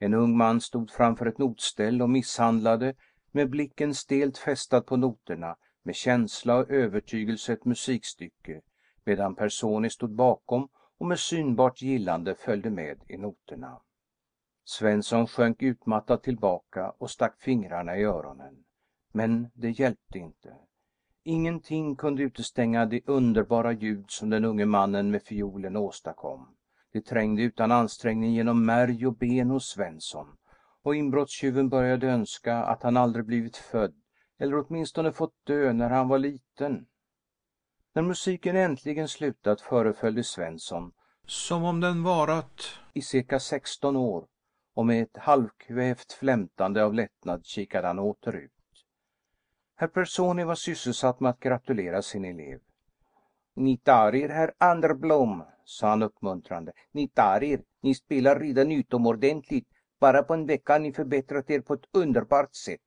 Speaker 1: En ung man stod framför ett notställ och misshandlade, med blicken stelt fästad på noterna, med känsla och övertygelse ett musikstycke, medan Personi stod bakom och med synbart gillande följde med i noterna. Svensson sjönk utmattad tillbaka och stack fingrarna i öronen. Men det hjälpte inte. Ingenting kunde utestänga det underbara ljud som den unge mannen med fiolen åstadkom. Det trängde utan ansträngning genom märg och ben hos Svensson, och inbrottstjuven började önska att han aldrig blivit född, eller åtminstone fått dö när han var liten. När musiken äntligen slutat föreföll det Svensson som om den varat i cirka 16 år, och med ett halvkvävt flämtande av lättnad kikade han åter ut. Herr Personi var sysselsatt med att gratulera sin elev. "Ni tar er, herr Anderblom!" sa han uppmuntrande. "Ni tar er! Ni spelar redan utomordentligt. Bara på en vecka har ni förbättrat er på ett underbart sätt."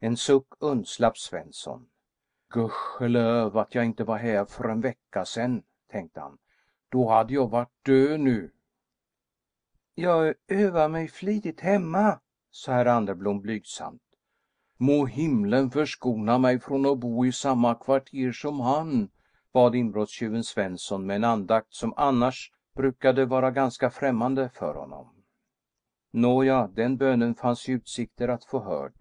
Speaker 1: En suck undslapp Svensson. "Gudskelöv att jag inte var här för en vecka sedan," tänkte han. "Då hade jag varit död nu." "Jag övar mig flitigt hemma," sa herr Anderblom blygsamt. "Må himlen förskona mig från att bo i samma kvarter som han!" bad inbrottstjuven Svensson med en andakt som annars brukade vara ganska främmande för honom. Nåja, den bönen fanns ju utsikter att få hörd.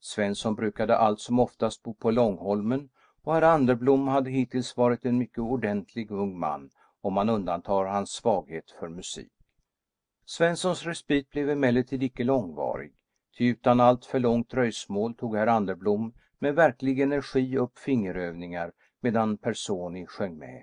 Speaker 1: Svensson brukade allt som oftast bo på Långholmen och herr Anderblom hade hittills varit en mycket ordentlig ung man, om man undantar hans svaghet för musik. Svenssons respit blev emellertid icke långvarig, ty utan alltför långt dröjsmål tog herr Anderblom med verklig energi upp fingerövningar medan Personi sjöng med.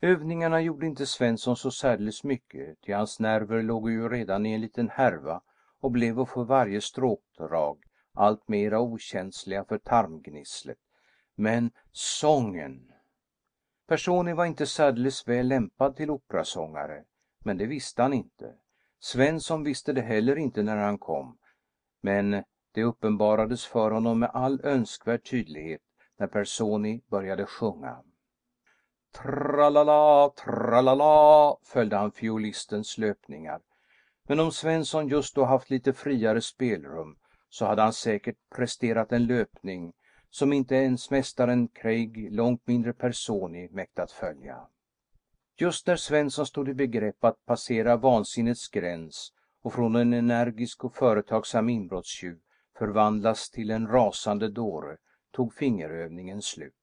Speaker 1: Övningarna gjorde inte Svensson så särdeles mycket, ty hans nerver låg ju redan i en liten härva och blev för varje stråkdrag alltmera okänsliga för tarmgnisslet. Men sången! Personi var inte särdeles väl lämpad till operasångare, men det visste han inte. Svensson visste det heller inte när han kom, men det uppenbarades för honom med all önskvärd tydlighet när Personi började sjunga. Tralala, tralala, följde han fiolistens löpningar, men om Svensson just då haft lite friare spelrum så hade han säkert presterat en löpning som inte ens mästaren Craig, långt mindre Personi, mäktat följa. Just när Svensson stod i begrepp att passera vansinnets gräns och från en energisk och företagsam inbrottstjuv förvandlas till en rasande dåre, tog fingerövningen slut.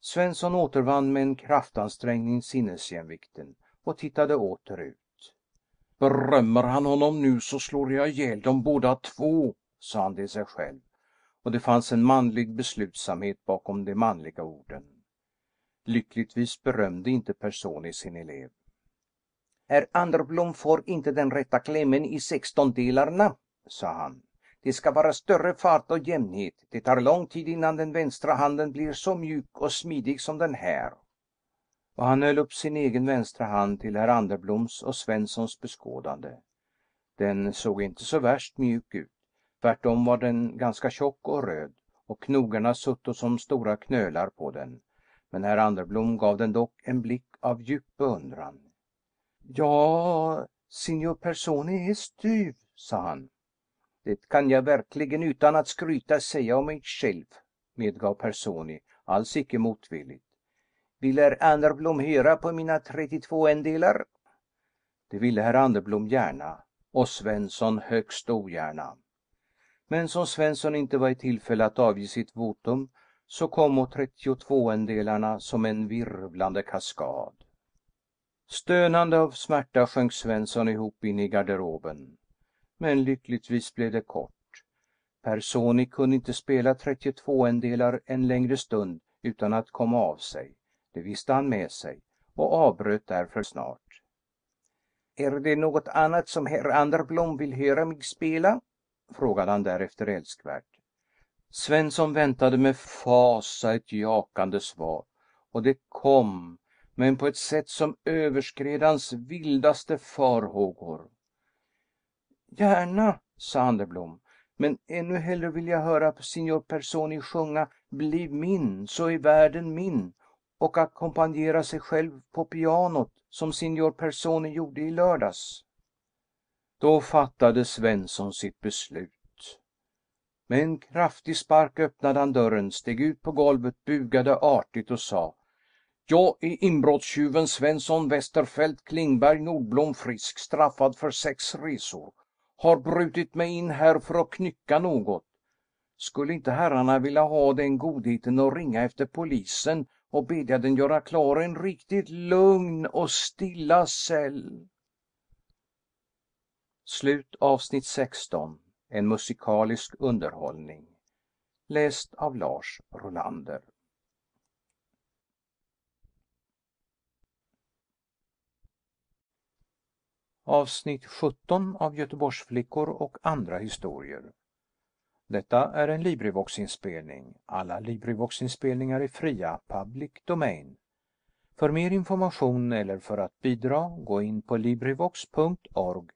Speaker 1: Svensson återvann med en kraftansträngning sinnesjämvikten och tittade åter ut.
Speaker 2: "Berömmer
Speaker 1: han honom nu så slår jag ihjäl dem båda två," sa han till sig själv, och det fanns en manlig beslutsamhet bakom de manliga orden. Lyckligtvis berömde inte Persson sin elev. "Herr Anderblom får inte den rätta klämmen i sextondelarna," sa han. Det ska vara större fart och jämnhet. Det tar lång tid innan den vänstra handen blir så mjuk och smidig som den här." Och han höll upp sin egen vänstra hand till herr Anderbloms och Svenssons beskådande. Den såg inte så värst mjuk ut. Tvärtom var den ganska tjock och röd, och knogarna sutto som stora knölar på den, men herr Anderblom gav den dock en blick av djup beundran. "Ja, Signor Personi är styv," sa han. Det kan jag verkligen utan att skryta säga om mig själv," medgav Persson, alls icke motvilligt. "Vill herr Anderblom höra på mina 32 n Det ville herr Anderblom gärna och Svensson högst ogärna. Men som Svensson inte var i tillfälle att avge sitt votum, så kom 32 n som en virvlande kaskad. Stönande av smärta sjönk Svensson ihop inne i garderoben men lyckligtvis blev det kort. Personi kunde inte spela 32 n en längre stund utan att komma av sig, det visste han med sig, och avbröt därför snart. "Är det något annat som herr Anderblom vill höra mig spela?" frågade han därefter älskvärt. Svensson väntade med fasa ett jakande svar, och det kom, men på ett sätt som överskred hans vildaste farhågor. Gärna, sa Anderblom, men ännu hellre vill jag höra Signor Personi sjunga Bliv min, så är världen min och ackompanjera sig själv på pianot, som Signor Personi gjorde i lördags. Då fattade Svensson sitt beslut. Med en kraftig spark öppnade han dörren, steg ut på golvet, bugade artigt och sa, "Jag är inbrottstjuven Svensson Westerfelt Klingberg Nordblom Frisk, straffad för sex resor har brutit mig in här för att knycka något. Skulle inte herrarna vilja ha den godheten att ringa efter polisen och bedja den göra klar en riktigt lugn och stilla cell?" Slut avsnitt 16. En musikalisk underhållning. Läst av Lars Rolander. avsnitt 17 av Göteborgsflickor och andra historier. Detta är en LibriVox-inspelning. Alla LibriVox-inspelningar är fria, public domain. För mer information eller för att bidra, gå in på LibriVox.org.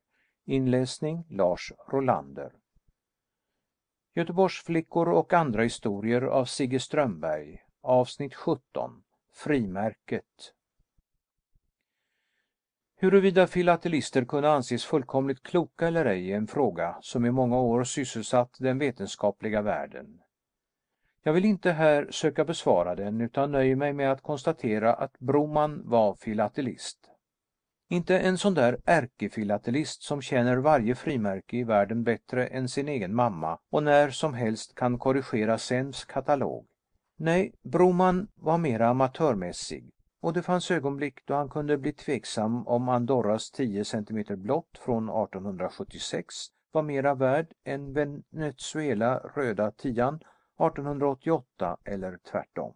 Speaker 1: Inläsning Lars Rolander. Göteborgsflickor och andra historier av Sigge Strömberg, avsnitt 17, Frimärket Huruvida filatelister kunde anses fullkomligt kloka eller ej är en fråga som i många år sysselsatt den vetenskapliga världen. Jag vill inte här söka besvara den, utan nöjer mig med att konstatera att Broman var filatelist. Inte en sån där ärkefilatelist som känner varje frimärke i världen bättre än sin egen mamma och när som helst kan korrigera Sens katalog. Nej, Broman var mera amatörmässig. Och det fanns ögonblick då han kunde bli tveksam om Andorras 10 cm blått från 1876 var mera värd än Venezuela röda tian 1888 eller tvärtom.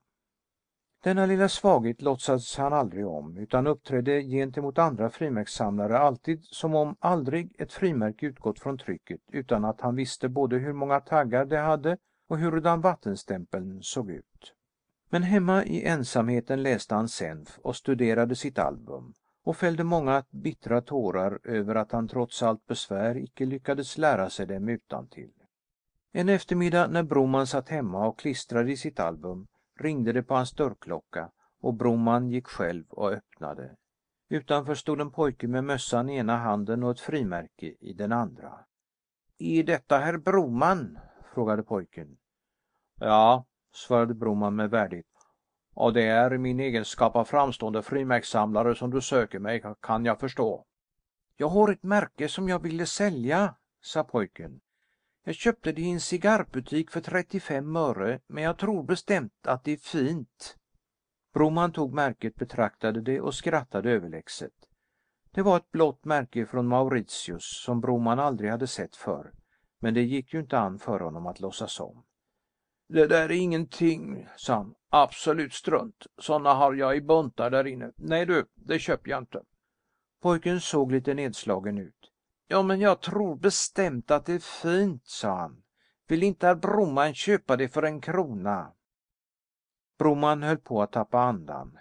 Speaker 1: Denna lilla svaghet låtsades han aldrig om, utan uppträdde gentemot andra frimärkssamlare alltid som om aldrig ett frimärke utgått från trycket utan att han visste både hur många taggar det hade och hurudan vattenstämpeln såg ut. Men hemma i ensamheten läste han Senf och studerade sitt album, och fällde många bittra tårar över att han trots allt besvär icke lyckades lära sig dem utantill. En eftermiddag när Broman satt hemma och klistrade i sitt album, ringde det på hans dörrklocka och Broman gick själv och öppnade. Utanför stod en pojke med mössan i ena handen och ett frimärke i den andra. Är detta herr Broman? frågade pojken. Ja, svarade Broman med värdighet. "Och det är i min egenskap av framstående frimärkssamlare som du söker mig, kan jag förstå." "Jag har ett märke som jag ville sälja," sa pojken. "Jag köpte det i en cigarrbutik för trettiofem öre, men jag tror bestämt att det är fint." Broman tog märket, betraktade det och skrattade överlägset. Det var ett blått märke från Mauritius som Broman aldrig hade sett förr, men det gick ju inte an för honom att låtsas om. Det där är ingenting, sa han. Absolut strunt. Sådana har jag i buntar där inne. Nej du, det köper jag inte. Pojken såg lite nedslagen ut. Ja, men jag tror bestämt att det är fint, sa han. Vill inte herr Broman köpa det för en krona? Broman höll på att tappa andan.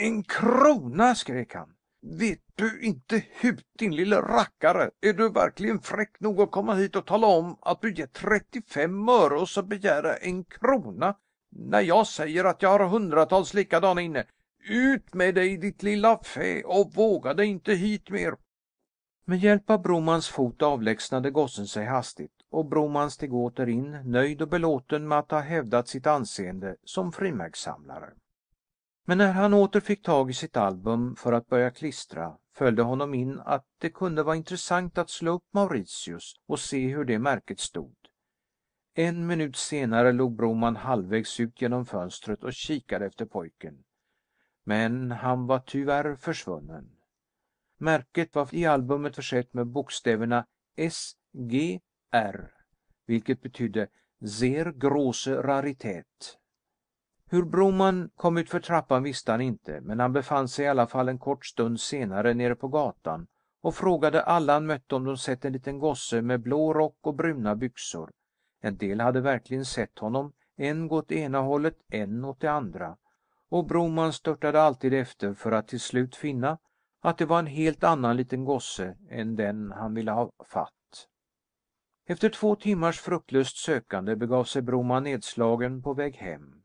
Speaker 1: En krona, skrek han. Vet du inte hut, din lille rackare, är du verkligen fräck nog att komma hit och tala om att du ger 35 öre och så begära en krona, när jag säger att jag har hundratals likadana inne? Ut med dig ditt lilla fä och våga dig inte hit mer! Med hjälp av Bromans fot avlägsnade gossen sig hastigt och Broman steg åter in, nöjd och belåten med att ha hävdat sitt anseende som frimärkssamlare. Men när han åter fick tag i sitt album för att börja klistra, följde honom in att det kunde vara intressant att slå upp Mauritius och se hur det märket stod. En minut senare låg Broman halvvägs ut genom fönstret och kikade efter pojken. Men han var tyvärr försvunnen. Märket var i albumet försett med bokstäverna S, G, R, vilket betydde Sehr große Rarität. Hur Broman kom utför trappan visste han inte, men han befann sig i alla fall en kort stund senare nere på gatan och frågade alla han mötte om de sett en liten gosse med blå rock och bruna byxor. En del hade verkligen sett honom, en gått ena hållet, en åt det andra, och Broman störtade alltid efter för att till slut finna att det var en helt annan liten gosse än den han ville ha fatt. Efter två timmars fruktlöst sökande begav sig Broman nedslagen på väg hem.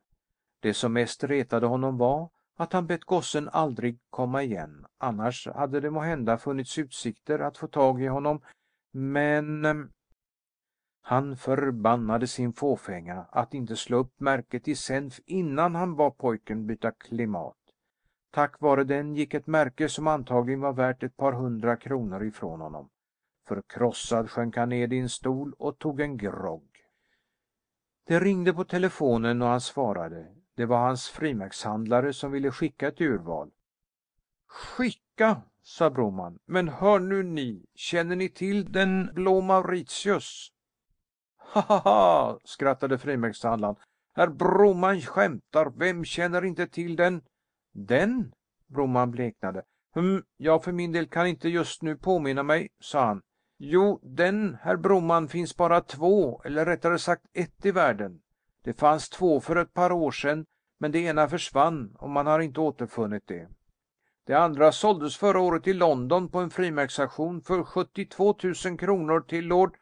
Speaker 1: Det som mest retade honom var, att han bett gossen aldrig komma igen, annars hade det måhända funnits utsikter att få tag i honom, men ehm, Han förbannade sin fåfänga att inte slå upp märket i Senf innan han bad pojken byta klimat. Tack vare den gick ett märke som antagligen var värt ett par hundra kronor ifrån honom. Förkrossad sjönk han ned i en stol och tog en grogg. Det ringde på telefonen och han svarade. Det var hans frimärkshandlare som ville skicka ett urval. Skicka, sa Broman. Men hör nu ni, känner ni till den blå Mauritius? Ha, ha, ha, skrattade frimärkshandlaren. Herr Broman skämtar. Vem känner inte till den? Den? Broman bleknade. Hm, jag för min del kan inte just nu påminna mig, sa han. Jo, den, herr Broman, finns bara två, eller rättare sagt ett i världen. Det fanns två för ett par år sedan men det ena försvann och man har inte återfunnit det. Det andra såldes förra året i London på en frimärksauktion för 72 000 kronor till Lord...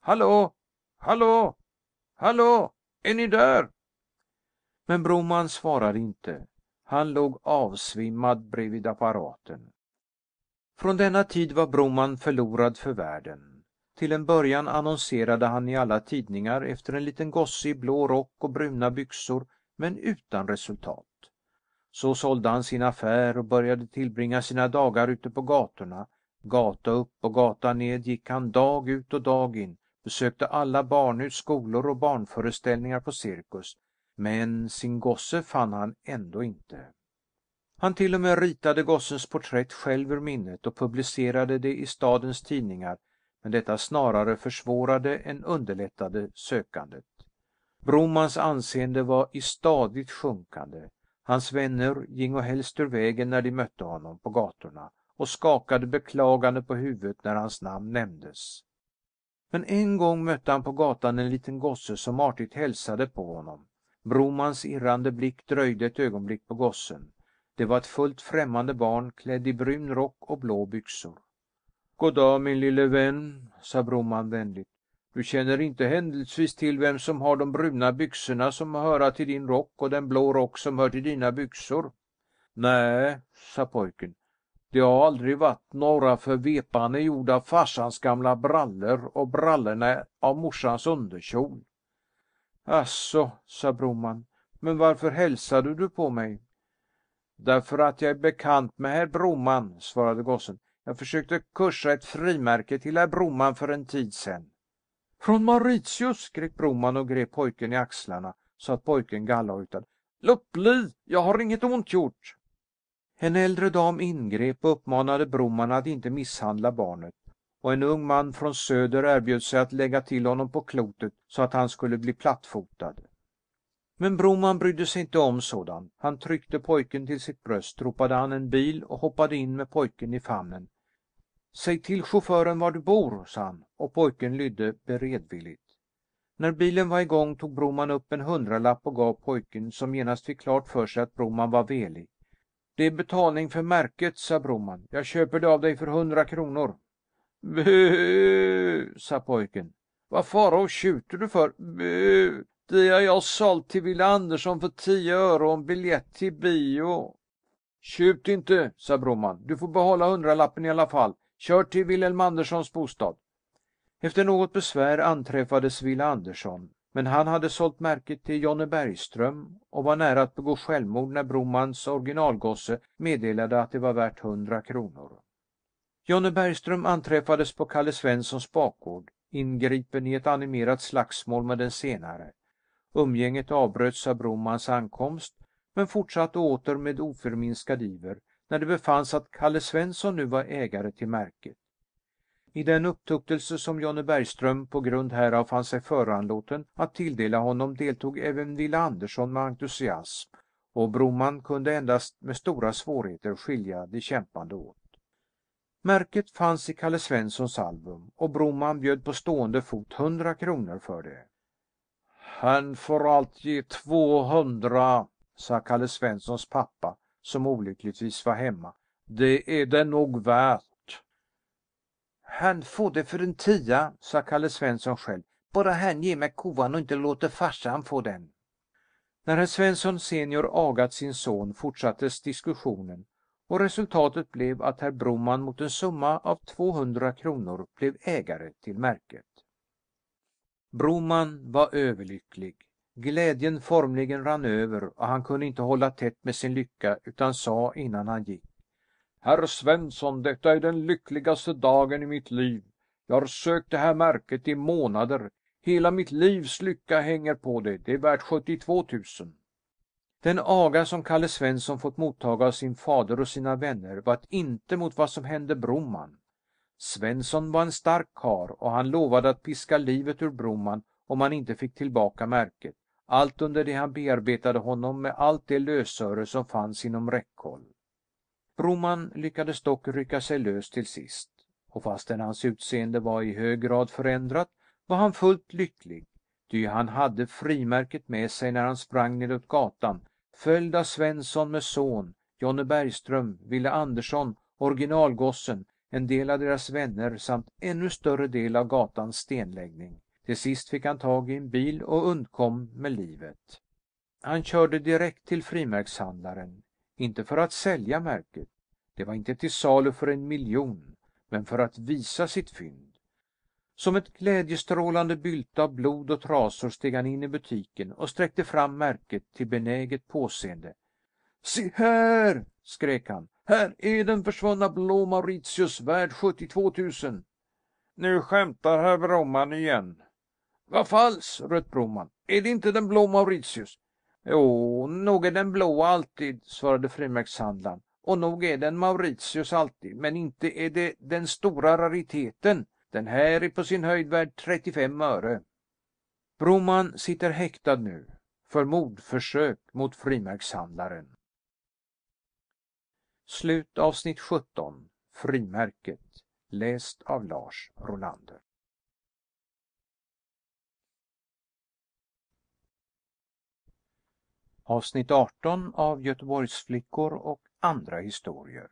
Speaker 1: Hallå! Hallå! Hallå! Är ni där? Men Broman svarade inte. Han låg avsvimmad bredvid apparaten. Från denna tid var Broman förlorad för världen. Till en början annonserade han i alla tidningar efter en liten gosse i blå rock och bruna byxor men utan resultat. Så sålde han sin affär och började tillbringa sina dagar ute på gatorna. Gata upp och gata ned gick han dag ut och dag in, besökte alla barnhus, skolor och barnföreställningar på Cirkus, men sin gosse fann han ändå inte. Han till och med ritade gossens porträtt själv ur minnet och publicerade det i stadens tidningar, men detta snarare försvårade än underlättade sökandet. Bromans anseende var i stadigt sjunkande. Hans vänner gingo helst ur vägen när de mötte honom på gatorna och skakade beklagande på huvudet när hans namn nämndes. Men en gång mötte han på gatan en liten gosse som artigt hälsade på honom. Bromans irrande blick dröjde ett ögonblick på gossen. Det var ett fullt främmande barn klädd i brun rock och blå byxor. Goddag min lille vän, sa Broman vänligt. Du känner inte händelsevis till vem som har de bruna byxorna som höra till din rock och den blå rock som hör till dina byxor?" "Nej," sa pojken, "det har aldrig varit några, för vepan är gjorda av farsans gamla brallor och brallorna av morsans underkjol." "Jaså," sa Broman, "men varför hälsade du på mig?" "Därför att jag är bekant med herr Broman," svarade gossen. "Jag försökte kursa ett frimärke till herr Broman för en tid sedan." Från Mauritius!" skrek Broman och grep pojken i axlarna, så att pojken gallhojtade. "Låt bli! Jag har inget ont gjort!" En äldre dam ingrep och uppmanade Broman att inte misshandla barnet, och en ung man från söder erbjöd sig att lägga till honom på klotet så att han skulle bli plattfotad. Men Broman brydde sig inte om sådant. Han tryckte pojken till sitt bröst, ropade han en bil och hoppade in med pojken i famnen. Säg till chauffören var du bor, sa han, och pojken lydde beredvilligt. När bilen var igång tog Broman upp en hundralapp och gav pojken, som genast fick klart för sig att Broman var velig. Det är betalning för märket, sa Broman. Jag köper det av dig för hundra kronor. Bu, sa pojken. Vad farao tjuter du för? Bu, det har jag sålt till Wille Andersson för tio öre och en biljett till bio. Tjut inte, sa Broman. Du får behålla hundralappen i alla fall. Kör till Wilhelm Anderssons bostad." Efter något besvär anträffades Wille Andersson, men han hade sålt märket till Jonne Bergström och var nära att begå självmord när Bromans originalgosse meddelade att det var värt hundra kronor. Jonne Bergström anträffades på Kalle Svenssons bakgård, ingripen i ett animerat slagsmål med den senare. Umgänget avbröts av Bromans ankomst, men fortsatte åter med oförminskad iver när det befanns att Kalle Svensson nu var ägare till märket. I den upptuktelse som Johnny Bergström på grund härav fann sig föranlåten att tilldela honom deltog även Willa Andersson med entusiasm, och Broman kunde endast med stora svårigheter skilja de kämpande åt. Märket fanns i Kalle Svenssons album och Broman bjöd på stående fot hundra kronor för det. Han får allt ge tvåhundra, sa Kalle Svenssons pappa som olyckligtvis var hemma. Det är det nog värt. Han får det för en tia, sa Kalle Svensson själv, bara han ger mig kovan och inte låter farsan få den. När herr Svensson senior agat sin son fortsattes diskussionen och resultatet blev att herr Broman mot en summa av 200 kronor blev ägare till märket. Broman var överlycklig. Glädjen formligen rann över och han kunde inte hålla tätt med sin lycka utan sa innan han gick: "Herr Svensson, detta är den lyckligaste dagen i mitt liv. Jag har sökt det här märket i månader. Hela mitt livs lycka hänger på det. Det är värt 72 000." Den aga som Kalle Svensson fått mottaga av sin fader och sina vänner var inte mot vad som hände Broman. Svensson var en stark karl och han lovade att piska livet ur Broman om han inte fick tillbaka märket allt under det han bearbetade honom med allt det lösöre som fanns inom räckhåll. Broman lyckades dock rycka sig lös till sist, och fastän hans utseende var i hög grad förändrat, var han fullt lycklig, ty han hade frimärket med sig när han sprang nedåt gatan, följd av Svensson med son, Jonny Bergström, Ville Andersson, originalgossen, en del av deras vänner samt ännu större del av gatans stenläggning. Till sist fick han tag i en bil och undkom med livet. Han körde direkt till frimärkshandlaren, inte för att sälja märket, det var inte till salu för en miljon, men för att visa sitt fynd. Som ett glädjestrålande bylte av blod och trasor steg han in i butiken och sträckte fram märket till benäget påseende. Se här! skrek han. Här är den försvunna blå Mauritius, värd 72 000. Nu skämtar herr Broman igen, vad falskt!" röt Broman. "Är det inte den blå Mauritius?" "Jo, nog är den blå alltid," svarade frimärkshandlaren, "och nog är den Mauritius alltid, men inte är det den stora rariteten. Den här är på sin höjd värd 35 öre." Broman sitter häktad nu, för mordförsök mot frimärkshandlaren. Slut avsnitt 17. Frimärket. Läst av Lars Rolander. Avsnitt 18 av Göteborgsflickor och andra historier.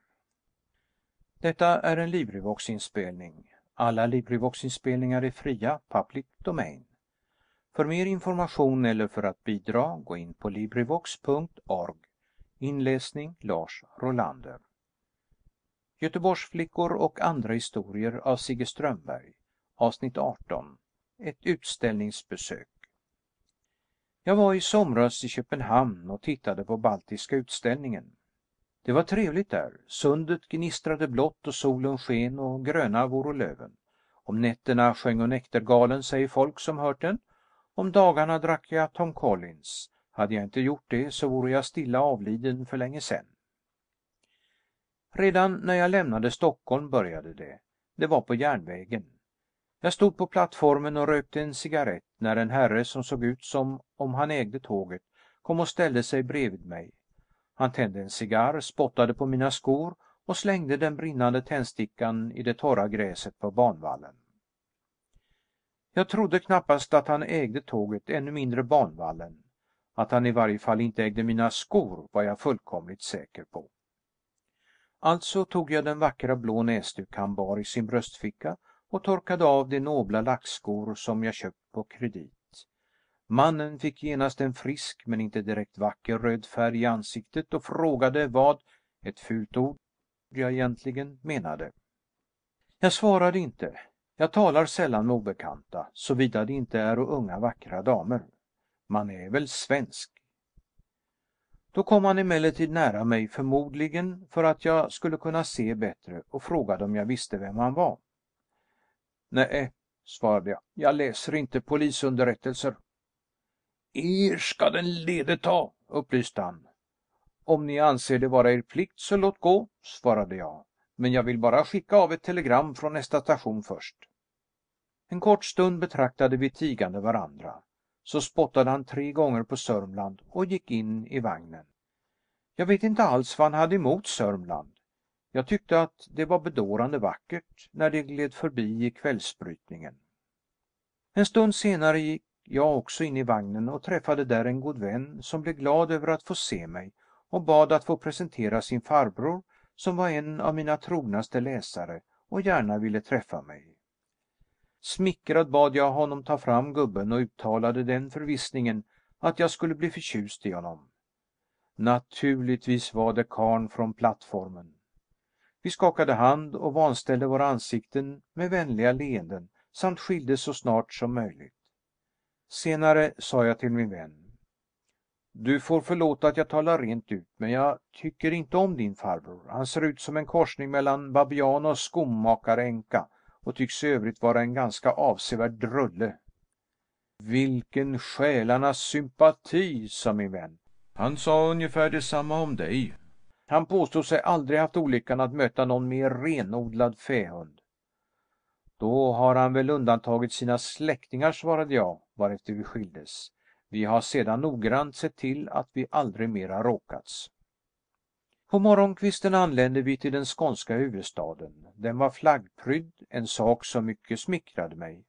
Speaker 1: Detta är en Librivox-inspelning. Alla Librivox-inspelningar är fria, public domain. För mer information eller för att bidra, gå in på LibriVox.org. Inläsning Lars Rolander. Göteborgsflickor och andra historier av Sigge Strömberg. Avsnitt 18. Ett utställningsbesök. Jag var i somras i Köpenhamn och tittade på Baltiska utställningen. Det var trevligt där. Sundet gnistrade blått och solen sken och gröna voro löven. Om nätterna sjöng hon Näktergalen, säger folk som hört den. Om dagarna drack jag Tom Collins. Hade jag inte gjort det så vore jag stilla avliden för länge sedan. Redan när jag lämnade Stockholm började det. Det var på järnvägen. Jag stod på plattformen och rökte en cigarett när en herre som såg ut som om han ägde tåget kom och ställde sig bredvid mig. Han tände en cigarr, spottade på mina skor och slängde den brinnande tändstickan i det torra gräset på banvallen. Jag trodde knappast att han ägde tåget, ännu mindre banvallen. Att han i varje fall inte ägde mina skor var jag fullkomligt säker på. Alltså tog jag den vackra blå näsduk han bar i sin bröstficka och torkade av de nobla lackskor som jag köpt på kredit. Mannen fick genast en frisk men inte direkt vacker röd färg i ansiktet och frågade vad ett fult ord jag egentligen menade. Jag svarade inte. Jag talar sällan med obekanta, såvida det inte är unga vackra damer. Man är väl svensk. Då kom han emellertid nära mig, förmodligen för att jag skulle kunna se bättre, och frågade om jag visste vem han var. Nej, svarade jag, jag läser inte polisunderrättelser. Er ska den lede ta, upplyste han. Om ni anser det vara er plikt, så låt gå, svarade jag. Men jag vill bara skicka av ett telegram från nästa station först. En kort stund betraktade vi tigande varandra. Så spottade han tre gånger på Sörmland och gick in i vagnen. Jag vet inte alls vad han hade emot Sörmland. Jag tyckte att det var bedårande vackert, när det gled förbi i kvällsbrytningen. En stund senare gick jag också in i vagnen och träffade där en god vän som blev glad över att få se mig och bad att få presentera sin farbror, som var en av mina trognaste läsare och gärna ville träffa mig. Smickrad bad jag honom ta fram gubben och uttalade den förvissningen att jag skulle bli förtjust i honom. Naturligtvis var det karln från plattformen. Vi skakade hand och vanställde våra ansikten med vänliga leenden samt skildes så snart som möjligt. Senare sa jag till min vän: "Du får förlåta att jag talar rent ut, men jag tycker inte om din farbror. Han ser ut som en korsning mellan babian och skomakarenka och tycks i övrigt vara en ganska avsevärd drulle." "Vilken själarnas sympati!" sa min vän. "Han sa ungefär detsamma om dig. Han påstod sig aldrig haft olyckan att möta någon mer renodlad fähund. Då har han väl undantagit sina släktingar, svarade jag, varefter vi skildes. Vi har sedan noggrant sett till att vi aldrig mer har råkats. På morgonkvisten anlände vi till den skånska huvudstaden. Den var flaggprydd, en sak som mycket smickrade mig.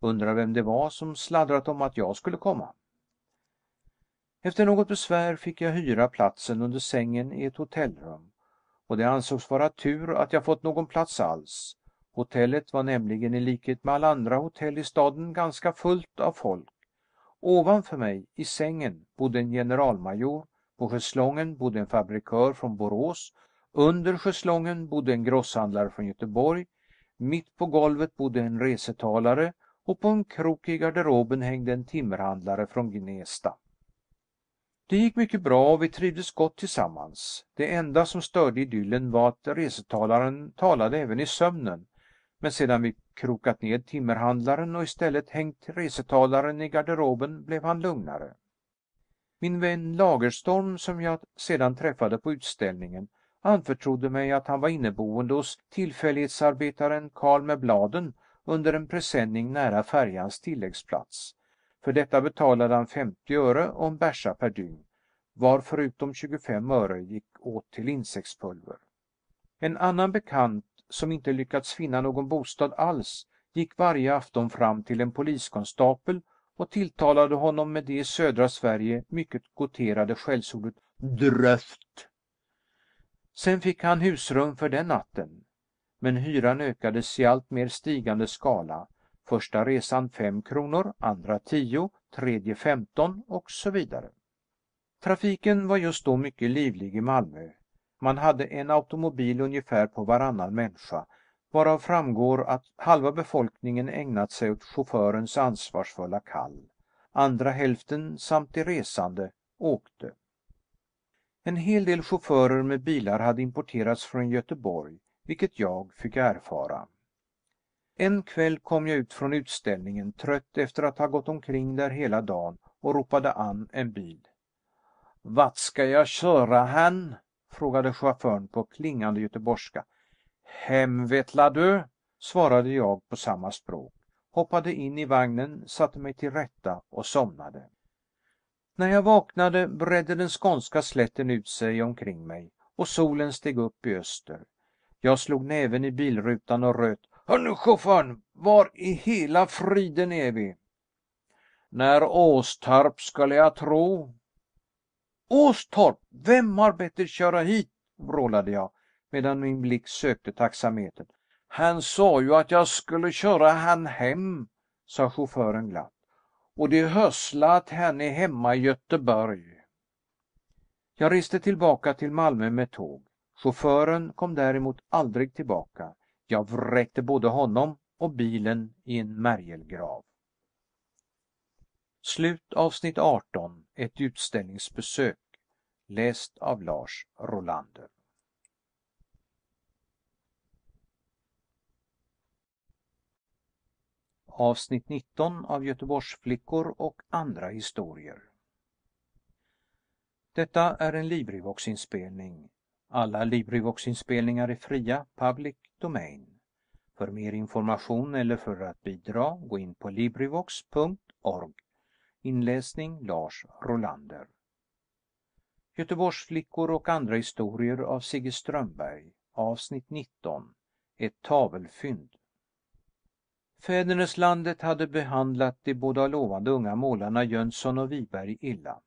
Speaker 1: Undrar vem det var som sladdrat om att jag skulle komma. Efter något besvär fick jag hyra platsen under sängen i ett hotellrum, och det ansågs vara tur att jag fått någon plats alls. Hotellet var nämligen i likhet med alla andra hotell i staden ganska fullt av folk. Ovanför mig, i sängen, bodde en generalmajor, på schäslongen bodde en fabrikör från Borås, under schäslongen bodde en grosshandlare från Göteborg, mitt på golvet bodde en resetalare och på en krok i garderoben hängde en timmerhandlare från Gnesta. Det gick mycket bra och vi trivdes gott tillsammans. Det enda som störde idyllen var att resetalaren talade även i sömnen, men sedan vi krokat ned timmerhandlaren och istället hängt resetalaren i garderoben blev han lugnare. Min vän Lagerstorm, som jag sedan träffade på utställningen, anförtrodde mig att han var inneboende hos tillfällighetsarbetaren Carl med bladen under en presenning nära färjans tilläggsplats. För detta betalade han 50 öre och en bärsa per dygn, var förutom 25 öre gick åt till insektspulver. En annan bekant, som inte lyckats finna någon bostad alls, gick varje afton fram till en poliskonstapel och tilltalade honom med det i södra Sverige mycket gåterade skällsordet "dröft". Sen fick han husrum för den natten. Men hyran ökades i alltmer stigande skala första resan 5 kronor, andra 10, tredje 15 och så vidare. Trafiken var just då mycket livlig i Malmö. Man hade en automobil ungefär på varannan människa, varav framgår att halva befolkningen ägnat sig åt chaufförens ansvarsfulla kall. Andra hälften samt de resande åkte. En hel del chaufförer med bilar hade importerats från Göteborg, vilket jag fick erfara. En kväll kom jag ut från utställningen, trött efter att ha gått omkring där hela dagen, och ropade an en bil. "Vart ska jag köra hän?" frågade chauffören på klingande göteborgska. "Hem vetla du?" svarade jag på samma språk, hoppade in i vagnen, satte mig till rätta och somnade. När jag vaknade bredde den skånska slätten ut sig omkring mig och solen steg upp i öster. Jag slog näven i bilrutan och röt. Hörnu chauffören, var i hela friden är vi?" "När Åstorp skulle jag tro." "Åstorp! Vem har bett er köra hit?" vrålade jag, medan min blick sökte taxametern. "Han sa ju att jag skulle köra han hem," sa chauffören glatt, "och det hössla att han är hemma i Göteborg." Jag reste tillbaka till Malmö med tåg. Chauffören kom däremot aldrig tillbaka. Jag vräkte både honom och bilen i en märgelgrav. Slut avsnitt 18, ett utställningsbesök. Läst av Lars Rolander. Avsnitt 19 av Göteborgsflickor och andra historier. Detta är en Librivox-inspelning. Alla Librivox-inspelningar är fria, public för mer information eller för att bidra, gå in på LibriVox.org. Inläsning Lars Rolander. Göteborgsflickor och andra historier av Sigge Strömberg. Avsnitt 19. Ett tavelfynd. Fäderneslandet hade behandlat de båda lovande unga målarna Jönsson och Wiberg illa.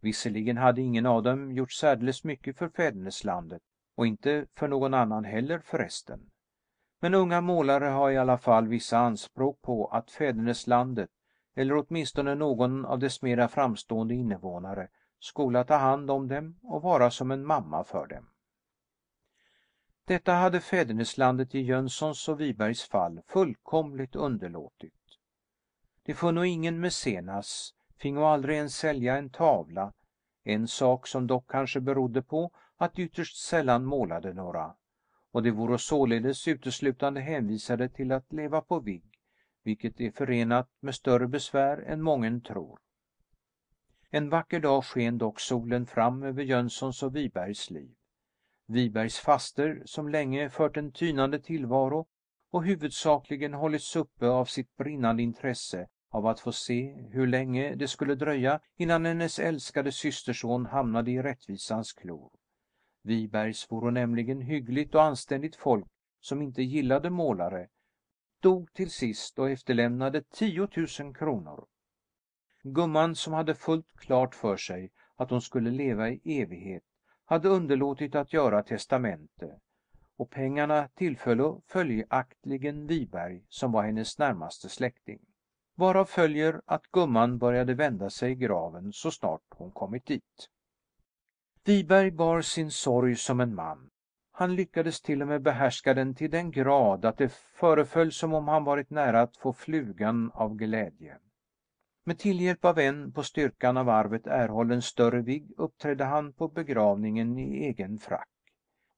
Speaker 1: Visserligen hade ingen av dem gjort särdeles mycket för fäderneslandet, och inte för någon annan heller förresten. Men unga målare har i alla fall vissa anspråk på att fäderneslandet, eller åtminstone någon av dess mera framstående invånare, skola ta hand om dem och vara som en mamma för dem. Detta hade fäderneslandet i Jönssons och Vibergs fall fullkomligt underlåtit. Det funno ingen Mecenas, fingo aldrig ens sälja en tavla, en sak som dock kanske berodde på att ytterst sällan målade några, och de voro således uteslutande hänvisade till att leva på vigg, vilket är förenat med större besvär än mången tror. En vacker dag sken dock solen fram över Jönssons och Vibergs liv. Vibergs faster, som länge fört en tynande tillvaro och huvudsakligen hållits uppe av sitt brinnande intresse av att få se hur länge det skulle dröja innan hennes älskade systerson hamnade i rättvisans klor. Vibergsvoro nämligen hyggligt och anständigt folk som inte gillade målare, dog till sist och efterlämnade 10 000 kronor. Gumman, som hade fullt klart för sig att hon skulle leva i evighet, hade underlåtit att göra testamente, och pengarna tillföll följaktligen Viberg, som var hennes närmaste släkting. Varav följer att gumman började vända sig i graven så snart hon kommit dit. Wiberg bar sin sorg som en man. Han lyckades till och med behärska den till den grad att det föreföll som om han varit nära att få flugan av glädje. Med tillhjälp av en, på styrkan av arvet erhållen större vigg, uppträdde han på begravningen i egen frack,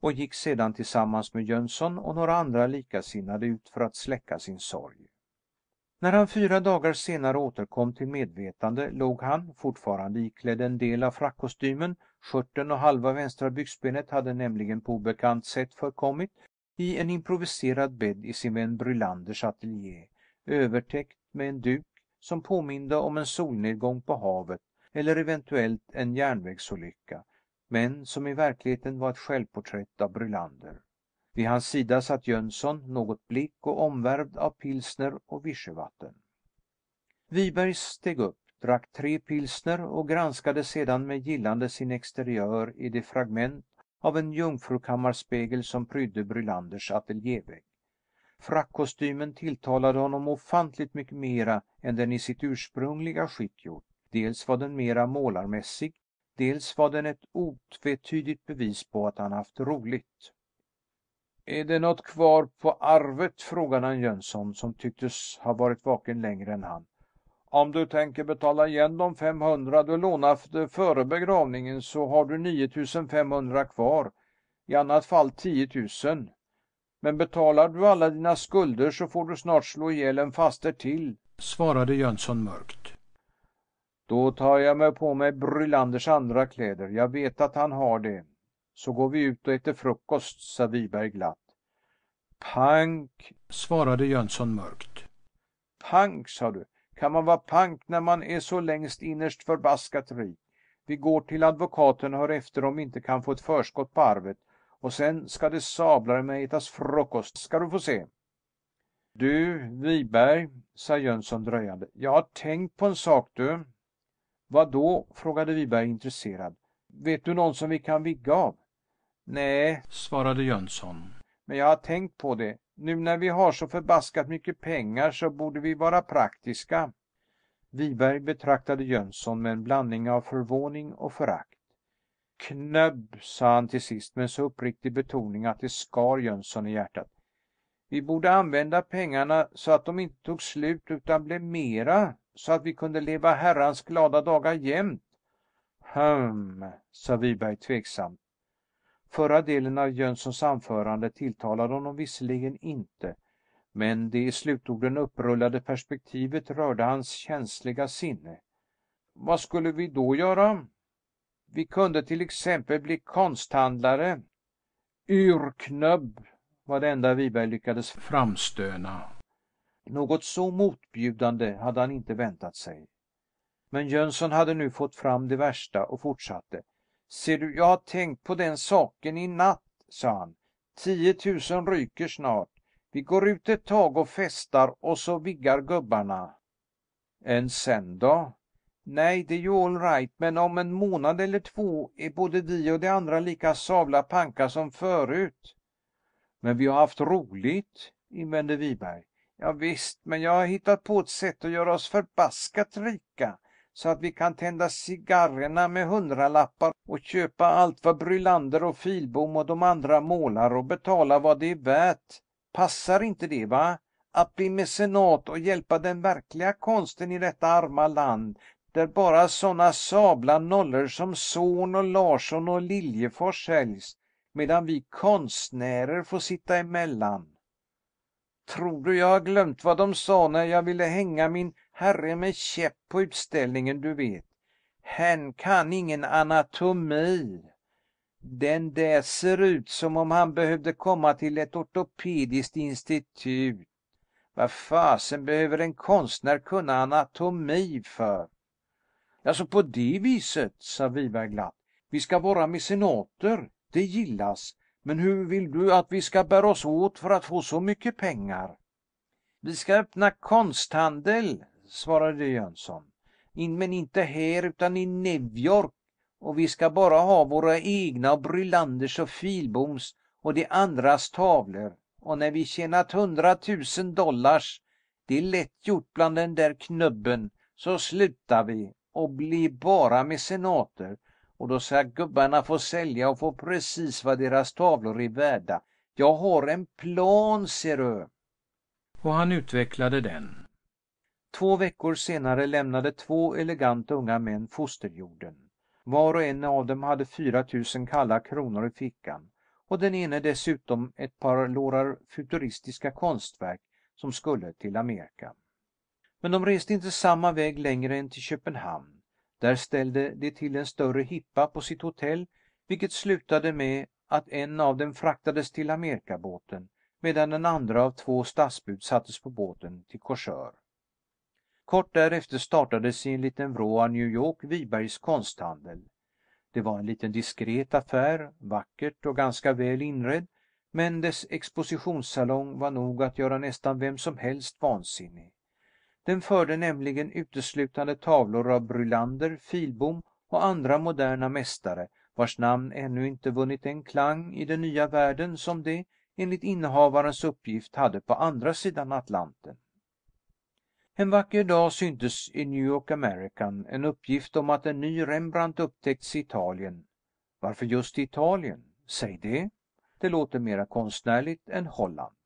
Speaker 1: och gick sedan tillsammans med Jönsson och några andra likasinnade ut för att släcka sin sorg. När han fyra dagar senare återkom till medvetande låg han, fortfarande iklädd en del av frackkostymen skörten och halva vänstra byxbenet hade nämligen på obekant sätt förkommit i en improviserad bädd i sin vän Brylanders ateljé, övertäckt med en duk som påminde om en solnedgång på havet eller eventuellt en järnvägsolycka, men som i verkligheten var ett självporträtt av Brylander. Vid hans sida satt Jönsson, något blek och omvärvd av pilsner och vichyvatten. Wiberg steg upp, drack tre pilsner och granskade sedan med gillande sin exteriör i det fragment av en jungfrukammarspegel som prydde Brylanders ateljévägg. Frackkostymen tilltalade honom ofantligt mycket mera än den i sitt ursprungliga skick gjort. Dels var den mera målarmässig, dels var den ett otvetydigt bevis på att han haft roligt. "Är det något kvar på arvet?" frågade han Jönsson, som tycktes ha varit vaken längre än han. "Om du tänker betala igen de femhundra du lånade före begravningen, så har du niotusenfemhundra kvar, i annat fall tiotusen. Men betalar du alla dina skulder, så får du snart slå ihjäl en faster till," svarade Jönsson mörkt. "Då tar jag på mig Brylanders andra kläder. Jag vet att han har det så går vi ut och äter frukost," sa Wiberg glatt. "Pank," svarade Jönsson mörkt. "Pank, sa du. Kan man vara pank när man är så längst innerst förbaskat rik? Vi går till advokaten och hör efter om vi inte kan få ett förskott på arvet, och sen ska det sablare mig ätas frukost, ska du få se!" "Du, Wiberg," sa Jönsson dröjande, "jag har tänkt på en sak, du." "Vad då?" frågade Wiberg intresserad. "Vet du någon som vi kan vigga av?" Nej, svarade Jönsson, men jag har tänkt på det. Nu när vi har så förbaskat mycket pengar så borde vi vara praktiska. Wiberg betraktade Jönsson med en blandning av förvåning och förakt. Knöbb, sa han till sist med så uppriktig betoning att det skar Jönsson i hjärtat. Vi borde använda pengarna så att de inte tog slut utan blev mera, så att vi kunde leva Herrans glada dagar jämt. Hm, sa Wiberg tveksamt. Förra delen av Jönssons anförande tilltalade honom visserligen inte, men det i slutorden upprullade perspektivet rörde hans känsliga sinne. Vad skulle vi då göra? Vi kunde till exempel bli konsthandlare. Yrknöbb var det enda Wiberg lyckades framstöna. Något så motbjudande hade han inte väntat sig. Men Jönsson hade nu fått fram det värsta och fortsatte. Ser du, jag har tänkt på den saken i natt," sa han. Tiotusen ryker snart. Vi går ut ett tag och festar, och så viggar gubbarna." "And sen då?" "Nej, det är ju all right, men om en månad eller två är både vi och de andra lika sabla panka som förut." "Men vi har haft roligt," invände Wiberg. "Javisst, men jag har hittat på ett sätt att göra oss förbaskat rika så att vi kan tända cigarrerna med hundralappar och köpa allt vad Brylander och Filbom och de andra målar och betala vad det är värt. Passar inte det, va? Att bli mecenat och hjälpa den verkliga konsten i detta arma land, där bara sådana sabla nollor som Zorn och Larsson och Liljefors säljs, medan vi konstnärer får sitta emellan. Tror du jag har glömt vad de sa när jag ville hänga min Herre med käpp på utställningen, du vet. Han kan ingen anatomi. Den där ser ut som om han behövde komma till ett ortopediskt institut. Vad fasen behöver en konstnär kunna anatomi för? Jaså, på det viset, sa Wiberg glatt. Vi ska vara mecenater, det gillas. Men hur vill du att vi ska bära oss åt för att få så mycket pengar? Vi ska öppna konsthandel, svarade Jönsson. in "Men inte här, utan i New York, och vi ska bara ha våra egna och Brylanders och Filboms och de andras tavlor, och när vi tjänat hundratusen dollars — det är lätt gjort bland den där knubben — så slutar vi och blir bara mecenater, och då ska gubbarna få sälja och få precis vad deras tavlor är värda. Jag har en plan, ser du." Och han utvecklade den. Två veckor senare lämnade två eleganta unga män fosterjorden. Var och en av dem hade fyra tusen kalla kronor i fickan och den ene dessutom ett par lårar futuristiska konstverk som skulle till Amerika. Men de reste inte samma väg längre än till Köpenhamn. Där ställde de till en större hippa på sitt hotell, vilket slutade med att en av dem fraktades till Amerikabåten, medan den andra av två stadsbud sattes på båten till Korsör. Kort därefter startades i en liten vrå av New York Vibergs konsthandel. Det var en liten diskret affär, vackert och ganska väl inredd, men dess expositionssalong var nog att göra nästan vem som helst vansinnig. Den förde nämligen uteslutande tavlor av Brylander, Filbom och andra moderna mästare, vars namn ännu inte vunnit den klang i den nya världen som de, enligt innehavarens uppgift, hade på andra sidan Atlanten. En vacker dag syntes i New York American en uppgift om att en ny Rembrandt upptäckts i Italien. Varför just i Italien? Säg det! Det låter mera konstnärligt än Holland.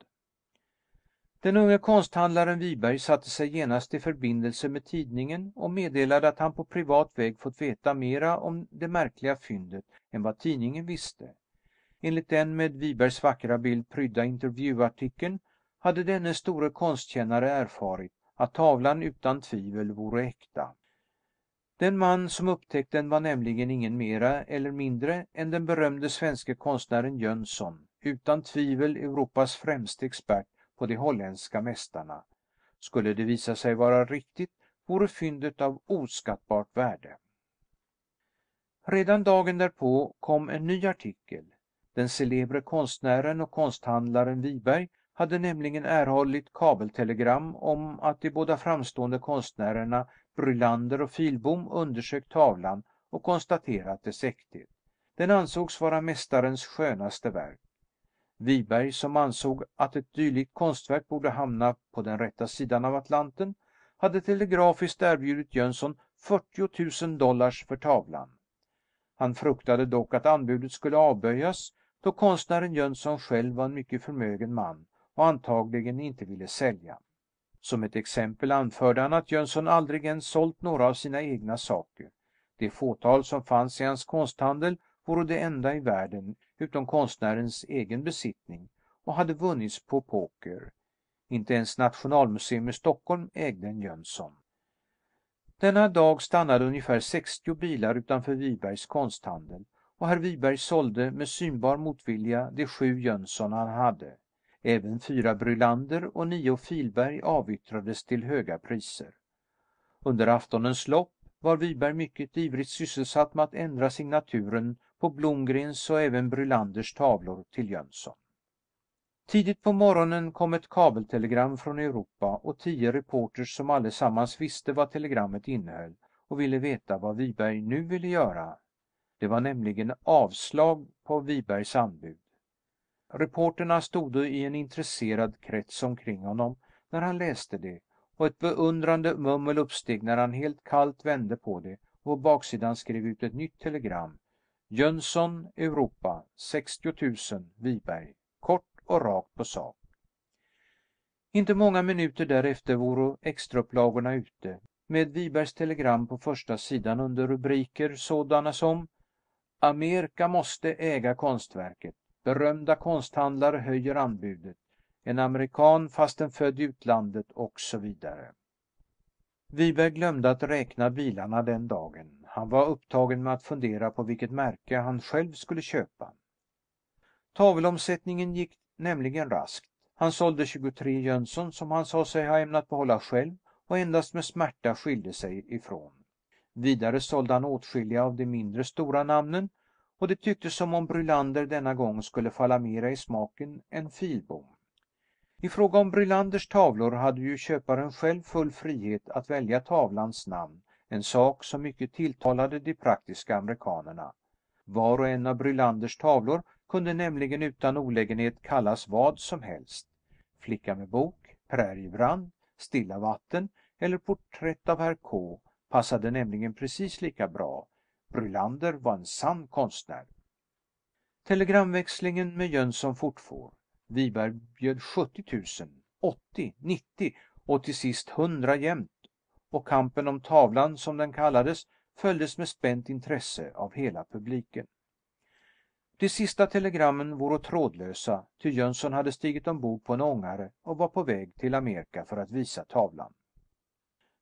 Speaker 1: Den unge konsthandlaren Wiberg satte sig genast i förbindelse med tidningen och meddelade att han på privat väg fått veta mera om det märkliga fyndet än vad tidningen visste. Enligt den med Wibergs vackra bild prydda intervjuartikeln hade denne store konstkännare erfarit att tavlan utan tvivel vore äkta. Den man som upptäckte den var nämligen ingen mera eller mindre än den berömde svenske konstnären Jönsson, utan tvivel Europas främste expert på de holländska mästarna. Skulle det visa sig vara riktigt, vore fyndet av oskattbart värde. Redan dagen därpå kom en ny artikel. Den celebre konstnären och konsthandlaren Wiberg hade nämligen erhållit kabeltelegram om att de båda framstående konstnärerna Brylander och Filbom undersökt tavlan och konstaterat dess äkthet. Den ansågs vara mästarens skönaste verk. Wiberg, som ansåg att ett dylikt konstverk borde hamna på den rätta sidan av Atlanten, hade telegrafiskt erbjudit Jönsson 40 000 dollars för tavlan. Han fruktade dock att anbudet skulle avböjas, då konstnären Jönsson själv var en mycket förmögen man och antagligen inte ville sälja. Som ett exempel anförde han att Jönsson aldrig ens sålt några av sina egna saker. Det fåtal som fanns i hans konsthandel vore de enda i världen, utom konstnärens egen besittning, och hade vunnits på poker. Inte ens Nationalmuseum i Stockholm ägde en Jönsson. Denna dag stannade ungefär 60 bilar utanför Wibergs konsthandel och herr Wiberg sålde med synbar motvilja de sju Jönsson han hade. Även fyra Brylander och nio Filberg avyttrades till höga priser. Under aftonens lopp var Wiberg mycket ivrigt sysselsatt med att ändra signaturen på Blomgrens och även Brylanders tavlor till Jönsson. Tidigt på morgonen kom ett kabeltelegram från Europa och tio reporters som allesammans visste vad telegrammet innehöll och ville veta vad Wiberg nu ville göra. Det var nämligen avslag på Wibergs anbud. Reportrarna stodo i en intresserad krets omkring honom när han läste det, och ett beundrande mummel uppsteg när han helt kallt vände på det och på baksidan skrev ut ett nytt telegram: Jönsson, Europa, 60 000, Viberg. Kort och rakt på sak. Inte många minuter därefter vore extraupplagorna ute, med Vibergs telegram på första sidan under rubriker sådana som: Amerika måste äga konstverket. Berömda konsthandlare höjer anbudet. En amerikan, fastän född i utlandet, och så vidare. Wiberg glömde att räkna bilarna den dagen. Han var upptagen med att fundera på vilket märke han själv skulle köpa. Tavelomsättningen gick nämligen raskt. Han sålde 23 jönsson, som han sa sig ha ämnat behålla själv och endast med smärta skilde sig ifrån. Vidare sålde han åtskilliga av de mindre stora namnen och det tycktes som om Brylander denna gång skulle falla mera i smaken än Filbom. I fråga om Brylanders tavlor hade ju köparen själv full frihet att välja tavlans namn, en sak som mycket tilltalade de praktiska amerikanerna. Var och en av Brylanders tavlor kunde nämligen utan olägenhet kallas vad som helst. Flicka med bok, Präriebrand, Stilla vatten eller Porträtt av herr K passade nämligen precis lika bra. Rylander var en sann konstnär. Telegramväxlingen med Jönsson fortfor. Wiberg bjöd 70 000, 80, 90 och till sist 100 jämnt, och kampen om tavlan, som den kallades, följdes med spänt intresse av hela publiken. De sista telegrammen voro trådlösa, ty Jönsson hade stigit ombord på en ångare och var på väg till Amerika för att visa tavlan.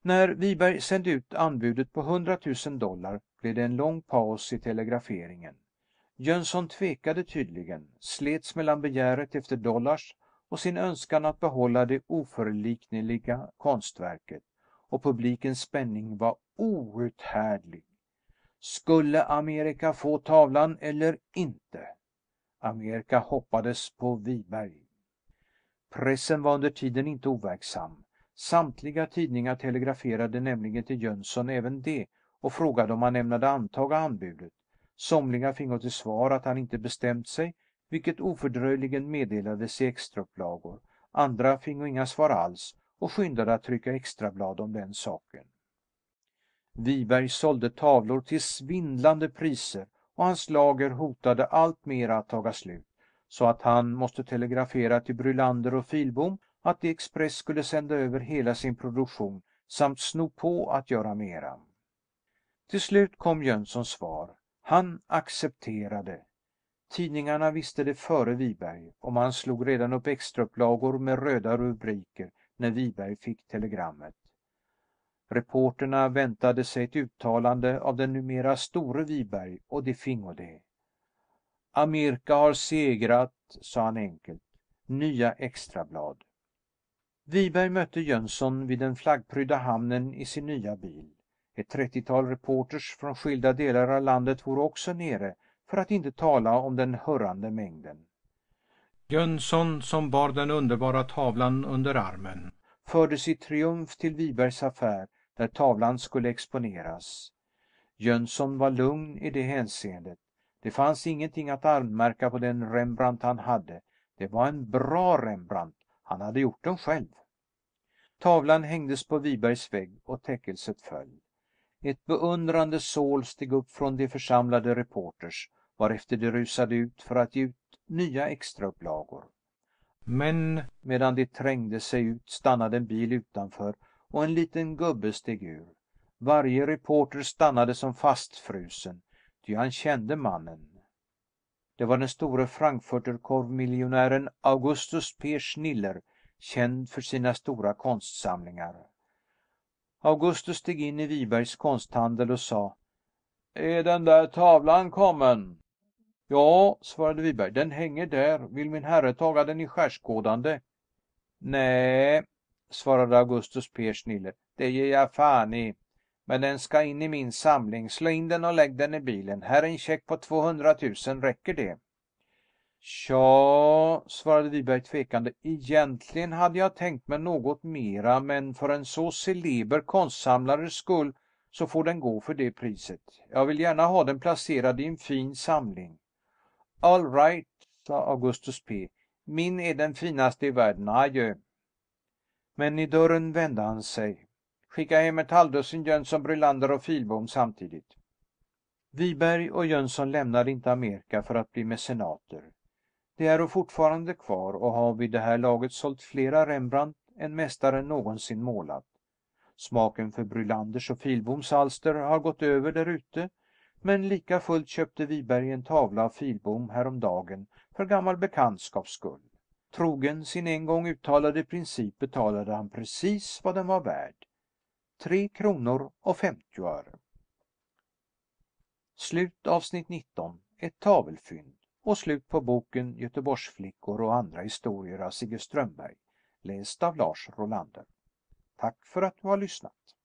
Speaker 1: När Wiberg sände ut anbudet på 100 000 dollar blev det en lång paus i telegraferingen. Jönsson tvekade tydligen, slets mellan begäret efter dollars och sin önskan att behålla det oförlikneliga konstverket, och publikens spänning var outhärdlig. Skulle Amerika få tavlan eller inte? Amerika hoppades på Wiberg. Pressen var under tiden inte overksam. Samtliga tidningar telegraferade nämligen till Jönsson även det och frågade om han ämnade antaga anbudet. Somliga fingo till svar att han inte bestämt sig, vilket ofördröjligen meddelades i extraupplagor, andra fingo inga svar alls och skyndade att trycka extrablad om den saken. Wiberg sålde tavlor till svindlande priser och hans lager hotade alltmer att taga slut, så att han måste telegrafera till Brylander och Filbom att The Express skulle sända över hela sin produktion samt sno på att göra mera. Till slut kom Jönssons svar. Han accepterade. Tidningarna visste det före Wiberg, och man slog redan upp extraupplagor med röda rubriker när Wiberg fick telegrammet. Reporterna väntade sig ett uttalande av den numera store Wiberg, och de fingo det. Amerika har segrat, sa han enkelt. Nya extrablad. Wiberg mötte Jönsson vid den flaggprydda hamnen i sin nya bil. Ett trettiotal reporters från skilda delar av landet vore också nere, för att inte tala om den hurrande mängden. Jönsson, som bar den underbara tavlan under armen, fördes i triumf till Wibergs affär, där tavlan skulle exponeras. Jönsson var lugn i det hänseendet. Det fanns ingenting att anmärka på den Rembrandt han hade. Det var en bra Rembrandt. Han hade gjort den själv. Tavlan hängdes på Vibergs vägg och täckelset föll. Ett beundrande sorl steg upp från de församlade reporters, varefter de rusade ut för att ge ut nya extraupplagor. Men medan de trängde sig ut stannade en bil utanför och en liten gubbe steg ur. Varje reporter stannade som fastfrusen, ty han kände mannen. Det var den store frankfurterkorvmiljonären Augustus P. Schniller, känd för sina stora konstsamlingar. Augustus steg in i Vibergs konsthandel och sa "Är den där tavlan kommen?" "Ja," svarade Viberg, "den hänger där. Vill min herre taga den i skärskådande?" Nej, svarade Augustus P. Schniller, "det ger jag fan i. Men den ska in i min samling. Slå in den och lägg den i bilen. Här är en check på 200 000. Räcker det?" "Tja," svarade Wiberg tvekande, "egentligen hade jag tänkt mig något mera, men för en så celeber konstsamlares skull så får den gå för det priset. Jag vill gärna ha den placerad i en fin samling." "All right," sade Augustus P. "Min är den finaste i världen. Adjö." Men i dörren vände han sig. Skicka hem ett halvdussin Jönsson, Brylander och Filbom samtidigt." Wiberg och Jönsson lämnade inte Amerika för att bli mecenater. De äro fortfarande kvar och har vid det här laget sålt flera Rembrandt än mästaren någonsin målat. Smaken för Brylanders och Filboms alster har gått över där ute, men fullt köpte Wiberg en tavla av Filbom häromdagen för gammal bekantskaps skull. Trogen sin en gång uttalade princip betalade han precis vad den var värd tre kronor och femtio öre. Slut avsnitt 19. Ett tavelfynd. Och slut på boken Göteborgsflickor och andra historier av Sigge Strömberg, läst av Lars Rolander. Tack för att du har lyssnat.